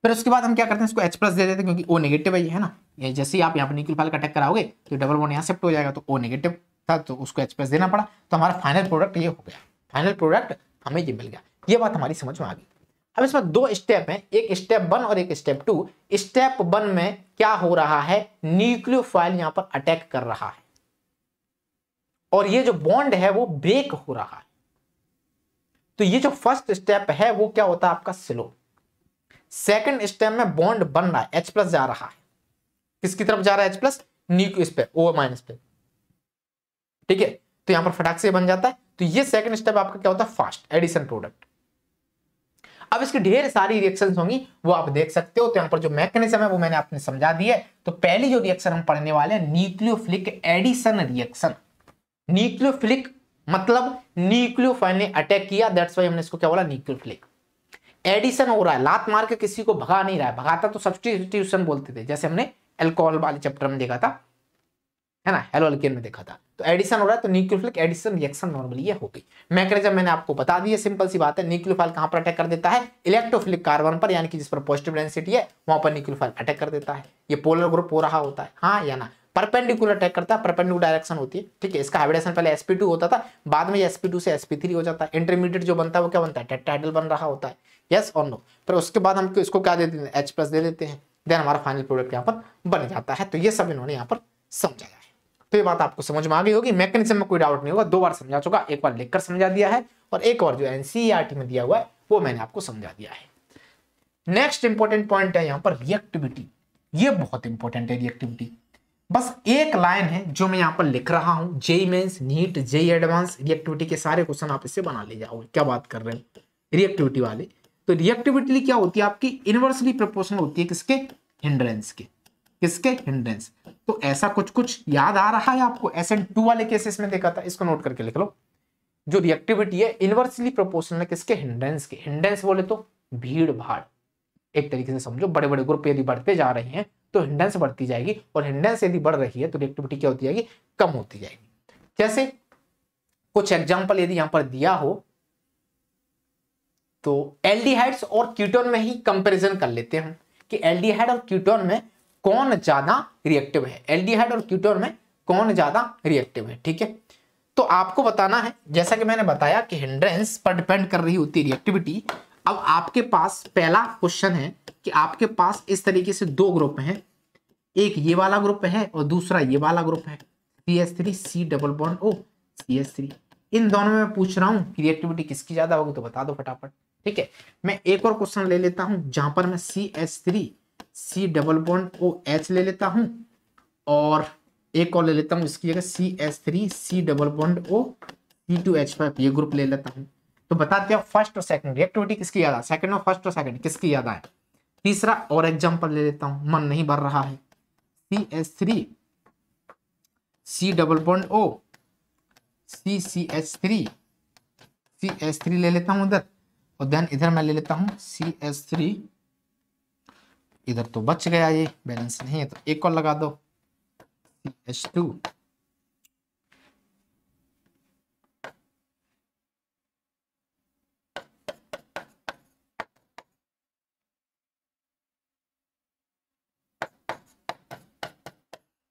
फिर उसके बाद हम क्या करते हैं इसको एच प्लस दे देते हैं क्योंकि ओ नेगेटिव है ये है ना ये जैसे ही आप यहाँ पर निकल का अटैक कराओगे तो डबल वन यहाँ सेफ्ट हो जाएगा तो ओ नेगेटिव था तो उसको एच प्लस देना पड़ा तो हमारा फाइनल प्रोडक्ट ये हो गया फाइनल प्रोडक्ट हमें ये मिल गया ये बात हमारी समझ में आ गई अब इसमें दो स्टेप हैं एक स्टेप वन और एक स्टेप टू स्टेप वन में क्या हो रहा है न्यूक्लियो फाइल यहां पर अटैक कर रहा है और ये जो बॉन्ड है वो ब्रेक हो रहा है तो ये जो फर्स्ट स्टेप है वो क्या होता है आपका स्लो सेकंड स्टेप में बॉन्ड बन रहा है एच प्लस जा रहा है किसकी तरफ जा रहा है एच प्लस न्यूक्लियो पे ओ माइनस पे ठीक है तो यहां पर फटाक से बन जाता है तो ये सेकंड स्टेप आपका क्या होता है फास्ट एडिशन प्रोडक्ट अब इसकी ढेर सारी रिएक्शन होंगी वो आप देख सकते हो तो यहाँ पर जो मैकेनिज्म है वो मैंने आपने समझा दी है तो पहली जो रिएक्शन हम पढ़ने वाले हैं न्यूक्लियोफिलिक एडिशन रिएक्शन न्यूक्लियोफिलिक मतलब न्यूक्लियोफाइल ने अटैक किया दैट्स वाई हमने इसको क्या बोला न्यूक्लियोफिलिक एडिशन हो रहा है लात मार के किसी को भगा नहीं रहा है भगाता तो सब्सटीट्यूशन बोलते थे जैसे हमने एल्कोहल वाले चैप्टर में देखा था है ना हेलो अल्केन में देखा था तो एडिशन हो रहा है तो न्यूक्लियोफिलिक एडिशन रिएक्शन नॉर्मली ये हो गई मैकेनिज्म मैंने आपको बता दिया सिंपल सी बात है न्यूक्लियोफाइल कहां पर अटैक कर देता है इलेक्ट्रोफिलिक कार्बन पर यानी कि जिस पर पॉजिटिव डेंसिटी है वहां पर न्यूक्लियोफाइल अटैक कर देता है ये पोलर ग्रुप हो रहा होता है हाँ या ना परपेंडिकुलर अटैक करता है परपेंडिकुलर डायरेक्शन होती है ठीक है इसका हाइब्रिडेशन पहले sp2 होता था बाद में sp2 से sp3 हो जाता है इंटरमीडिएट जो बनता है वो क्या बनता है टेट्राहेड्रल बन रहा होता है यस और नो पर उसके बाद हम इसको क्या दे देते हैं एच प्लस दे देते हैं देन हमारा फाइनल प्रोडक्ट यहाँ पर बन जाता है तो ये सब इन्होंने यहाँ पर समझाया तो ये बात आपको समझ में आ गई होगी मैकेनिज्म में कोई डाउट नहीं होगा दो बार समझा चुका एक बार लिखकर समझा दिया है और एक और जो एनसीईआरटी e में दिया हुआ है वो मैंने आपको समझा दिया है नेक्स्ट इंपॉर्टेंट पॉइंट है यहाँ पर रिएक्टिविटी ये बहुत इंपॉर्टेंट है रिएक्टिविटी बस एक लाइन है जो मैं यहाँ पर लिख रहा हूँ JEE mains NEET JEE advance reactivity के सारे क्वेश्चन आप इससे बना ले जाओगे क्या बात कर रहे हैं रिएक्टिविटी वाले तो रिएक्टिविटी क्या होती है आपकी इनवर्सली प्रपोर्शनल होती है किसके हिंड्रेंस के किसके हिंड्रेंस तो ऐसा कुछ कुछ याद आ रहा है आपको एस एन टू वाले केसेस में देखा था इसको नोट करके लिख लो जो रिएक्टिविटी है इनवर्सली प्रोपोर्शनल किसके हिंडेंस के हिंडेंस बोले तो भीड़ भाड़ एक तरीके से समझो बड़े बड़े ग्रुप यदि बढ़ते जा रहे हैं तो हिंडेंस बढ़ती जाएगी और हिंडेंस यदि बढ़ रही है तो रिएक्टिविटी क्या होती जाएगी कम होती जाएगी जैसे कुछ एग्जाम्पल यदि यहां पर दिया हो तो एल्डिहाइड्स और क्यूटोन में ही कंपेरिजन कर लेते हैं कि एल्डिहाइड और क्यूटोन में कौन ज्यादा रिएक्टिव है एल्डिहाइड और क्यूटोर में कौन ज्यादा रिएक्टिव है ठीक है तो आपको बताना है जैसा कि मैंने बताया कि हिंड्रेंस पर डिपेंड कर रही होती है रिएक्टिविटी अब आपके पास पहला क्वेश्चन है कि आपके पास इस तरीके से दो ग्रुप हैं एक ये वाला ग्रुप है और दूसरा ये वाला ग्रुप है C S three C double bond O C S three इन दोनों में पूछ रहा हूँ कि रिएक्टिविटी किसकी ज्यादा होगी तो बता दो फटाफट ठीक है मैं एक और क्वेश्चन ले लेता हूँ जहां पर मैं C S three C double bond O H ले लेता हूं और एक और ले लेता हूं इसकी जगह C H three C double bond O C two H five ये ग्रुप ले लेता हूं तो बताते हैं फर्स्ट और सेकंड रिएक्टिविटी किसकी याद है सेकंड और फर्स्ट और सेकंड किसकी याद आए तीसरा और एग्जाम्पल ले लेता हूं मन नहीं भर रहा है C H three C double bond O C C H three C H three ले लेता हूं उधर और देन इधर मैं ले लेता हूं सी एच थ्री इधर तो बच गया ये बैलेंस नहीं है तो एक और लगा दो एच टू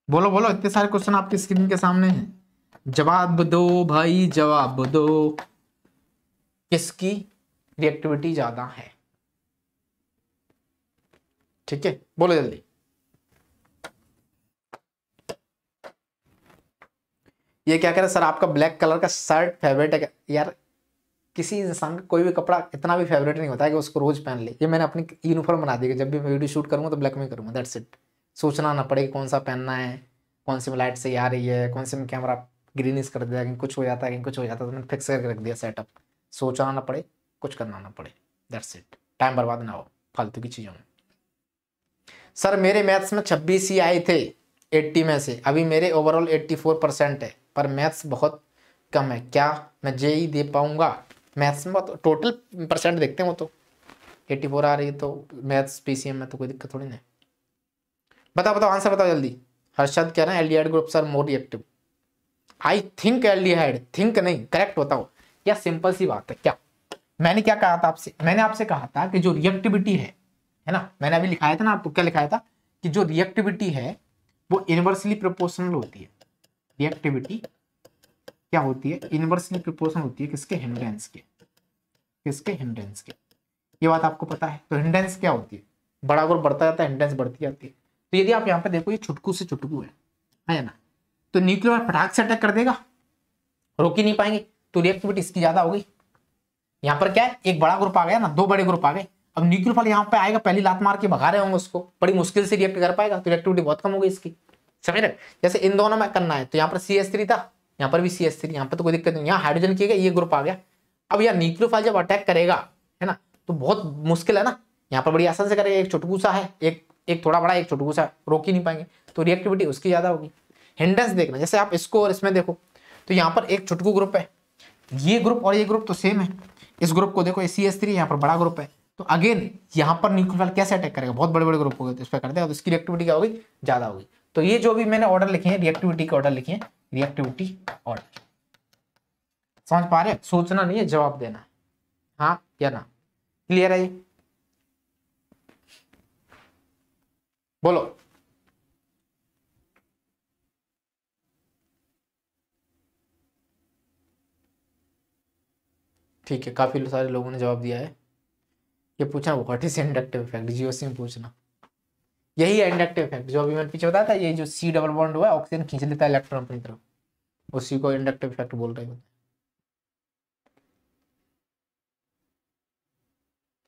बोलो बोलो इतने सारे क्वेश्चन आपकी स्क्रीन के सामने हैं जवाब दो भाई जवाब दो किसकी रिएक्टिविटी ज्यादा है ठीक है बोलो जल्दी ये क्या कह रहे सर आपका ब्लैक कलर का शर्ट फेवरेट है यार किसी इंसान का कोई भी कपड़ा इतना भी फेवरेट नहीं होता है कि उसको रोज पहन ले ये मैंने अपनी यूनिफॉर्म बना दी कि जब भी मैं वीडियो शूट करूंगा तो ब्लैक में करूंगा दैट्स इट सोचना ना पड़े कि कौन सा पहनना है कौन सी में लाइट सही आ रही है कौन से में कैमरा ग्रीनिश कर दिया कुछ हो जाता है कहीं कुछ हो जाता है तो मैंने फिक्स करके रख दिया सेटअप सोचना ना पड़े कुछ करना ना पड़े दैट्स इट टाइम बर्बाद ना हो फालतू की चीज़ों में सर मेरे मैथ्स में छब्बीस ही आए थे एट्टी में से अभी मेरे ओवरऑल एट्टी फोर परसेंट है पर मैथ्स बहुत कम है क्या मैं जे ही e दे पाऊंगा मैथ्स में तो टोटल परसेंट देखते हैं वो तो एट्टी फोर आ रही है तो मैथ्स पीसीएम में तो कोई दिक्कत थोड़ी नहीं बताओ बताओ आंसर बताओ जल्दी हर्षद कह रहे हैं aldehyde group sir more reactive I think aldehyde think नहीं करेक्ट बताओ या सिंपल सी बात है क्या मैंने क्या कहा था आपसे मैंने आपसे कहा था कि जो रिएक्टिविटी है है ना मैंने अभी लिखाया था ना आपको क्या लिखाया था कि जो रिएक्टिविटी है वो इनवर्सली प्रोपोर्शनल होती है रिएक्टिविटी क्या होती है इनवर्सली प्रोपोर्शनल होती है किसके हिंड्रेंस के किसके हिंड्रेंस के ये बात आपको पता है तो हिंड्रेंस क्या होती है बड़ा बराबर बढ़ता जाता है हिंड्रेंस बढ़ती जाती है तो यदि आप यहाँ पे देखो ये छुटकू से छुटकू है है ना तो न्यूक्लियर फटाक से अटैक कर देगा रोक ही नहीं पाएंगे तो रिएक्टिविटी इसकी ज्यादा होगी गई यहाँ पर क्या है एक बड़ा ग्रुप आ गया ना दो बड़े ग्रुप आ गए अब न्यूक्लियर फॉल यहाँ पे आएगा पहली लात मार के भगा रहे होंगे उसको बड़ी मुश्किल से रिएक्ट कर पाएगा तो रिएक्टिविटी बहुत कम होगी इसकी समझ रहे जैसे इन दोनों में करना है तो यहाँ पर सी एस थ्री था यहाँ पर भी सी एस थ्री यहाँ पर तो कोई दिक्कत नहीं यहाँ हाइड्रोजन किया गया ये ग्रुप आ गया अब यहाँ न्यूक्लियोफाइल जब अटैक करेगा है ना तो बहुत मुश्किल है ना यहाँ पर बड़ी आसान से करेगा एक चुटकूसा है एक एक थोड़ा बड़ा एक चुटकूसा रोक ही नहीं पाएंगे तो रिएक्टिविटी उसकी ज़्यादा होगी हिंडेंस देखना जैसे आप इसको और इसमें देखो तो यहाँ पर एक चुटकू ग्रुप है ये ग्रुप और ये ग्रुप तो सेम है इस ग्रुप को देखो सी एस थ्री यहाँ पर बड़ा ग्रुप है तो अगेन यहां पर न्यूक्लियोफाइल कैसे अटैक करेगा बहुत बड़े बड़े ग्रुप हो गए तो इस पर कर देगा तो इसकी रिएक्टिविटी क्या होगी ज़्यादा होगी तो ये जो भी मैंने ऑर्डर लिखे हैं रिएक्टिविटी के ऑर्डर लिखे हैं रिएक्टिविटी ऑर्डर समझ पा रहे सोचना नहीं है जवाब देना हाँ या ना क्लियर है ये बोलो ठीक है काफ़ी सारे लोगों ने जवाब दिया है ये पूछा व्हाट इज इंडक्टिव इफेक्ट जियो से पूछना यही इंडक्टिव इफेक्ट जो अभी मैंने पीछे बताया था ये जो सी डबल बॉन्ड हुआ ऑक्सीजन खींच लेता है इलेक्ट्रॉन अपनी तरफ उसी को इंडक्टिव इफेक्ट बोल रहे हैं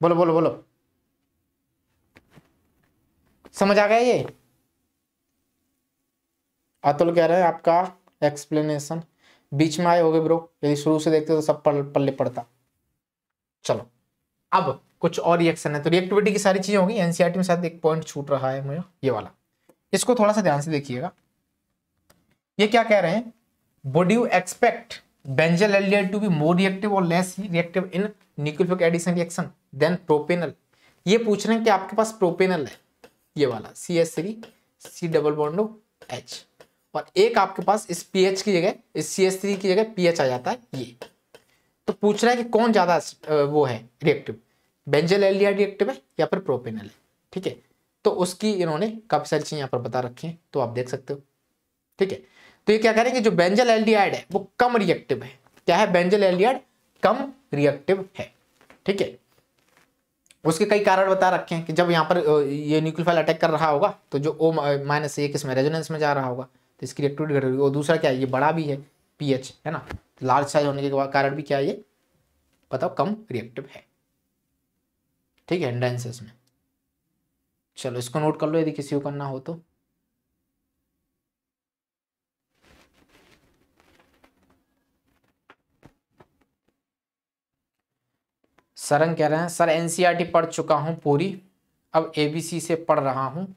बोलो बोलो बोलो समझ आ गया ये अतुल कह रहे हैं आपका एक्सप्लेनेशन बीच में आए होगे ब्रो यदि शुरू से देखते तो सब पल पल्ले पड़ता चलो अब कुछ और रिएक्शन है तो रिएक्टिविटी की सारी चीज़ें होगी एनसीआरटी e में शायद एक पॉइंट छूट रहा है मुझे ये वाला इसको थोड़ा सा ध्यान से देखिएगा ये क्या कह रहे हैं would you expect benzaldehyde to be more reactive और less reactive in nucleophilic addition reaction than propanal ये पूछ रहे हैं कि आपके पास प्रोपेनल है ये वाला C S three C double bond O H और एक आपके पास इस पी की जगह इस सी की जगह पी आ जाता है ये तो पूछ रहा है कि कौन ज़्यादा वो है रिएक्टिव बेंजल एल रिएक्टिव है या फिर प्रोपेनल है ठीक है तो उसकी इन्होंने काफ़ी सारी चीज़ें यहाँ पर बता रखी हैं तो आप देख सकते हो ठीक है तो ये क्या करेंगे जो बेंजल एल है वो कम रिएक्टिव है क्या है बेंजल एल कम रिएक्टिव है ठीक है उसके कई कारण बता रखे हैं कि जब यहाँ पर ये न्यूक्लियोफाइल अटैक कर रहा होगा तो जो ओ माइनस एक इसमें रेजोनेंस में जा रहा होगा तो इसकी रिएक्टिविटी घट रही है और दूसरा क्या है ये बड़ा भी है पीएच है ना लार्ज साइज होने के कारण भी क्या ये बताओ कम रिएक्टिव है ठीक है एंडेंसेस में चलो इसको नोट कर लो यदि किसी को करना हो तो सरंग कह रहे हैं सर एनसीईआरटी e पढ़ चुका हूँ पूरी अब एबीसी से पढ़ रहा हूँ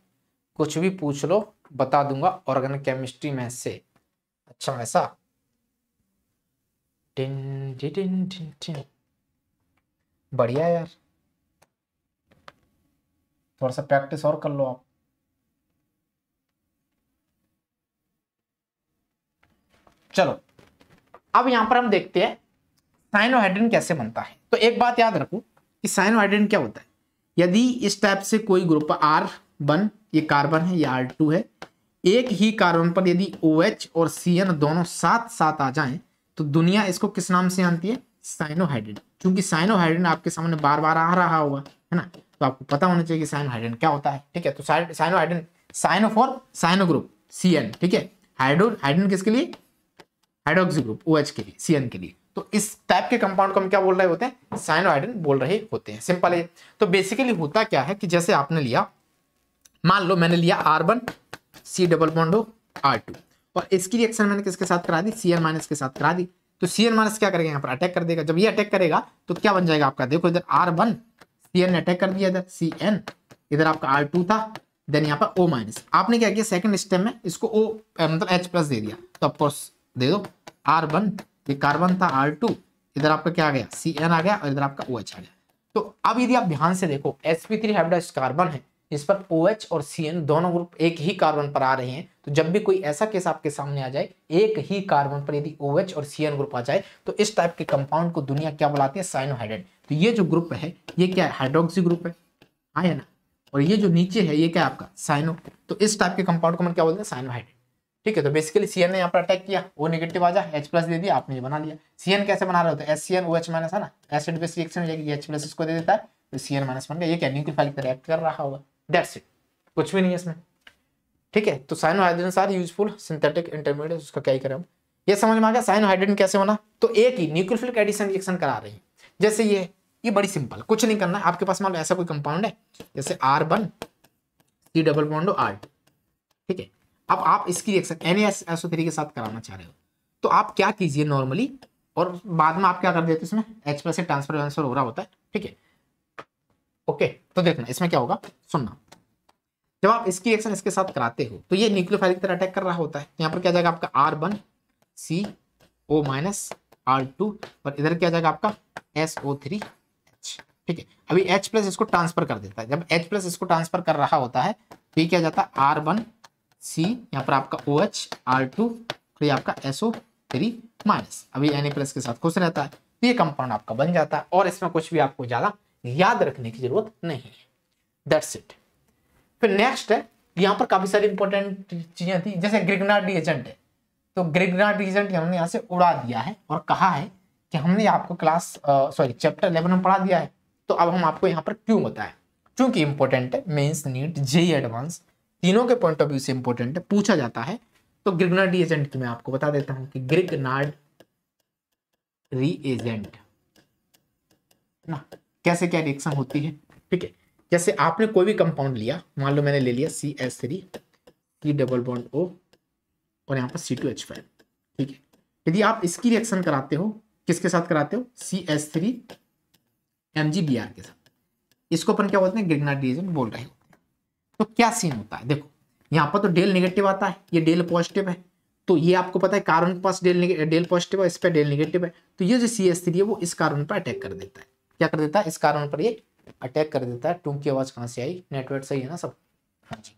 कुछ भी पूछ लो बता दूंगा ऑर्गेनिक केमिस्ट्री में से अच्छा ऐसा टिन टिन टिन टिन बढ़िया यार थोड़ा सा प्रैक्टिस और कर लो आप चलो अब यहां पर हम देखते हैं साइनोहाइड्रिन कैसे बनता है तो एक बात याद रखो कि साइनोहाइड्रिन क्या होता है यदि इस टाइप से कोई ग्रुप आर वन ये कार्बन है या आर टू है एक ही कार्बन पर यदि ओ OH और सी एन दोनों साथ साथ आ जाएं तो दुनिया इसको किस नाम से जानती है साइनोहाइड्रेट क्योंकि साइनोहाइड्रेट आपके सामने बार बार आ रहा होगा है ना तो आपको पता होना चाहिए कि साइनोहाइड्रेट क्या होता है ठीक है तो cyanohydrate cyano for cyano group C N ठीक है हाइड्रो हाइड्रोन किसके लिए हाइड्रोक्सी ग्रुप ओ OH के लिए सी के लिए तो इस टाइप के कंपाउंड को हम क्या बोल रहे होते हैं साइनोहाइड्रेट बोल रहे होते हैं सिंपल है तो बेसिकली होता क्या है कि जैसे आपने लिया मान लो मैंने लिया R one C double bond O R two और इसकी रिएक्शन मैंने किसके साथ करा दी सी एन माइनस के साथ करा दी तो सी एन माइनस क्या करेगा यहाँ पर अटैक कर देगा जब ये अटैक करेगा तो क्या बन जाएगा आपका देखो इधर आर वन सी एन ने अटैक कर दिया इधर सी एन इधर आपका आर टू था देन यहाँ पर ओ माइनस आपने क्या किया सेकंड स्टेप में इसको ओ मतलब एच प्लस दे दिया तो ऑफकोर्स दे दो आर वन ये कार्बन था आर टू इधर आपका क्या आ गया सी एन आ गया और इधर आपका ओ OH एच आ गया तो अब यदि आप ध्यान से देखो S P three hybridize carbon है जिस पर ओ OH एच और सी एन दोनों ग्रुप एक ही कार्बन पर आ रहे हैं तो जब भी कोई ऐसा केस आपके सामने आ जाए एक ही कार्बन पर यदि ओ OH और सी एन ग्रुप आ जाए तो इस टाइप के कंपाउंड को दुनिया क्या बुलाती है साइनोहाइड्रेट तो ये जो ग्रुप है ये क्या है हाइड्रोक्सी ग्रुप है हाँ है ना और ये जो नीचे है ये क्या है आपका साइनो तो इस टाइप के कंपाउंड को हम क्या बोलते हैं साइनोहाइड्रेट ठीक है तो बेसिकली सीएन ने यहाँ पर अटैक किया वो निगेटिव आ जा एच प्लस दे दिया आपने ये बना लिया सीएन कैसे बना रहे हो तो S C N O H minus है ना एसिड बेस रिएक्शन हो जाएगी एच प्लस इसको दे देता है तो सी एन माइनस बन गया ये क्या न्यूक्लियोफाइल पर रिएक्ट कर रहा होगा दैट्स इट कुछ भी नहीं है इसमें ठीक है तो साइनो हाइड्रोजन सारे यूजफुल सिंथेटिक इंटरमीडिएट उसका क्या ही करें हम ये समझ में आ गया साइन हाइड्रोजन कैसे होना तो एक ही न्यूक्लियोफिलिक एडिशन रिएक्शन करा रही है जैसे ये ये बड़ी सिंपल कुछ नहीं करना है आपके पास मान लो ऐसा कोई कंपाउंड है जैसे R one C double bond O R ठीक है अब आप इसकी reaction N S S O three के साथ कराना चाह रहे हो तो आप क्या कीजिए नॉर्मली और बाद में आप क्या कर देते हैं इसमें एच प्लस से ट्रांसफर वांसफर हो रहा होता है ठीक है ओके तो देखना इसमें क्या होगा सुनना जब आप इसकी एक्शन इसके साथ कराते हो तो ये न्यूक्लियोफाइल की तरह अटैक कर रहा होता है तो यहाँ पर क्या जाएगा आपका R one C O minus R two और इधर क्या जाएगा आपका एस ओ थ्री एच ठीक है अभी एच प्लस इसको ट्रांसफर कर देता है जब एच प्लस इसको ट्रांसफर कर रहा होता है तो ये क्या जाता है आर वन सी यहाँ पर आपका ओ एच आर टू फिर आपका एस ओ थ्री माइनस अभी एन प्लस के साथ खुश रहता है तो ये कंपाउंड आपका बन जाता है और इसमें कुछ भी आपको ज़्यादा याद रखने की जरूरत नहीं है दैट्स इट फिर नेक्स्ट है यहाँ पर काफी सारी इंपॉर्टेंट चीजें थी जैसे ग्रिगनाट एजेंट है तो ग्रिगनाट एजेंट हमने यहाँ से उड़ा दिया है और कहा है कि हमने आपको क्लास सॉरी चैप्टर इलेवन में पढ़ा दिया है तो अब हम आपको यहाँ पर क्यों बताएं क्योंकि इंपॉर्टेंट है मेन्स नीट जे एडवांस तीनों के पॉइंट ऑफ व्यू से इंपॉर्टेंट है पूछा जाता है तो ग्रिगनाड एजेंट की मैं आपको बता देता हूँ कि ग्रिगनाड री एजेंट ना कैसे क्या रिएक्शन होती है ठीक है जैसे आपने कोई भी कंपाउंड लिया मान लो मैंने ले लिया C S three C double bond O और यहाँ पर सी टू एच फाइव ठीक है यदि आप इसकी रिएक्शन कराते हो किसके साथ कराते हो C S three M G B R के साथ इसको अपन क्या बोलते हैं ग्रिगनाट रिएजेंट बोल रहे होते तो क्या सीन होता है देखो यहाँ पर तो डेल नेगेटिव आता है ये डेल पॉजिटिव है तो ये आपको पता है कार्बन के पास डेल डेल पॉजिटिव है इस पर डेल नेगेटिव है तो ये जो सी एस थ्री है वो इस कार्बन पर अटैक कर देता है क्या कर देता है इस कारण पर ये अटैक कर देता है टूम की आवाज कहां से आई नेटवर्क सही है ना सब हाँ जी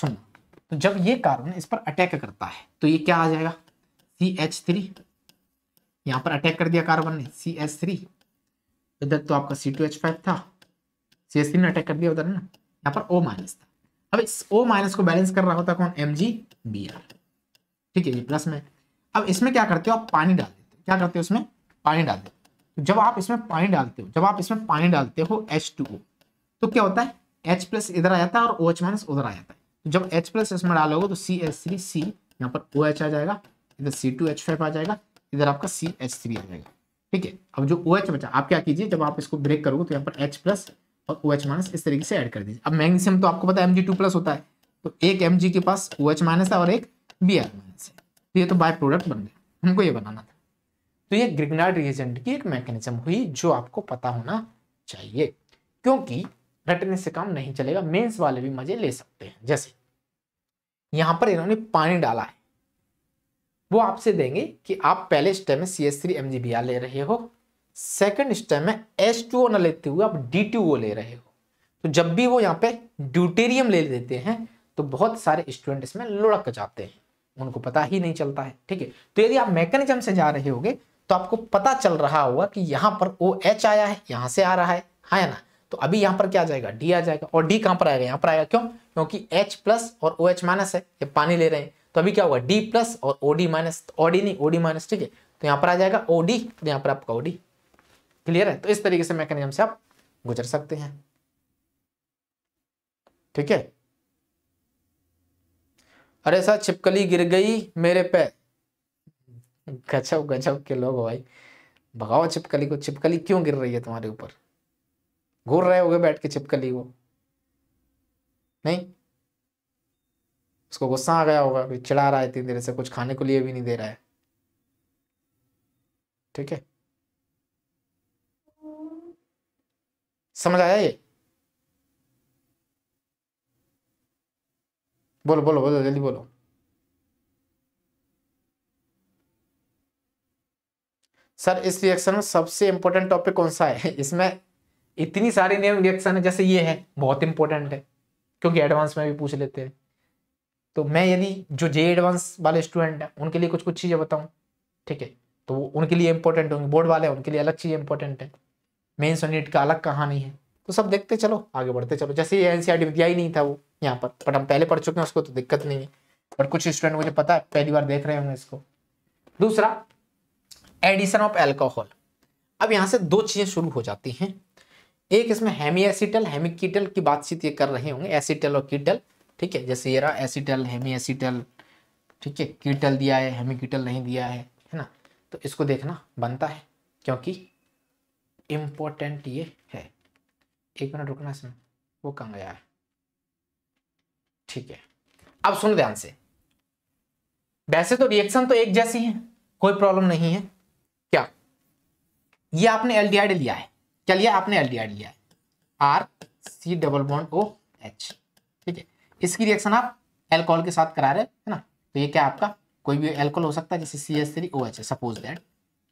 सुनना तो जब ये कार्बन इस पर अटैक करता है तो ये क्या आ जाएगा सी एच थ्री यहां पर अटैक कर दिया कार्बन ने सी एच थ्री इधर तो आपका सी टू एच फाइव था सी एच थ्री ने अटैक कर दिया उधर ना यहाँ पर ओ माइनस था अब इस ओ माइनस को बैलेंस कर रहा होता कौन एम जी बी आर ठीक है ये प्लस में अब इसमें क्या करते हो आप पानी डाल देते हो क्या करते हो इसमें पानी डाल देते जब आप इसमें पानी डालते हो जब आप इसमें पानी डालते हो एच टू को तो क्या होता है एच प्लस इधर आ जाता है और ओ OH माइनस उधर आ जाता है तो जब एच प्लस इसमें डालोगे तो सी एच थ्री सी यहाँ पर ओ OH आ जाएगा इधर सी टू एच फाइव आ जाएगा इधर आपका सी एच थ्री आ जाएगा ठीक है अब जो ओ OH बचा आप क्या कीजिए जब आप इसको ब्रेक करोगे तो यहाँ पर एच प्लस और ओ OH माइनस इस तरीके से ऐड कर दीजिए अब मैग्नीशियम तो आपको पता है एम जी टू प्लस होता है तो एक एम जी के पास ओ OH माइनस है और एक बी आर माइनस है तो ये तो बाय प्रोडक्ट बन गया हमको ये बनाना था तो ये ग्रिगनाड रिएजेंट की एक मैकेनिज्म हुई जो आपको पता होना चाहिए क्योंकि रटने से काम नहीं चलेगा मेंस वाले भी मजे ले सकते हैं जैसे यहां पर इन्होंने पानी डाला है वो आपसे देंगे कि आप पहले स्टेप में C S three M G B R ले रहे हो सेकेंड स्टेप में एस टू ओ न लेते हुए आप डी टू ओ ले रहे हो तो जब भी वो यहाँ पे ड्यूटेरियम ले देते हैं तो बहुत सारे स्टूडेंट इसमें लुढ़क जाते हैं उनको पता ही नहीं चलता है ठीक है तो यदि आप मैकेनिज्म से जा रहे होगे तो आपको पता चल रहा होगा कि यहां पर ओ एच आया है यहां से आ रहा है हाँ या ना तो अभी यहां पर क्या जाएगा डी आ जाएगा और डी कहां पर आएगा यहां पर आएगा क्यों क्योंकि एच प्लस और ओ एच माइनस है ये पानी ले रहे हैं तो अभी क्या होगा डी प्लस और ओडी माइनस ओडी नहीं ओडी माइनस ठीक है तो यहां पर आ जाएगा ओडी डी तो यहाँ पर आपका ओडी क्लियर है तो इस तरीके से मैकेनिज्म से आप गुजर सकते हैं ठीक है अरे सर छिपकली गिर गई मेरे पे गजब गजब के लोग हो भाई भगाओ चिपकली को चिपकली क्यों गिर रही है तुम्हारे ऊपर घूर रहे गए बैठ के चिपकली को नहीं उसको गुस्सा आ गया होगा कि चिड़ा रहा है इतनी देर से कुछ खाने को लिए भी नहीं दे रहा है ठीक है समझ आया ये बोलो बोलो बोलो जल्दी बोलो सर इस रिएक्शन में सबसे इंपॉर्टेंट टॉपिक कौन सा है इसमें इतनी सारी नेम रिएक्शन है जैसे ये है बहुत इंपॉर्टेंट है क्योंकि एडवांस में भी पूछ लेते हैं तो मैं यदि जो जे एडवांस वाले स्टूडेंट हैं उनके लिए कुछ कुछ चीज़ें बताऊँ ठीक है तो उनके लिए इंपॉर्टेंट होंगे बोर्ड वाले हैं उनके लिए अलग चीज़ें इंपॉर्टेंट है मेन्स और नीट का अलग कहानी है तो सब देखते चलो आगे बढ़ते चलो जैसे ये एनसीआरटी में दिया ही नहीं था वो यहाँ पर बट हम पहले पढ़ चुके हैं उसको तो दिक्कत नहीं है बट कुछ स्टूडेंट मुझे पता है पहली बार देख रहे होंगे इसको दूसरा एडिशन ऑफ एल्कोहल अब यहाँ से दो चीज़ें शुरू हो जाती हैं एक इसमें हेमी एसिटल हेमिकीटल की बातचीत ये कर रहे होंगे एसिटल और कीटल ठीक है जैसे ये रहा एसिटल हेमी एसिटल ठीक है कीटल दिया है हेमिकीटल नहीं दिया है है ना तो इसको देखना बनता है क्योंकि इम्पोर्टेंट ये है एक मिनट रुकना इसमें वो कहाँ गया है ठीक है अब सुन ध्यान से वैसे तो रिएक्शन तो एक जैसी है कोई प्रॉब्लम नहीं है क्या ये आपने एल्डिहाइड लिया है क्या लिया आपने एल्डिहाइड लिया है R C double bond O H ठीक है इसकी रिएक्शन आप एल्कोहल के साथ करा रहे है ना तो ये क्या आपका कोई भी एल्कोहल हो सकता है जैसे C S three O H suppose that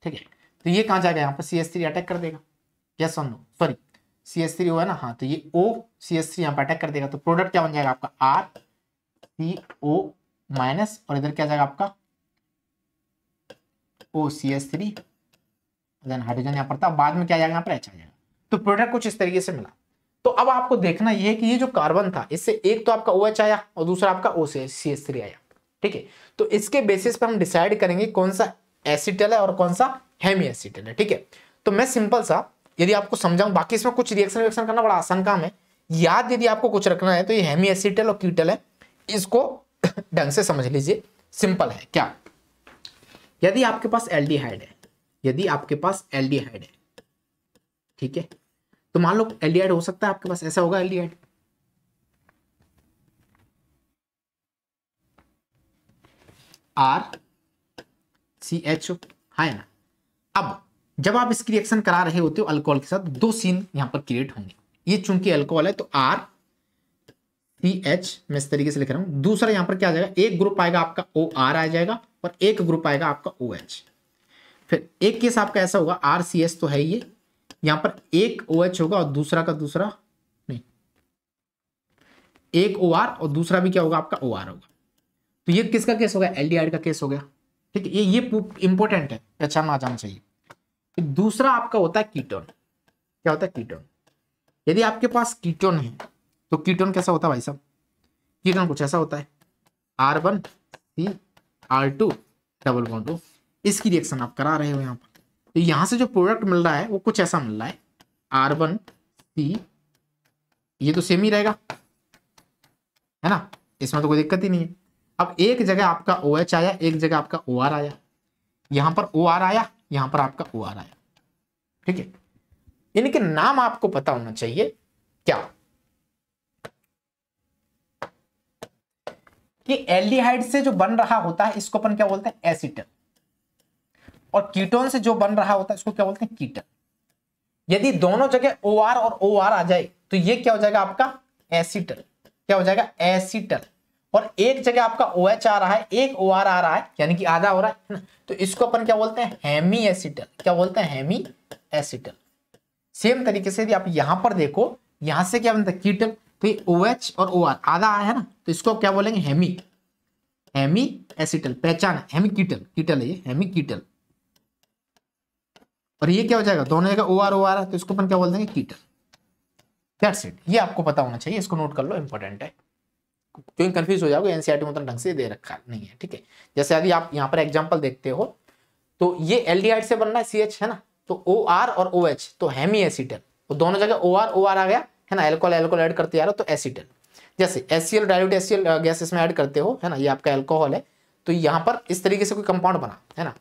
ठीक है तो ये कहाँ जाएगा यहाँ पर सी एस थ्री अटैक कर देगा yes or no sorry C S three O है ना हाँ तो ये ओ सी एस थ्री यहाँ पर अटैक कर देगा तो प्रोडक्ट क्या बन जाएगा आपका आर सी ओ माइनस और इधर क्या जाएगा आपका O C S three then hydrogen यहाँ पड़ता बाद में क्या जाएगा यहाँ पर एच आ जाएगा तो प्रोडक्ट कुछ इस तरीके से मिला तो अब आपको देखना यह है कि ये जो कार्बन था इससे एक तो आपका ओ OH आया और दूसरा आपका ओ सी एस थ्री आया ठीक है तो इसके बेसिस पर हम डिसाइड करेंगे कौन सा एसिटल है और कौन सा हेमी एसिटल है ठीक है तो मैं सिंपल सा यदि आपको समझाऊं बाकी इसमें कुछ रिएक्शन रिएक्शन करना बड़ा आसान काम है याद यदि आपको कुछ रखना है तो ये हेमी एसिटल और क्यूटल है इसको ढंग से समझ लीजिए सिंपल है क्या यदि आपके पास एल्डिहाइड है यदि आपके पास हाइड है ठीक है तो मान लो एल्डिहाइड हो सकता है आपके पास ऐसा होगा हाइड आर सी एच ओ है ना अब जब आप इसकी रिएक्शन करा रहे होते हो अल्कोहल के साथ दो सीन यहां पर क्रिएट होंगे ये चूंकि अल्कोहल है तो आर सी एच मैं इस तरीके से लिख रहा हूं दूसरा यहां पर क्या आ जाएगा एक ग्रुप आएगा आपका ओ आर आ जाएगा और एक ग्रुप आएगा आपका ओ OH. एच फिर एक केस आपका ऐसा होगा आर सी एस तो है ये यहां पर एक ओ OH होगा और दूसरा का दूसरा नहीं एक ओ OR और दूसरा भी क्या होगा आपका ओ OR होगा तो ये किसका केस हो एल का केस हो गया ठीक है ये ये इंपॉर्टेंट है पहचाना जाना चाहिए दूसरा आपका होता है कीटोन क्या होता है कीटोन यदि आपके पास कीटोन है तो कीटोन कैसा होता है भाई साहब कीटोन कुछ ऐसा होता है R one C R two double one two इसकी रिएक्शन आप करा रहे हो यहाँ पर तो यहाँ से जो प्रोडक्ट मिल रहा है वो कुछ ऐसा मिल रहा है आर वन सी ये तो सेम ही रहेगा है ना इसमें तो कोई दिक्कत ही नहीं है अब एक जगह आपका ओ OH आया एक जगह आपका ओ OR आया यहाँ पर ओ OR आया यहाँ पर आपका ओ OR आया ठीक है इनके नाम आपको पता होना चाहिए क्या कि एल्डिहाइड से जो बन रहा होता है इसको अपन क्या बोलते हैं एसिटल और कीटोन से जो बन रहा होता है इसको क्या बोलते हैं कीटन यदि दोनों जगह ओ आर और ओ आर आ जाए तो ये क्या हो जाएगा आपका एसिटल क्या हो जाएगा एसिटल और एक जगह आपका ओ OH एच आ रहा है एक ओ आर आ रहा है यानी कि आधा हो रहा है तो इसको अपन क्या बोलते हैं हेमी एसिटल क्या बोलते हैं हेमी एसिटल सेम तरीके से यदि आप यहां पर देखो यहां से क्या बनता है कीटल तो ये ओ एच और ओ आर आधा आया है ना तो इसको क्या बोलेंगे हेमी हेमी एसिटल पहचान हेमी कीटल कीटल है ये हेमी कीटल और ये क्या हो जाएगा दोनों जगह ओ आर ओ आर तो इसको अपन क्या बोल देंगे कीटर दैट्स इट ये आपको पता होना चाहिए इसको नोट कर लो इंपॉर्टेंट है क्योंकि कंफ्यूज हो जाओगे एनसीआरटी में उतना ढंग से दे रखा नहीं है ठीक है जैसे अभी आप यहाँ पर एग्जाम्पल देखते हो तो ये एल से बन रहा है सी है ना तो ओ आर और ओ एच तो हैमी एसिटल तो दोनों जगह ओ आर ओ आर आ गया है ना एल्कोहल एल्कोहल ऐड करते जा रहा तो एसिटल जैसे S C L S C L gas इसमें ऐड करते हो है ना ये आपका एल्कोहल है तो यहाँ पर इस तरीके से कोई कंपाउंड बना है ना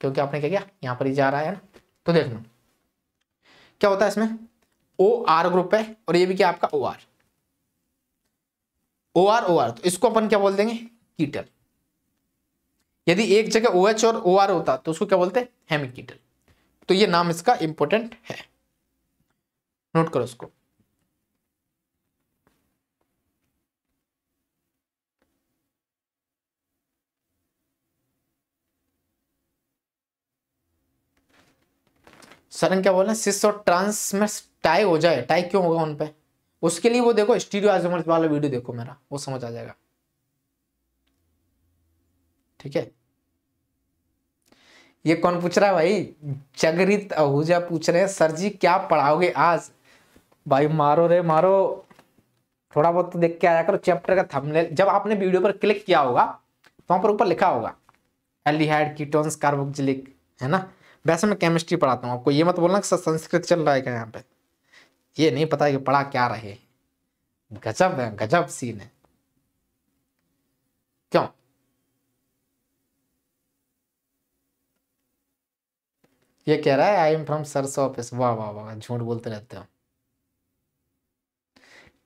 क्योंकि आपने क्या किया यहाँ पर ही जा रहा है ना तो देख लो क्या होता है इसमें ओ आर ग्रुप है और ये भी क्या आपका O R O R O R तो इसको अपन क्या बोल देंगे कीटल यदि एक जगह ओ एच और ओ आर होता तो उसको क्या बोलते हैं हेमिकीटल तो ये नाम इसका इंपॉर्टेंट है नोट करो उसको सर बोल रहे हैं सिस और ट्रांस में टाई हो जाए टाई क्यों होगा उनपे उसके लिए वो देखो स्टीरियो आजमर्स वाला वीडियो देखो मेरा वो समझ आ जाएगा ठीक है ये कौन पूछ रहा है भाई जगरित आहूजा पूछ रहे हैं सर जी क्या पढ़ाओगे आज भाई मारो रे मारो थोड़ा बहुत तो देख के आया करो चैप्टर का थंबनेल जब आपने वीडियो पर क्लिक किया होगा तो वहां पर ऊपर लिखा होगा एलिहाइड कीटोन्स कार्बोक्सिलिक है ना वैसे मैं केमिस्ट्री पढ़ाता हूँ आपको ये मत बोलना कि संस्कृत चल रहा है क्या यहाँ पे ये नहीं पता कि पढ़ा क्या रहे गजब है गजब सीन है क्यों ये कह रहा है आई एम फ्रॉम सरसो ऑफिस वाह वाह वाह झूठ बोलते रहते हो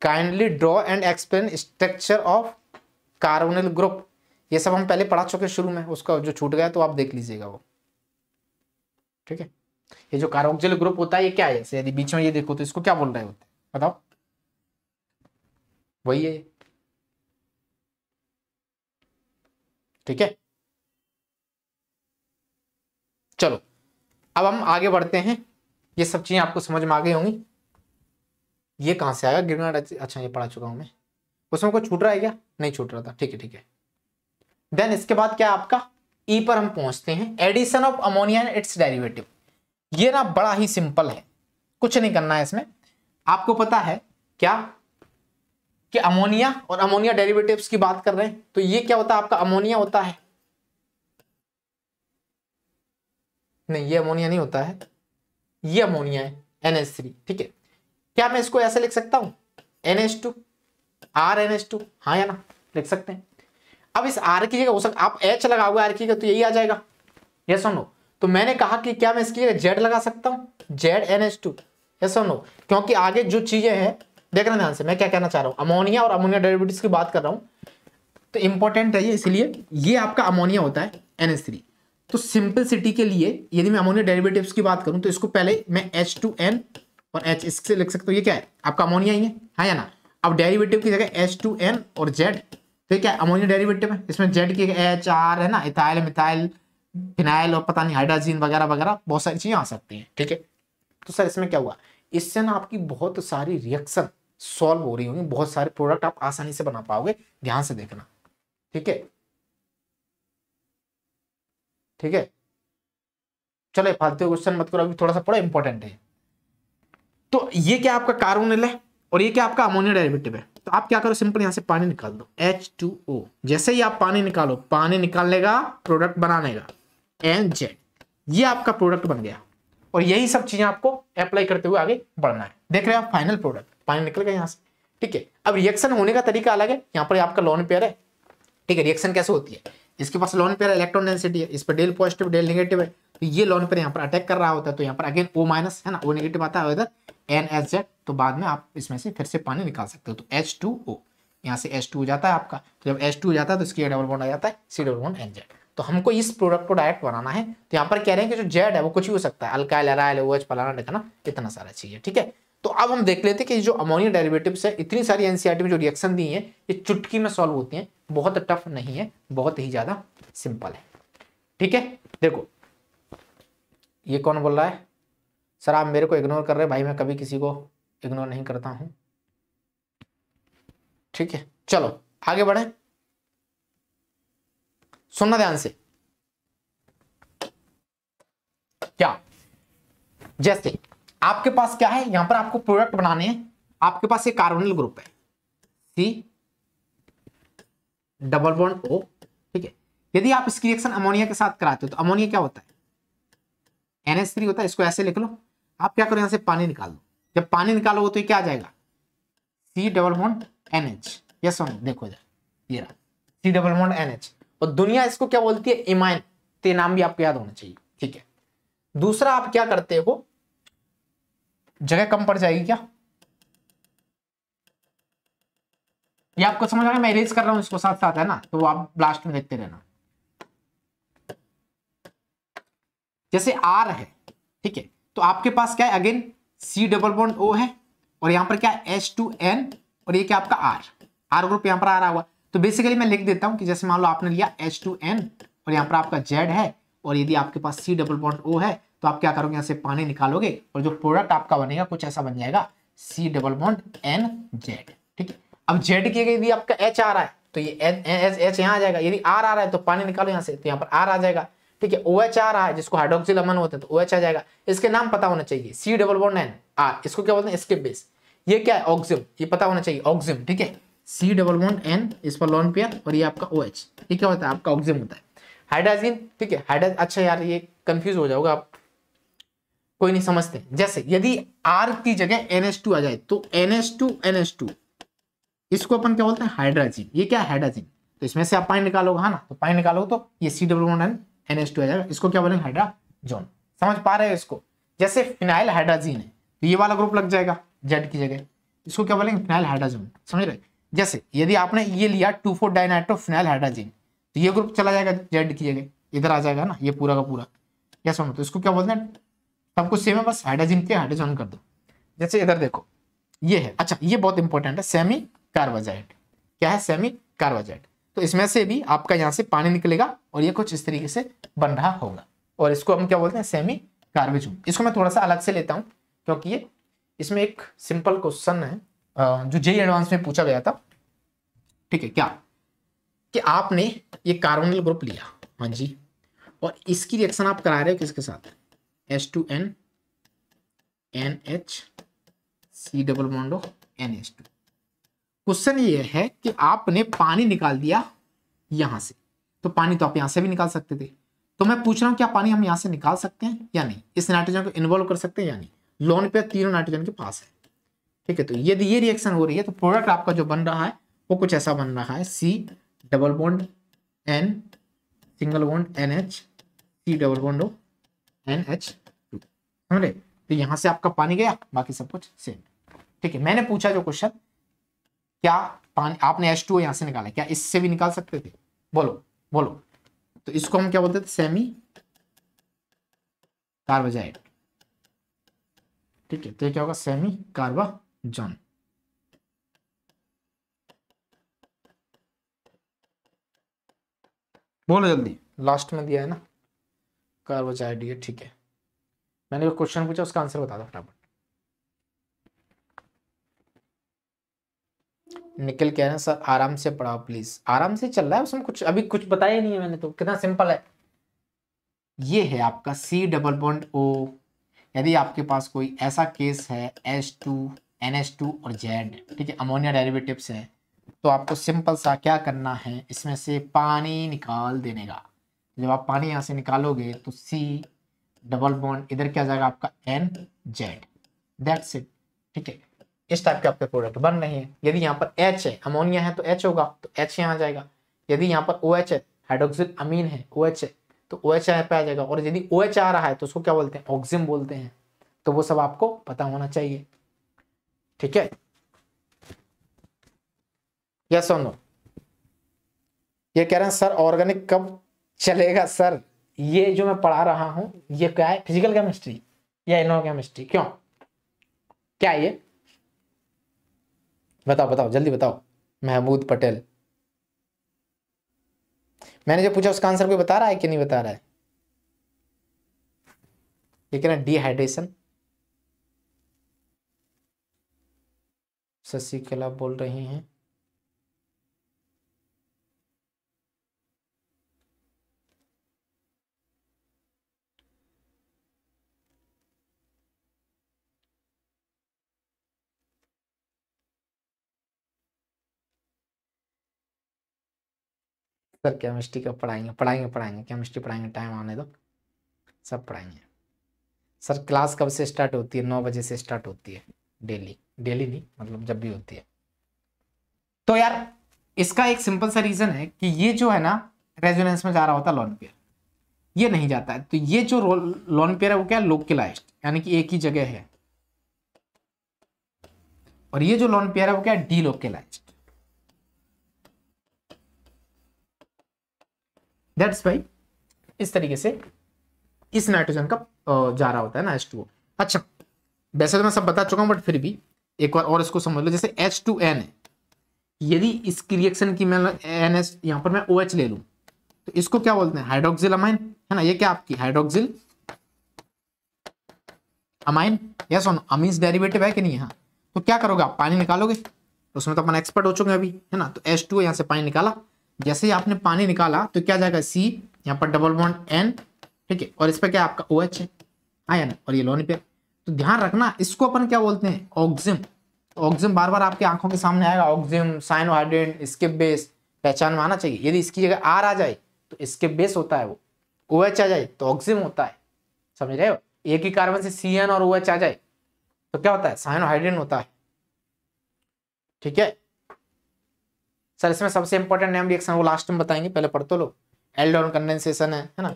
kindly draw and explain structure of carbonyl group ये सब हम पहले पढ़ा चुके शुरू में उसका जो छूट गया तो आप देख लीजिएगा वो ठीक है ये जो कार्बोक्सिल ग्रुप होता है ये क्या है ऐसे यदि बीच में ये देखो तो इसको क्या बोल रहे होते बताओ वही है ठीक है चलो अब हम आगे बढ़ते हैं ये सब चीजें आपको समझ में आ गई होंगी ये कहां से आया गिरनाट अच्छा ये पढ़ा चुका हूं मैं उसमें कोई छूट रहा है क्या नहीं छूट रहा था ठीक है ठीक है देन इसके बाद क्या आपका ई e पर हम पहुंचते हैं addition of ammonia and its derivative ये ना बड़ा ही सिंपल है कुछ नहीं करना है इसमें आपको पता है क्या कि अमोनिया और अमोनिया डेरिवेटिव्स की बात कर रहे हैं तो ये क्या होता है आपका अमोनिया होता है नहीं ये अमोनिया नहीं होता है ये अमोनिया है NH3 ठीक है क्या मैं इसको ऐसे लिख सकता हूं N N two R NH2 two हाँ या ना लिख सकते हैं अब इस आर की जगह हो सकता आप एच लगा हुआ आर की तो यही आ जाएगा ये और नो तो मैंने कहा कि क्या मैं इसकी जगह जेड लगा सकता हूँ जेड एन एच टू ये सुनो क्योंकि आगे जो चीजें हैं देख रहे ध्यान से मैं क्या कहना चाह रहा हूँ अमोनिया और अमोनिया डेरिवेटिव्स की बात कर रहा हूँ तो इंपॉर्टेंट है ये इसलिए ये आपका अमोनिया होता है एन थ्री तो सिंपल सिटी के लिए यदि मैं अमोनिया डेरिवेटिव्स की बात करूं तो इसको पहले मैं एच टू एन और एच इससे लिख सकता हूँ ये क्या है आपका अमोनिया ही है हाँ या ना अब डेरिवेटिव की जगह एच टू एन और जेड ठीक क्या अमोनिया डेरिवेटिव है इसमें जेड के एच आर है ना इथाइल मिथाइल फिनाइल और पता नहीं हाइड्राजीन वगैरह वगैरह बहुत सारी चीज़ें आ सकती हैं ठीक है तो सर इसमें क्या हुआ इससे ना आपकी बहुत सारी रिएक्शन सॉल्व हो रही होंगी बहुत सारे प्रोडक्ट आप आसानी से बना पाओगे ध्यान से देखना ठीक है ठीक है चले फालतू क्वेश्चन मत करो अभी थोड़ा सा पढ़ो इंपॉर्टेंट है तो ये क्या आपका कार्बोनिल है और ये क्या आपका अमोनिया डेरिवेटिव है तो आप क्या करो सिंपल यहाँ से पानी निकाल दो एच टू ओ जैसे ही आप पानी निकालो पानी निकालने का प्रोडक्ट बनाने का एन जेड ये आपका प्रोडक्ट बन गया और यही सब चीजें आपको अप्लाई करते हुए आगे बढ़ना है देख रहे हैं आप फाइनल प्रोडक्ट पानी निकल गया यहाँ से ठीक है अब रिएक्शन होने का तरीका अलग है यहाँ पर आपका लोन पेयर है ठीक है रिएक्शन कैसे होती है इसके पास लोन पेयर इलेक्ट्रॉन डेंसिटी है इस पर डेल पॉजिटिव डेल नेगेटिव है तो ये लोन पेयर यहाँ पर अटैक कर रहा होता है तो यहाँ पर अगेन ओ माइनस है ना ओ नेगेटिव आता है एन एस जेड तो बाद में आप इसमें से फिर से पानी निकाल सकते हो तो एच टू ओ यहाँ से एच टू हो जाता है आपका तो जब एच टू हो जाता है तो इसकी डबल बॉन्ड आ जाता है C double bond N Z तो हमको इस प्रोडक्ट को डायरेक्ट बनाना है तो यहाँ पर कह रहे हैं कि जो जेड है वो कुछ भी हो सकता है अल्काइल एराइल ओएच पलाना ढकाना इतना सारा चीज़ है ठीक है तो अब हम देख लेते हैं कि जो अमोनिया डेरिवेटिव्स है इतनी सारी एनसीईआरटी e में जो रिएक्शन दी है ये चुटकी में सॉल्व होती हैं बहुत टफ नहीं है बहुत ही ज़्यादा सिंपल है ठीक है देखो ये कौन बोल रहा है सर आप मेरे को इग्नोर कर रहे भाई मैं कभी किसी को इग्नोर नहीं करता हूं ठीक है चलो आगे बढ़े सुनना ध्यान से क्या जैसे आपके पास क्या है यहां पर आपको प्रोडक्ट बनाने हैं आपके पास ये कार्बोनिल ग्रुप है सी डबल वन ओ ठीक है यदि आप इसकी रिएक्शन अमोनिया के साथ कराते हो तो अमोनिया क्या होता है एनएस थ्री होता है इसको ऐसे लिख लो आप क्या करो यहां से पानी निकाल दो जब पानी निकालोगे तो क्या आ जाएगा C double bond N H yes देखो ये C double bond N H और दुनिया इसको क्या बोलती है इमाइन ते तो नाम भी आपको याद होना चाहिए ठीक है दूसरा आप क्या करते हो जगह कम पड़ जाएगी क्या ये आपको समझ आ रहा है मैं इरेज कर रहा हूं इसको साथ साथ है ना तो आप लास्ट में देखते रहना जैसे आर है ठीक है तो आपके पास क्या है again C double bond O है और यहां पर क्या है एच टू एन और ये क्या आपका आर आर ग्रुप यहां पर आ रहा हुआ तो बेसिकली मैं लिख देता हूं कि जैसे मान लो आपने लिया एच टू एन और यहाँ पर आपका जेड है और यदि आपके पास सी डबल बॉन्ड ओ है तो आप क्या करोगे यहाँ से पानी निकालोगे और जो प्रोडक्ट आपका बनेगा कुछ ऐसा बन जाएगा C double bond N Z ठीक है अब जेड की यदि आपका एच आ रहा है तो ये एच यहाँ आ जाएगा यदि आर आ रहा है तो पानी निकालो यहाँ से तो यहाँ पर आर आ जाएगा ठीक है ओ एच आर आर जिसको हाइड्रोक्सिल अमन होता है तो ओ एच आ जाएगा इसके नाम पता होना चाहिए C double one N R इसको क्या बोलते हैं स्किप बेस ये क्या है ऑक्सिम ये पता होना चाहिए ऑक्सिम ठीक है सी डबल वन एन इस पर लॉन पेयर और ये आपका ओ एच ये क्या होता है आपका ऑक्सिम होता है हाइड्राजिन ठीक है हाइड्रा अच्छा यार ये कंफ्यूज हो जाओगे आप कोई नहीं समझते जैसे यदि आर की जगह एन एस टू आ जाए तो N S two N S two इसको अपन क्या बोलते हैं हाइड्राजिन ये क्या है हाइड्राजिन तो इसमें से आप पानी निकालोगे हाँ ना तो पानी निकालोगे तो ये C W one N N two आ जाएगा इसको क्या बोलेंगे हाइड्राजोन समझ पा रहे हो इसको जैसे फिनाइल हाइड्राजीन है तो ये वाला ग्रुप लग जाएगा जेड की जगह इसको क्या बोलेंगे फिनाइल हाइड्राजोन समझ रहे जैसे यदि आपने ये लिया two four dinitro phenyl hydrazine तो ये ग्रुप चला जाएगा जेड की जगह इधर आ जाएगा ना ये पूरा का पूरा क्या समझ तो इसको क्या बोलते हैं सब कुछ सेम है बस हाइड्राजीन के हाइड्राजोन कर दो जैसे इधर देखो ये है अच्छा ये बहुत इंपॉर्टेंट है सेमी कार्बोजाइट क्या है सेमी कार्बोजाइट तो इसमें से भी आपका यहाँ से पानी निकलेगा और ये कुछ इस तरीके से बन रहा होगा और इसको हम क्या बोलते हैं सेमी कार्बेज इसको मैं थोड़ा सा अलग से लेता हूँ क्योंकि ये इसमें एक सिंपल क्वेश्चन है जो जे एडवांस में पूछा गया था ठीक है क्या कि आपने ये कार्बोनिल ग्रुप लिया हाँ जी और इसकी रिएक्शन आप करा रहे हो किसके साथ S two N N H C double bond O N H two question ये है कि आपने पानी निकाल दिया यहां से तो पानी तो आप यहां से भी निकाल सकते थे तो मैं पूछ रहा हूं क्या पानी हम यहां से निकाल सकते हैं या नहीं इस नाइट्रोजन को इन्वॉल्व कर सकते हैं या नहीं लोन पे तीनों नाइट्रोजन के पास है ठीक है तो यदि ये रिएक्शन हो रही है तो प्रोडक्ट आपका जो बन रहा है वो कुछ ऐसा बन रहा है C double bond N single bond N H C double bond O N H two समझे तो यहां से आपका पानी गया बाकी सब कुछ सेम ठीक है मैंने पूछा जो क्वेश्चन क्या पानी आपने एच टू यहां से निकाला क्या इससे भी निकाल सकते थे बोलो बोलो तो इसको हम क्या बोलते थे सेमी कार्बाजाइड ठीक है तो ये क्या होगा सेमी कार्बाजॉन बोलो जल्दी लास्ट में दिया है ना कार्बोजाइड ठीक है मैंने क्वेश्चन पूछा उसका आंसर बता दो फटाफट निकल के ना सर आराम से पढ़ाओ प्लीज आराम से चल रहा है उसमें कुछ अभी कुछ बताया नहीं है मैंने तो कितना सिंपल है ये है आपका सी डबल बॉन्ड ओ यदि आपके पास कोई ऐसा केस है S two N S two और जेड ठीक है अमोनिया डेरिवेटिव्स है तो आपको सिंपल सा क्या करना है इसमें से पानी निकाल देने का जब आप पानी यहाँ से निकालोगे तो सी डबल बॉन्ड इधर क्या जाएगा आपका एन जेड दैट्स इट ठीक है इस टाइप के आपके प्रोडक्ट बन रहे हैं यदि यहाँ पर एच है अमोनिया है तो एच होगा तो एच यहाँ आ जाएगा यदि यहाँ पर ओ OH एच है हाइड्रोक्सिल अमीन है ओ OH है तो ओ OH यहाँ पे आ जाएगा और यदि ओ OH आ रहा है तो उसको क्या बोलते हैं ऑक्सिम बोलते हैं तो वो सब आपको पता होना चाहिए ठीक है यस और नो ये कह रहे हैं सर ऑर्गेनिक कब चलेगा सर ये जो मैं पढ़ा रहा हूं ये क्या है फिजिकल केमिस्ट्री या इनो केमिस्ट्री क्यों क्या है ये बताओ बताओ जल्दी बताओ महमूद पटेल मैंने जो पूछा उसका आंसर कोई बता रहा है कि नहीं बता रहा है ये कह रहे डिहाइड्रेशन शशिकला बोल रही हैं सर केमिस्ट्री का पढ़ाएंगे पढ़ाएंगे पढ़ाएंगे केमिस्ट्री पढ़ाएंगे टाइम आने दो सब पढ़ाएंगे सर क्लास कब से स्टार्ट होती है नौ बजे से स्टार्ट होती है डेली डेली नहीं मतलब जब भी होती है तो यार इसका एक सिंपल सा रीजन है कि ये जो है ना रेजोनेंस में जा रहा होता लॉन पेयर ये नहीं जाता है तो ये जो रोल लॉन पेयर है वो क्या लोकलाइज यानी कि एक ही जगह है और ये जो लॉन पेयर है वो क्या डी लोकलाइज दैट्स वाई इस तरीके से इस नाइट्रोजन का जा रहा होता है ना एच टू अच्छा वैसे तो मैं सब बता चुका हूँ बट फिर भी एक बार और इसको समझ लो जैसे एच टू एन है यदि इसकी रिएक्शन की मैं एन एस यहाँ पर मैं ओ OH ले लूँ तो इसको क्या बोलते हैं हाइड्रोक्सिल अमाइन है ना ये क्या आपकी hydroxyl amine yes or amine derivative है कि नहीं हाँ तो क्या करोगे आप पानी निकालोगे तो उसमें तो अपना एक्सपर्ट हो चुके हैं अभी है ना तो एच टू यहाँ से पानी निकाला जैसे ही आपने पानी निकाला तो क्या जाएगा सी यहाँ पर डबल बॉन्ड एन ठीक है और इस पर क्या आपका ओ एच है हाँ ना और ये लोन पे तो ध्यान रखना इसको अपन क्या बोलते हैं ऑक्जिम ऑक्जिम बार बार आपके आंखों के सामने आएगा ऑक्जिम साइन वार्डेंट स्किप बेस पहचान में आना चाहिए यदि इसकी जगह आर आ जाए तो स्किप बेस होता है वो ओ एच आ जाए तो ऑक्जिम होता है समझ रहे हो एक ही कार्बन से सी एन और ओ एच आ जाए तो क्या होता है साइन हाइड्रेन होता है ठीक है सर इसमें सबसे इंपॉर्टेंट नेम रिएक्शन वो लास्ट में बताएंगे पहले पढ़ तो लो एल्डोन कंडेंसेशन है है ना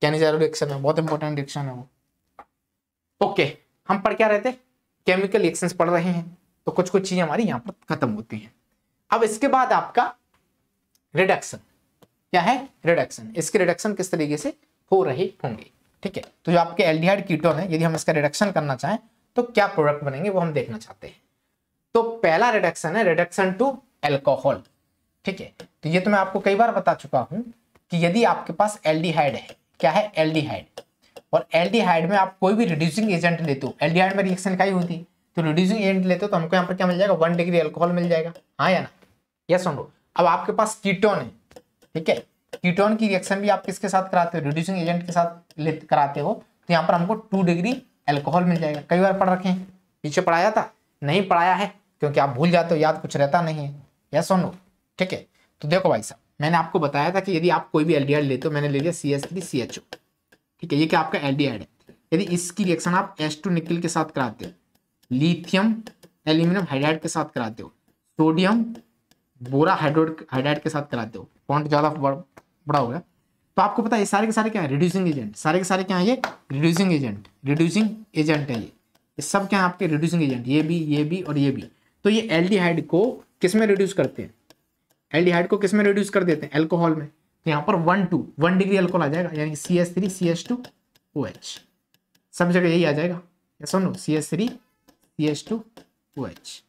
कैनिजारो रिएक्शन है बहुत इंपॉर्टेंट रिएक्शन है वो ओके हम पढ़ क्या रहे थे केमिकल रिएक्शन पढ़ रहे हैं तो कुछ कुछ चीजें हमारी यहाँ पर खत्म होती हैं अब इसके बाद आपका रिडक्शन क्या है रिडक्शन इसके रिडक्शन किस तरीके से हो रहे होंगे ठीक है तो जो आपके एल्डिहाइड कीटोन है यदि हम इसका रिडक्शन करना चाहें तो क्या प्रोडक्ट बनेंगे वो हम देखना चाहते हैं तो पहला रिडक्शन है रिडक्शन टू एल्कोहल ठीक है तो ये तो मैं आपको कई बार बता चुका हूं कि यदि आपके पास एल है क्या है एल और एल में आप कोई भी रिड्यूसिंग एजेंट लेते हो एल में रिएक्शन का ही होती है तो रिड्यूसिंग एजेंट लेते हो तो हमको यहाँ पर क्या मिल जाएगा वन डिग्री एल्कोहल मिल जाएगा हाँ या ना सुन लो अब आपके पास कीटोन है ठीक है कीटोन की रिएक्शन भी आप किसके साथ कराते हो रिड्यूसिंग एजेंट के साथ कराते हो तो यहाँ पर हमको टू डिग्री एल्कोहल मिल जाएगा कई बार पढ़ रखे हैं पीछे पढ़ाया था नहीं पढ़ाया है क्योंकि आप भूल जाते हो याद कुछ रहता नहीं है सुन लो ठीक है तो देखो भाई साहब मैंने आपको बताया था कि यदि आप कोई भी एल लेते हो मैंने ले लिया C S three C H O ठीक है ये क्या आपका एल है यदि इसकी रिएक्शन आप एस टू निकल के साथ कराते हो लिथियम एल्यूमिनियम हाइड्राइड के साथ कराते हो सोडियम बोरा हाइड्रोड हाइड्राइड के साथ कराते हो पॉइंट ज़्यादा बड़ा होगा तो आपको पता है सारे के सारे क्या है रिड्यूसिंग एजेंट सारे के सारे क्या है ये रिड्यूसिंग एजेंट रिड्यूसिंग एजेंट है ये सब क्या है आपके रिड्यूसिंग एजेंट ये भी ये भी और ये भी तो ये एल को किस में रिड्यूस करते हैं एल्डिहाइड को किसमें रिड्यूस कर देते हैं एल्कोहल में तो यहाँ पर one two one degree alcohol आ जाएगा यानी C S three C S two O H सब जगह यही आ जाएगा या सुनो C S three C S two O H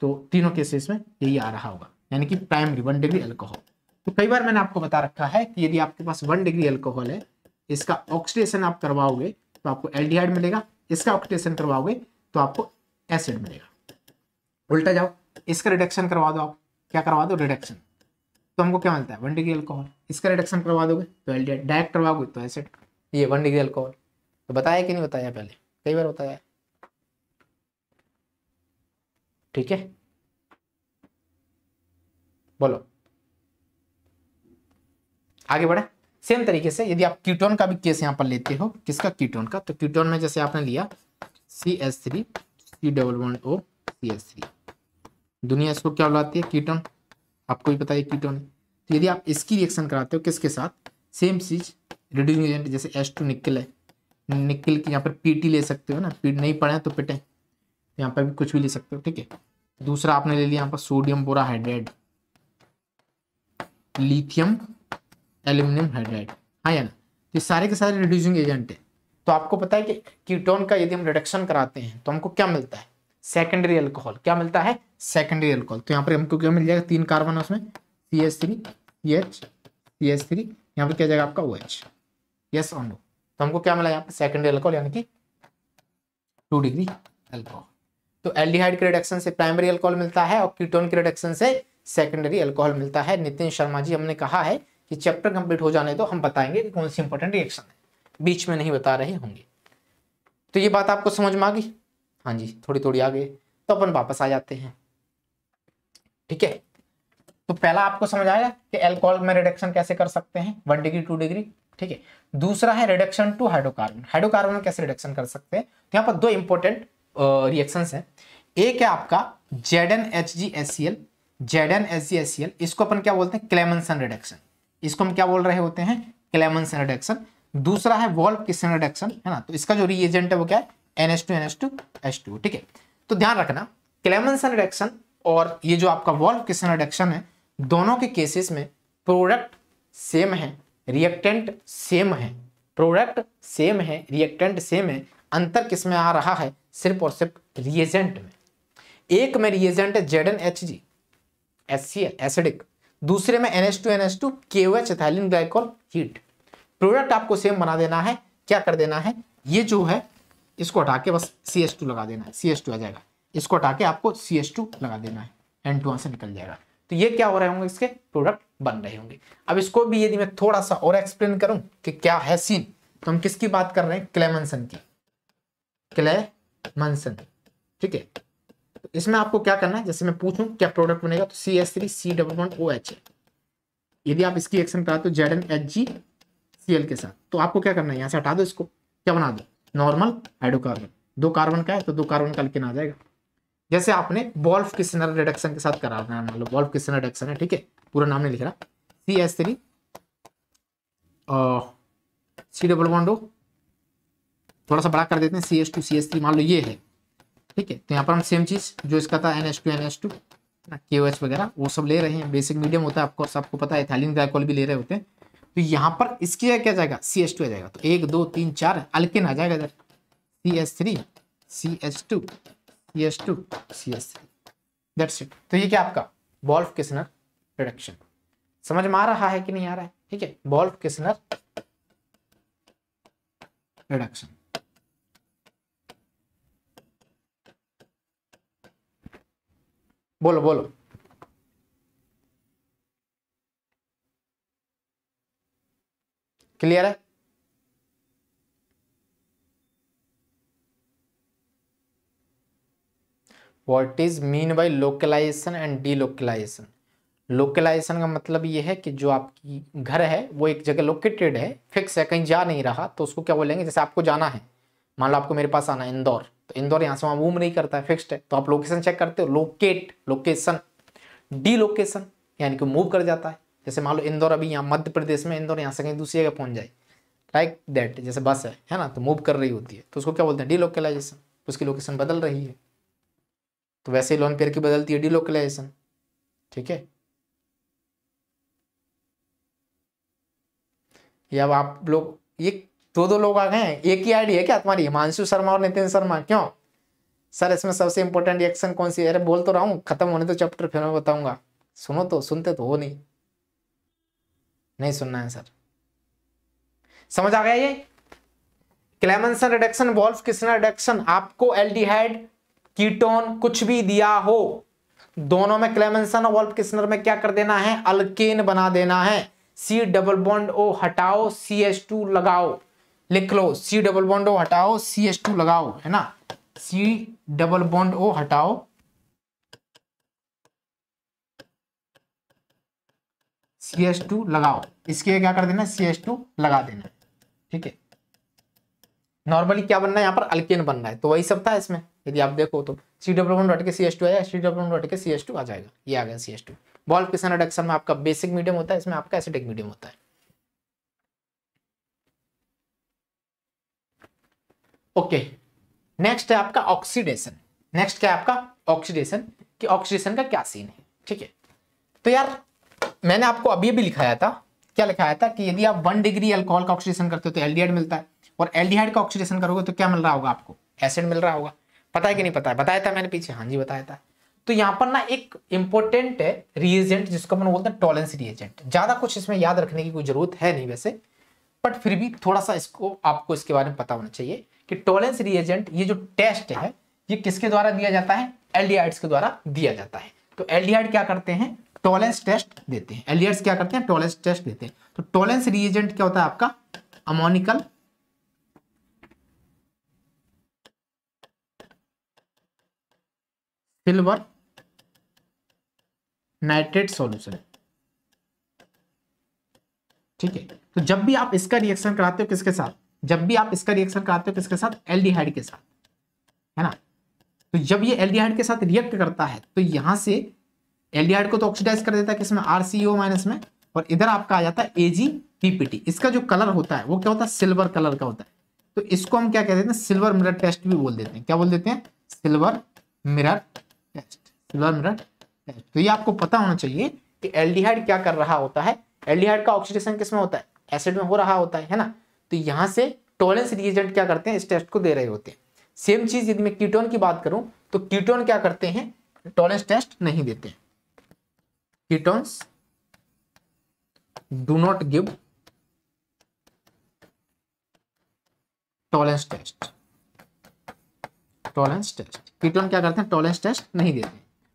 तो तीनों केसेस में यही आ रहा होगा यानी कि प्राइमरी वन डिग्री एल्कोहल तो कई बार मैंने आपको बता रखा है कि यदि आपके पास वन डिग्री एल्कोहल है इसका ऑक्सीडेशन आप करवाओगे तो आपको एल्डिहाइड मिलेगा इसका ऑक्सीडेशन करवाओगे तो आपको एसिड मिलेगा उल्टा जाओ इसका रिडक्शन करवा दो आप क्या करवा दो रिडक्शन तो हमको क्या मिलता है वन डिग्री अल्कोहल इसका रिडक्शन करवा दोगे तो एल डायरेक्ट करवा करवाओगे तो एसिड ये वन डिग्री अल्कोहल तो बताया कि नहीं बताया पहले कई बार बताया ठीक है बोलो आगे बढ़ा सेम तरीके से यदि आप कीटोन का भी केस यहाँ पर लेते हो किसका कीटोन का तो कीटोन में जैसे आपने लिया C S three C double one O C S three दुनिया इसको क्या बुलाती है कीटोन आपको भी पता है कीटोन तो यदि आप इसकी रिएक्शन कराते हो किसके साथ सेम चीज रिड्यूसिंग एजेंट जैसे एस टू निकल है निकल की यहाँ पर पीटी ले सकते हो ना पीट नहीं पड़े तो पिटे तो यहाँ पर भी कुछ भी ले सकते हो ठीक है दूसरा आपने ले लिया यहाँ पर sodium borohydride lithium aluminium hydride हाँ या ना तो ये सारे के सारे रिड्यूसिंग एजेंट है तो आपको पता है कि कीटोन का यदि हम रिडक्शन कराते हैं तो हमको क्या मिलता है सेकेंडरी एल्कोहल क्या मिलता है सेकेंडरी एल्कोहल तो यहाँ पर हमको क्या मिल जाएगा तीन कार्बन है उसमें C S three C H C S three यहाँ पर क्या जाएगा आपका O H yes or no तो हमको क्या मिला यहाँ पर सेकेंडरी एल्कोहल यानी कि टू डिग्री एल्कोहल तो एल्डिहाइड के रिडक्शन से प्राइमरी एल्कोहल मिलता है और कीटोन के रिडक्शन से सेकेंडरी एल्कोहल मिलता है नितिन शर्मा जी हमने कहा है कि चैप्टर कंप्लीट हो जाने तो हम बताएंगे कि कौन सी इंपॉर्टेंट रिएक्शन है बीच में नहीं बता रहे होंगे तो ये बात आपको समझ में आ गई हाँ जी थोड़ी थोड़ी आ गई तो अपन वापस आ जाते हैं ठीक है तो पहला आपको समझ आया कि एल्कोहल में रिडक्शन कैसे कर सकते हैं वन डिग्री टू डिग्री ठीक है दूसरा है रिडक्शन टू हाइड्रोकार्बन हाइड्रोकार्बन में कैसे रिडक्शन कर सकते हैं तो यहाँ पर दो इंपॉर्टेंट रिएक्शन है एक है आपका Z N H G S C L Z N H G S C L इसको अपन क्या बोलते हैं क्लेमनसन रिडक्शन इसको हम क्या बोल रहे होते हैं क्लेमनसन रिडक्शन दूसरा है वॉल्व किसन रिडक्शन है ना तो इसका जो रिएजेंट है वो क्या है NS two NS two H two ठीक है तो ध्यान रखना क्लेमनसन रिडक्शन और ये जो आपका वॉल्व किसन रिडक्शन है दोनों के केसेस में प्रोडक्ट सेम है रिएक्टेंट सेम है प्रोडक्ट सेम है रिएक्टेंट सेम है अंतर किस में आ रहा है सिर्फ और सिर्फ रिएजेंट में एक में रिएजेंट है Z N H G S C L acidic दूसरे में NS two NS two K O H ethylene glycol heat product आपको सेम बना देना है क्या कर देना है ये जो है इसको हटा के बस सी एस टू लगा देना है सी एस टू आ जाएगा इसको हटा के आपको सी एस टू लगा देना है एन टू वहां से निकल जाएगा तो ये क्या हो रहे होंगे इसके प्रोडक्ट बन रहे होंगे अब इसको भी यदि मैं थोड़ा सा और एक्सप्लेन करूं कि क्या है सीन तो हम किसकी बात कर रहे हैं क्लेमनसन की क्लेमनसन ठीक है तो इसमें आपको क्या करना है जैसे मैं पूछूं क्या प्रोडक्ट बनेगा तो C S three C double one O H यदि आप इसकी एक्शन कराते हो Z N H G C L के साथ तो आपको क्या करना है यहां से हटा दो इसको क्या बना दो नॉर्मल हाइड्रोकार्बन दो कार्बन का है तो दो कार्बन का लेकिन आ जाएगा जैसे आपने बॉल्फ किसनर रिडक्शन के साथ करा रहा है बॉल्फ किसनर रिडक्शन है ठीक है पूरा नाम नहीं लिख रहा C S three C double one डो थोड़ा सा बड़ा कर देते हैं C S two C S three मान लो ये है ठीक है तो यहाँ पर हम सेम चीज़ जो इसका था N S two N S two K O H वगैरह वो सब ले रहे हैं बेसिक मीडियम होता है आपको सबको पता है थैलिन ग्लाइकोल भी ले रहे होते हैं तो यहां पर इसकी जगह क्या जाएगा सी एस टू आ जाएगा तो एक दो तीन चार अल्किन आ जाएगा इधर C S three C S two C S two C S three that's it तो ये क्या आपका बॉल्फ किसनर रिडक्शन समझ में आ रहा है कि नहीं आ रहा है ठीक है बॉल्फ किसनर रिडक्शन बोलो बोलो क्लियर है what is mean by localisation and delocalisation localisation का मतलब यह है कि जो आपकी घर है वो एक जगह लोकेटेड है फिक्स है कहीं जा नहीं रहा तो उसको क्या बोलेंगे जैसे आपको जाना है मान लो आपको मेरे पास आना है इंदौर तो इंदौर यहाँ से वहाँ मूव नहीं करता है फिक्स्ड है तो आप लोकेशन चेक करते हो लोकेट लोकेशन डी लोकेशन यानी कि मूव कर जाता है जैसे मान लो इंदौर अभी यहाँ मध्य प्रदेश में इंदौर यहाँ से कहीं दूसरी जगह पहुँच जाए लाइक दैट जैसे बस है है ना तो मूव कर रही होती है तो उसको क्या बोलते हैं डीलोकलाइजेशन तो उसकी लोकेशन बदल रही है तो वैसे ही लोन पेयर की बदलती है लोकलाइजेशन ठीक है या आप लोग ये दो दो लोग आ गए हैं एक ही आईडी है क्या तुम्हारी हिमांशु शर्मा और नितिन शर्मा क्यों सर इसमें सबसे इंपॉर्टेंट एक्शन कौन सी है अरे बोल तो रहा हूँ खत्म होने तो चैप्टर फिर मैं बताऊंगा सुनो तो सुनते तो हो नहीं नहीं सुनना है सर समझ आ गया ये Clemmensen reduction Wolff Kishner reduction आपको एल्डिहाइड कीटोन कुछ भी दिया हो दोनों में क्लेमेंसन और वॉल्फ किसनर में क्या कर देना है अल्केन बना देना है सी डबल बॉन्ड ओ हटाओ सी एच टू लगाओ लिख लो सी डबल बॉन्ड ओ हटाओ सी एच टू लगाओ है ना सी डबल बॉन्ड ओ हटाओ सी एस टू लगाओ इसके क्या कर देना सी एस टू लगा देना ठीक है नॉर्मली क्या बनना है यहाँ पर अल्केन बनना है तो वही सब था इसमें यदि आप देखो तो सी डब्ल्यू वन डॉट के सी एस टू आया सी डब्ल्यू वन डॉट के सी एस टू आ जाएगा ये आ गया सी एस टू बॉल पिसन रिडक्शन में आपका बेसिक मीडियम होता है इसमें आपका एसिडिक मीडियम होता है ओके नेक्स्ट है आपका ऑक्सीडेशन नेक्स्ट क्या है आपका ऑक्सीडेशन कि ऑक्सीडेशन का क्या सीन है ठीक है तो यार मैंने आपको अभी भी लिखाया था क्या लिखाया था कि यदि आप वन डिग्री अल्कोहल का ऑक्सीडेशन करते हो तो एल्डिहाइड मिलता है और एल्डिहाइड का ऑक्सीडेशन करोगे तो क्या मिल रहा होगा आपको एसिड मिल रहा होगा पता है कि नहीं पता है बताया था मैंने पीछे हाँ जी बताया था तो यहाँ पर ना एक इंपॉर्टेंट है रिएजेंट जिसको अपन बोलते हैं टॉलेंस रिएजेंट ज़्यादा कुछ इसमें याद रखने की कोई ज़रूरत है नहीं वैसे बट फिर भी थोड़ा सा इसको आपको इसके बारे में पता होना चाहिए कि टॉलेंस रिएजेंट ये जो टेस्ट है ये किसके द्वारा दिया जाता है एल्डिहाइड्स के द्वारा दिया जाता है तो एल्डिहाइड क्या करते हैं टॉलेंस टेस्ट देते हैं एलियट्स क्या करते हैं टॉलेंस टेस्ट देते हैं तो टॉलेंस रिएजेंट क्या होता है आपका अमोनिकल सिल्वर नाइट्रेट सॉल्यूशन ठीक है तो जब भी आप इसका रिएक्शन कराते हो किसके साथ जब भी आप इसका रिएक्शन कराते हो किसके साथ एल्डिहाइड के साथ है ना तो जब ये एल्डिहाइड के साथ रिएक्ट करता है तो यहां से एल्डिहाइड को तो ऑक्सीडाइज कर देता है किसमें आरसीओ माइनस e में और इधर आपका आ जाता है एजी पीपीटी इसका जो कलर होता है वो क्या होता है सिल्वर कलर का होता है तो इसको हम क्या कह देते हैं सिल्वर मिरर टेस्ट भी बोल देते हैं क्या बोल देते हैं silver mirror test silver mirror test तो ये आपको पता होना चाहिए कि एल्डिहाइड क्या कर रहा होता है एल्डिहाइड का ऑक्सीडेशन किसमें होता है एसिड में हो रहा होता है है ना तो यहाँ से टोलेंस रिएजेंट क्या करते हैं इस टेस्ट को दे रहे होते हैं सेम चीज यदि मैं कीटोन की बात करूं तो कीटोन क्या करते हैं टोलेंस टेस्ट नहीं देते हैं ketones do not give Tollens test Tollens test ketone क्या करते हैं टॉलेंस टेस्ट नहीं देते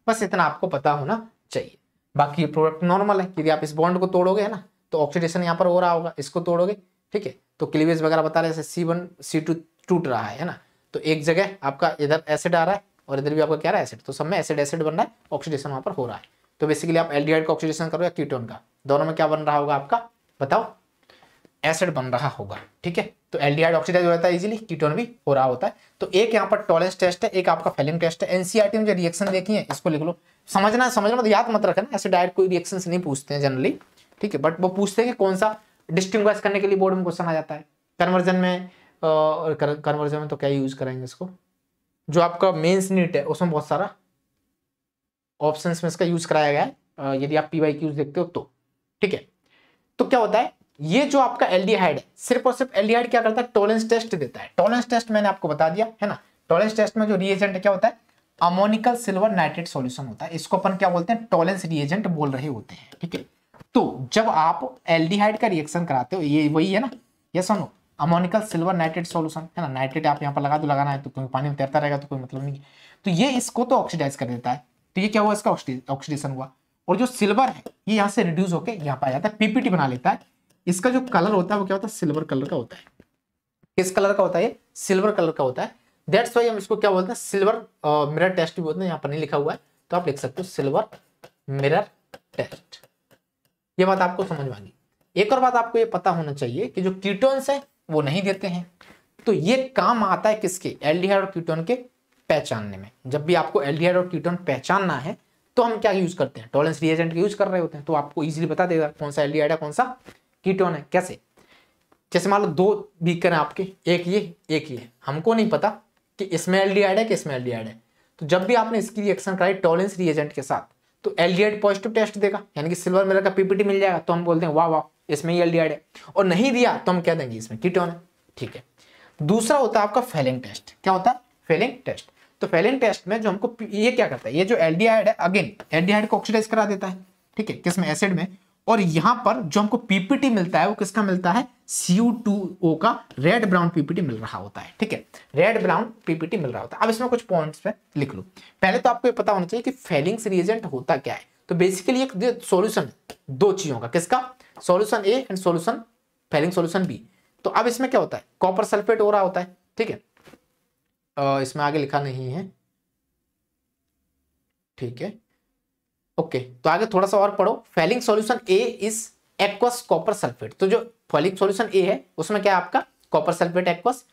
बस इतना आपको पता होना चाहिए बाकी प्रोडक्ट नॉर्मल है यदि आप इस बॉन्ड को तोड़ोगे है ना तो ऑक्सीडेशन यहाँ पर हो रहा होगा इसको तोड़ोगे ठीक है तो क्लीवेज वगैरह बता रहे जैसे सी वन सी टू टूट रहा है ना तो एक जगह आपका इधर एसिड आ रहा है और इधर भी आपका क्या रहा है एसिड तो सब में एसिड एसिड बन रहा है ऑक्सीडेशन वहाँ पर हो रहा है तो बेसिकली आप एल्डिहाइड का ऑक्सीडेशन करो या कीटोन का दोनों में क्या बन रहा होगा आपका बताओ एसिड बन रहा होगा ठीक है तो एल्डिहाइड ऑक्सीडाइज हो जाता है इजीली कीटोन भी हो रहा होता है तो एक यहाँ पर टॉलेंस टेस्ट है एक आपका फेलिंग टेस्ट है एनसीआरटी e में जो रिएक्शन देखी है इसको लिख लो समझना समझना मतलब याद मत रखना ऐसे डायरेक्ट कोई रिएक्शन नहीं पूछते हैं जनरली ठीक है बट वो पूछते हैं कि कौन सा डिस्टिंग करने के लिए बोर्ड में क्वेश्चन आ जाता है कन्वर्जन में कन्वर्जन में तो क्या यूज करेंगे इसको जो आपका मेन्स नीट है उसमें बहुत सारा ऑप्शन में इसका यूज कराया गया है यदि आप पीवाई क्यूज देखते हो तो ठीक है तो क्या होता है ये जो आपका एल्डिहाइड है सिर्फ और सिर्फ एल्डिहाइड क्या करता है टॉलेंस टेस्ट देता है टॉलेंस टेस्ट मैंने आपको बता दिया है ना टॉलेंस टेस्ट में जो रिएजेंट क्या होता है अमोनिकल सिल्वर नाइट्रेट सॉल्यूशन होता है इसको अपन क्या बोलते हैं टॉलेंस रिएजेंट बोल रहे होते हैं ठीक है तो जब आप एल्डिहाइड का रिएक्शन कराते हो ये वही है ना ये सुनो अमोनिकल सिल्वर नाइट्रेट सोल्यूशन है ना नाइट्रेट आप यहाँ पर लगा दो लगाना है तो कोई पानी में तैरता रहेगा तो कोई मतलब नहीं तो ये इसको तो ऑक्सीडाइज कर देता है तो ये क्या हुआ इसका ऑक्सीडेशन हुआ और जो सिल्वर है ये यहाँ से रिड्यूस होकर यहाँ पर आ जाता है पीपीटी बना लेता है इसका जो कलर होता है वो क्या होता है सिल्वर कलर का होता है किस कलर का होता है सिल्वर कलर का होता है दैट्स वाई हम इसको क्या बोलते हैं सिल्वर मिरर टेस्ट भी बोलते हैं यहाँ पर नहीं लिखा हुआ है तो आप लिख सकते हो सिल्वर मिरर टेस्ट ये बात आपको समझ में आ गई एक और बात आपको ये पता होना चाहिए कि जो कीटोन्स हैं वो नहीं देते हैं तो ये काम आता है किसके एल्डिहाइड और कीटोन के पहचानने में जब भी आपको एल्डिहाइड और कीटोन पहचानना है तो हम क्या यूज़ करते हैं टॉलेंस रिएजेंट यूज़ कर रहे होते हैं तो आपको इजीली बता देगा कौन सा एल्डिहाइड है कौन सा कीटोन है कैसे जैसे मान लो दो बीकर हैं आपके एक ये एक ये हमको नहीं पता कि इसमें एल्डिहाइड है कि इसमें एल्डिहाइड है तो जब भी आपने इसकी रिएक्शन कराई टॉलेंस रिएजेंट के साथ तो एल्डिहाइड पॉजिटिव टेस्ट देगा यानी कि सिल्वर मिलर का पीपीटी मिल जाएगा तो हम बोलते हैं वाह वाह इसमें एल्डिहाइड है और नहीं दिया तो हम कह देंगे इसमें कीटोन है ठीक है दूसरा होता है आपका फेलिंग टेस्ट क्या होता है फेलिंग टेस्ट तो फेलिन टेस्ट में जो हमको ये क्या करता है ये जो एल है अगेन एल को ऑक्सीडाइज करा देता है ठीक है किसमें एसिड में और यहां पर जो हमको पीपीटी मिलता है वो किसका मिलता है CO2O का रेड ब्राउन पीपीटी मिल रहा होता है ठीक है रेड ब्राउन पीपीटी मिल रहा होता है अब इसमें कुछ पॉइंट्स पे लिख लो पहले तो आपको ये पता होना चाहिए कि फेलिंग्स रिएजेंट होता क्या है तो बेसिकली एक सॉल्यूशन दो चीजों का किसका solution A and solution Fehling solution B तो अब इसमें क्या होता है कॉपर सल्फेट हो रहा होता है ठीक है इसमें आगे लिखा नहीं है ठीक है ओके तो आगे थोड़ा सा और पढ़ो Fehling solution A is aqueous copper sulphate तो जो फेलिंग सॉल्यूशन ए है उसमें क्या आपका कॉपर सल्फेट एक्वस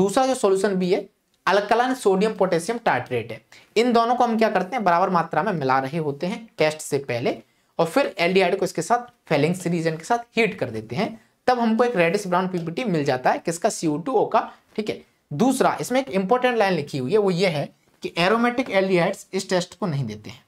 दूसरा जो सॉल्यूशन बी है अल्कलाइन सोडियम पोटेशियम टार्ट्रेट है इन दोनों को हम क्या करते हैं बराबर मात्रा में मिला रहे होते हैं टेस्ट से पहले और फिर एलडीआईड को इसके साथ फेलिंग सीरीजन के साथ हीट कर देते हैं तब हमको एक रेडिस ब्राउन पीपीटी मिल जाता है किसका सीओ का ठीक है दूसरा इसमें एक इंपॉर्टेंट लाइन लिखी हुई है वो ये है कि एरोमेटिक एल्डिहाइड्स इस टेस्ट को नहीं देते हैं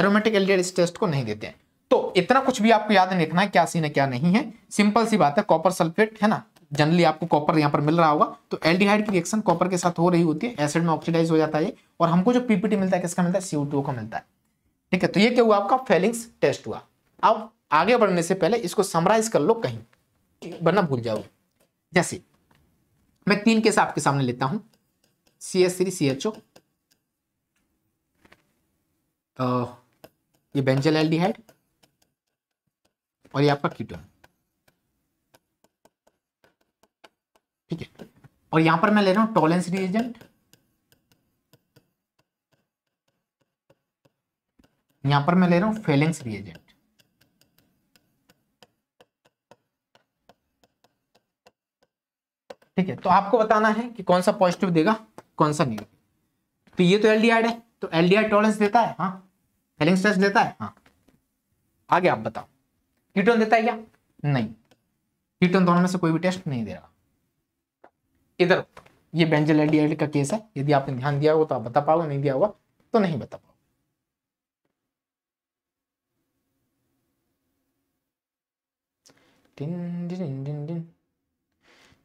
एरोमेटिक एल्डिहाइड इस टेस्ट को नहीं देते हैं तो इतना कुछ भी आपको याद नहीं रखना है क्या सीन है क्या नहीं है सिंपल सी बात है कॉपर सल्फेट है ना जनरली आपको कॉपर यहाँ पर मिल रहा होगा तो एल्डिहाइड की रिएक्शन कॉपर के साथ हो रही होती है एसिड में ऑक्सीडाइज हो जाता है और हमको जो पीपीटी मिलता है किसका मिलता है सीओ टू का मिलता है ठीक है तो ये क्या हुआ आपका फेलिंग्स टेस्ट हुआ अब आगे बढ़ने से पहले इसको समराइज कर लो कहीं बनना भूल जाओ जैसे मैं तीन केस आपके सामने लेता हूं C S three C H O ये बेंजल एल डी और ये आपका कीटोन ठीक है और यहां पर मैं ले रहा हूं टॉलेंस रिएजेंट यहां पर मैं ले रहा हूं फेलेंस रिएजेंट तो आपको बताना है कि कौन सा पॉजिटिव देगा कौन सा नेगेटिव तो ये तो एलडीआर है तो एलडीआर टॉलरेंस देता है हाँ हेलिंग स्ट्रेस देता है हाँ आगे आप बताओ कीटोन देता है क्या नहीं कीटोन दोनों में से कोई भी टेस्ट नहीं दे रहा इधर ये बेंजल एलडीआर का केस है यदि आपने ध्यान दिया होगा तो आप बता पाओगे नहीं दिया होगा तो नहीं बता पाओगे din din din din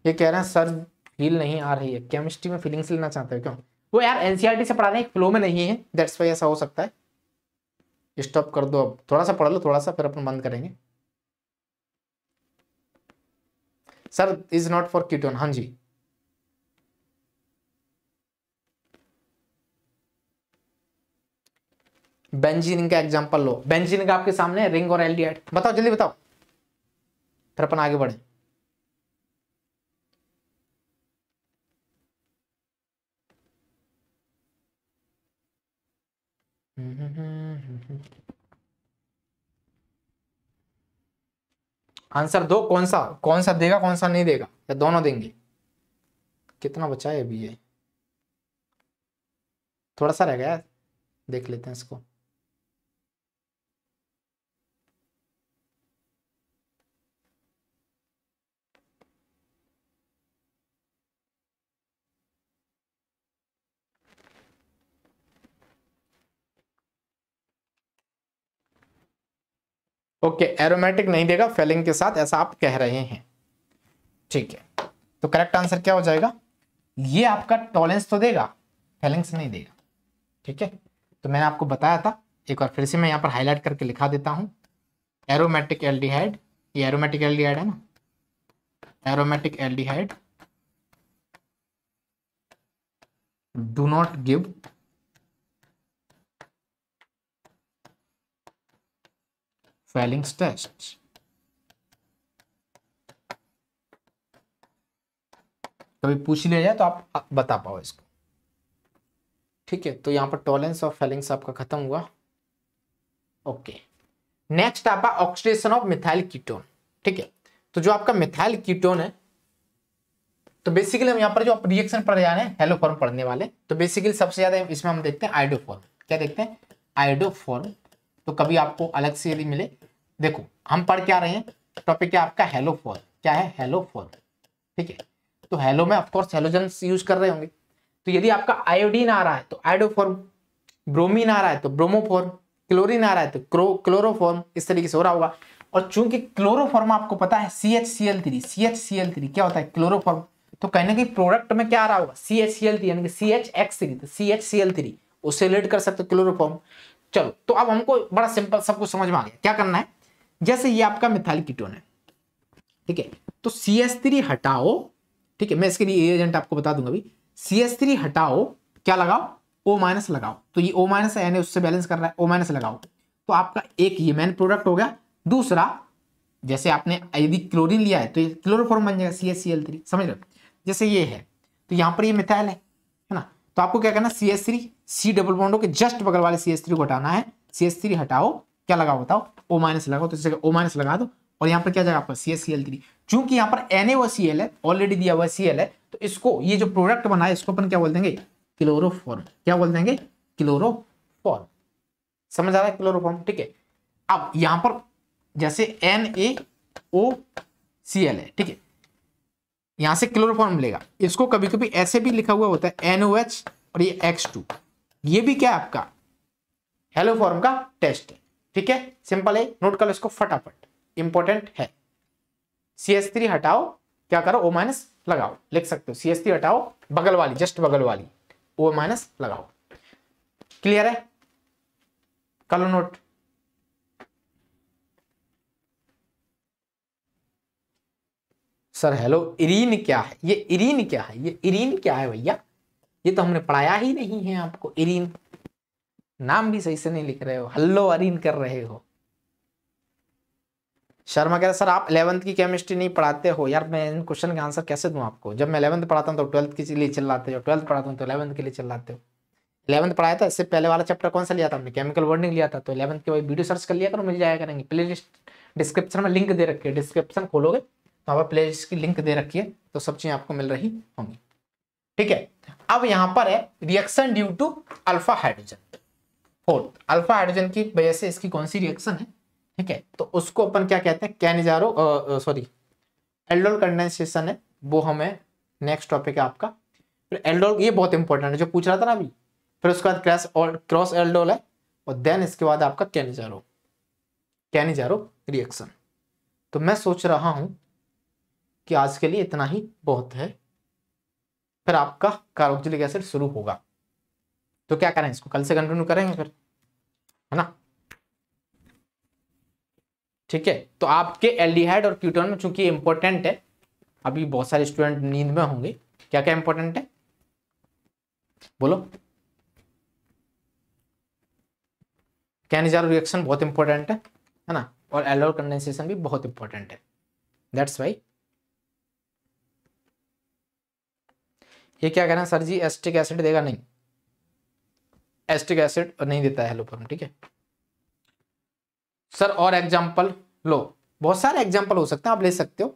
ये कह रहे हैं सर फील नहीं आ रही है केमिस्ट्री में फीलिंग्स लेना चाहते हो क्यों वो यार एनसीईआरटी से पढ़ा रहे फ्लो में नहीं है दैट्स वाई ऐसा हो सकता है स्टॉप कर दो अब थोड़ा सा पढ़ लो थोड़ा सा फिर अपन बंद करेंगे sir is not for ketone हाँ जी बेंजीन का एग्जांपल लो बेंजीन का आपके सामने रिंग और एल्डिहाइड बताओ जल्दी बताओ फिर अपन आगे बढ़े आंसर दो कौन सा कौन सा देगा कौन सा नहीं देगा या दोनों देंगे कितना बचा है अभी ये थोड़ा सा रह गया देख लेते हैं इसको ओके एरोमेटिक नहीं देगा फेलिंग के साथ ऐसा आप कह रहे हैं ठीक है तो करेक्ट आंसर क्या हो जाएगा ये आपका टॉलेंस तो देगा फेलिंग्स नहीं देगा ठीक है तो मैंने आपको बताया था एक बार फिर से मैं यहाँ पर हाईलाइट करके लिखा देता हूँ एरोमेटिक एल्डिहाइड ये एरोमेटिक एल्डिहाइड है ना aromatic aldehyde do not give Fallings test. कभी पूछ लिया जाए तो आप बता पाओ इसको ठीक है तो यहां पर टॉलेंस ऑफ फेलिंग्स आपका खत्म हुआ ओके नेक्स्ट आपका ऑक्सीडेशन ऑफ मिथाइल कीटोन ठीक है तो जो आपका मिथाइल कीटोन है तो बेसिकली हम यहाँ पर जो आप रिएक्शन पढ़ जा रहे हैं हेलो फॉर्म पढ़ने वाले तो बेसिकली सबसे ज्यादा इसमें हम देखते हैं आइडोफॉर्म क्या देखते हैं आइडोफॉर्म तो कभी आपको अलग से यदि मिले देखो हम पढ़ क्या रहे हैं टॉपिक क्या आपका फॉल क्या है फॉल ठीक है तो हेलो में ऑफकोर्स हेलोजन यूज कर रहे होंगे तो यदि आपका आयोडीन आ रहा है तो आयोडोफॉर्म ब्रोमीन आ रहा है तो ब्रोमोफॉर्म क्लोरीन आ रहा है तो क्लो क्लोरोफॉर्म इस तरीके से हो रहा होगा और चूंकि क्लोरोफॉर्म आपको पता है C H C L three C H C L three क्या होता है क्लोरोफॉर्म तो कहने की प्रोडक्ट में क्या आ रहा होगा C H C L three यानी सी एच एक्स थ्री तो C H C L three उससे रिलेट कर सकते क्लोरोफॉर्म चलो तो अब हमको बड़ा सिंपल सबको समझ में आ गया क्या करना है जैसे ये आपका मिथाइल कीटोन है ठीक है तो सी एस थ्री हटाओ ठीक है मैं इसके लिए एजेंट आपको बता दूंगा सी एस थ्री हटाओ क्या लगाओ ओ माइनस लगाओ तो ये ओ माइनस एन उससे बैलेंस कर रहा है ओ माइनस लगाओ तो आपका एक ये मेन प्रोडक्ट हो गया दूसरा जैसे आपने यदि क्लोरीन लिया है तो ये क्लोरोफॉर्म बन जाएगा C S C L three समझ रहे जैसे ये है तो यहाँ पर ये मिथाइल है है ना तो आपको क्या करना C S three C double bond के जस्ट बगल वाले सी एस थ्री को हटाना है सी एस थ्री हटाओ क्या लगाओ बताओ ओ माइनस लगाओ तो ओ माइनस लगा दो और यहाँ पर क्या जाएगा आपका C S C L three चूंकि यहाँ पर एन ए व सी एल है ऑलरेडी दिया हुआ सी एल है तो इसको ये जो प्रोडक्ट बना है इसको अपन क्या बोल देंगे क्लोरोफॉर्म क्या बोल देंगे क्लोरोफॉर्म समझ आ रहा है क्लोरोफॉर्म ठीक है अब यहाँ पर जैसे N A O C L है ठीक है यहां से क्लोरोफॉर्म मिलेगा इसको कभी कभी ऐसे भी लिखा हुआ होता है एच और ये एक्स टू ये भी क्या आपका हेलो फॉर्म का टेस्ट है ठीक है सिंपल है नोट कर लो इसको फटाफट इंपॉर्टेंट है सी थ्री हटाओ क्या करो ओ माइनस लगाओ लिख सकते हो सी एस थ्री हटाओ बगल वाली जस्ट बगल वाली ओ माइनस लगाओ क्लियर है कर लो नोट सर हेलो इरीन क्या है ये इरीन क्या है ये इरीन क्या है भैया ये तो हमने पढ़ाया ही नहीं है आपको इरीन नाम भी सही से नहीं लिख रहे हो हल्लो अरीन कर रहे हो शर्मा कह रहे सर आप इलेवंथ की केमिस्ट्री नहीं पढ़ाते हो यार मैं इन क्वेश्चन का आंसर कैसे दूं आपको जब मैं इलेवंथ पढ़ाता हूँ तो ट्वेल्थ के लिए चिल्लाते हो ट्वेल्थ पढ़ाता हूं तो इलेवंथ के लिए चिल्लाते हो इलेवंथ पढ़ाया था इससे पहले वाला चैप्टर कौन सा लिया था हमने केमिकल वर्डिंग लिया था तो इलेवंथ के वही वीडियो सर्च कर लिया करो मिल जाया करेंगे प्ले लिस्ट डिस्क्रिप्शन में लिंक दे रखी है डिस्क्रिप्शन खोलोगे तो आप प्ले लिस्ट की लिंक दे रखिए तो सब चीज़ें आपको मिल रही होंगी ठीक है अब यहाँ पर है reaction due to alpha hydrogen fourth alpha hydrogen की वजह से इसकी कौन सी रिएक्शन है ठीक है तो उसको अपन क्या कहते हैं कैनिजारो सॉरी एल्डोल कंडेंसेशन है वो हमें नेक्स्ट टॉपिक है आपका फिर एल्डोल ये बहुत इंपॉर्टेंट है जो पूछ रहा था ना अभी फिर उसके बाद क्रैस और क्रॉस एल्डोल है और देन इसके बाद आपका कैनिजारो कैनिजारो रिएक्शन तो मैं सोच रहा हूं कि आज के लिए इतना ही बहुत है फिर आपका कार्बोक्सिलिक एसिड शुरू होगा तो क्या करें इसको कल से कंटिन्यू करेंगे फिर है ना ठीक है तो आपके एल्डिहाइड और क्यूटोन में चूंकि इंपॉर्टेंट है अभी बहुत सारे स्टूडेंट नींद में होंगे क्या क्या इंपॉर्टेंट है बोलो कैनिजार रिएक्शन बहुत इंपॉर्टेंट है है ना और एलोर कंडेंसेशन भी बहुत इंपॉर्टेंट है दैट्स वाई ये क्या हैं सर जी एस्टिक एसिड देगा नहीं एस्टिक एसिड नहीं देता है हेलोफॉर्म ठीक है सर और एग्जाम्पल लो बहुत सारे एग्जाम्पल हो सकते हैं आप ले सकते हो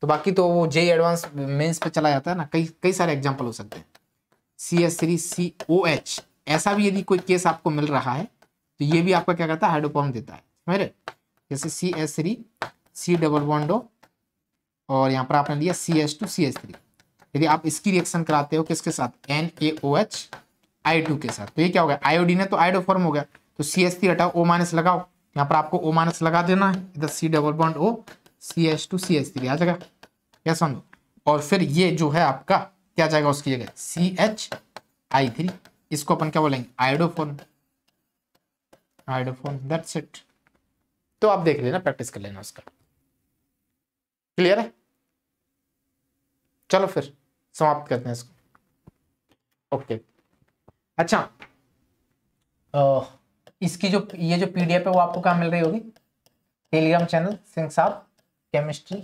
तो बाकी तो वो जे एडवांस मेंस पे चला जाता है ना कई कई सारे एग्जाम्पल हो सकते हैं C S three C O H ऐसा भी यदि कोई केस आपको मिल रहा है तो ये भी आपका क्या करता है हाइड्रोफॉर्म देता है मेरे जैसे C S three C double bond और यहाँ पर आपने लिया C S two C S three यदि आप इसकी रिएक्शन कराते हो किसके साथ N A O H I के साथ तो ये क्या हो गया आयोडीन है तो आईडो फॉर्म हो गया तो सी एस हटाओ ओ माइनस लगाओ यहाँ पर आपको ओ माइनस लगा देना है इधर C double bond O C S two C S three आ जाएगा क्या समझो और फिर ये जो है आपका क्या जाएगा उसकी जगह सी एच आई थ्री इसको अपन क्या बोलेंगे आयोडोफोन आयोडोफोन दैट्स इट तो आप देख लेना प्रैक्टिस कर लेना उसका क्लियर है चलो फिर समाप्त करते हैं इसको ओके okay. अच्छा ओ, इसकी जो ये जो पीडीएफ है वो आपको कहा मिल रही होगी टेलीग्राम चैनल सिंह साहब केमिस्ट्री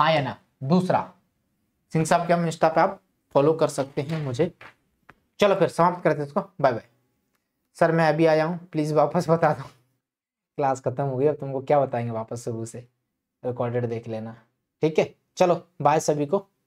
हाँ या ना दूसरा सिंह साहब के हम इंस्टा पे आप फॉलो कर सकते हैं मुझे चलो फिर समाप्त करते इसको बाय बाय सर मैं अभी आया हूँ प्लीज़ वापस बता दो क्लास खत्म हो गई अब तुमको क्या बताएंगे वापस शुरू से रिकॉर्डेड देख लेना ठीक है चलो बाय सभी को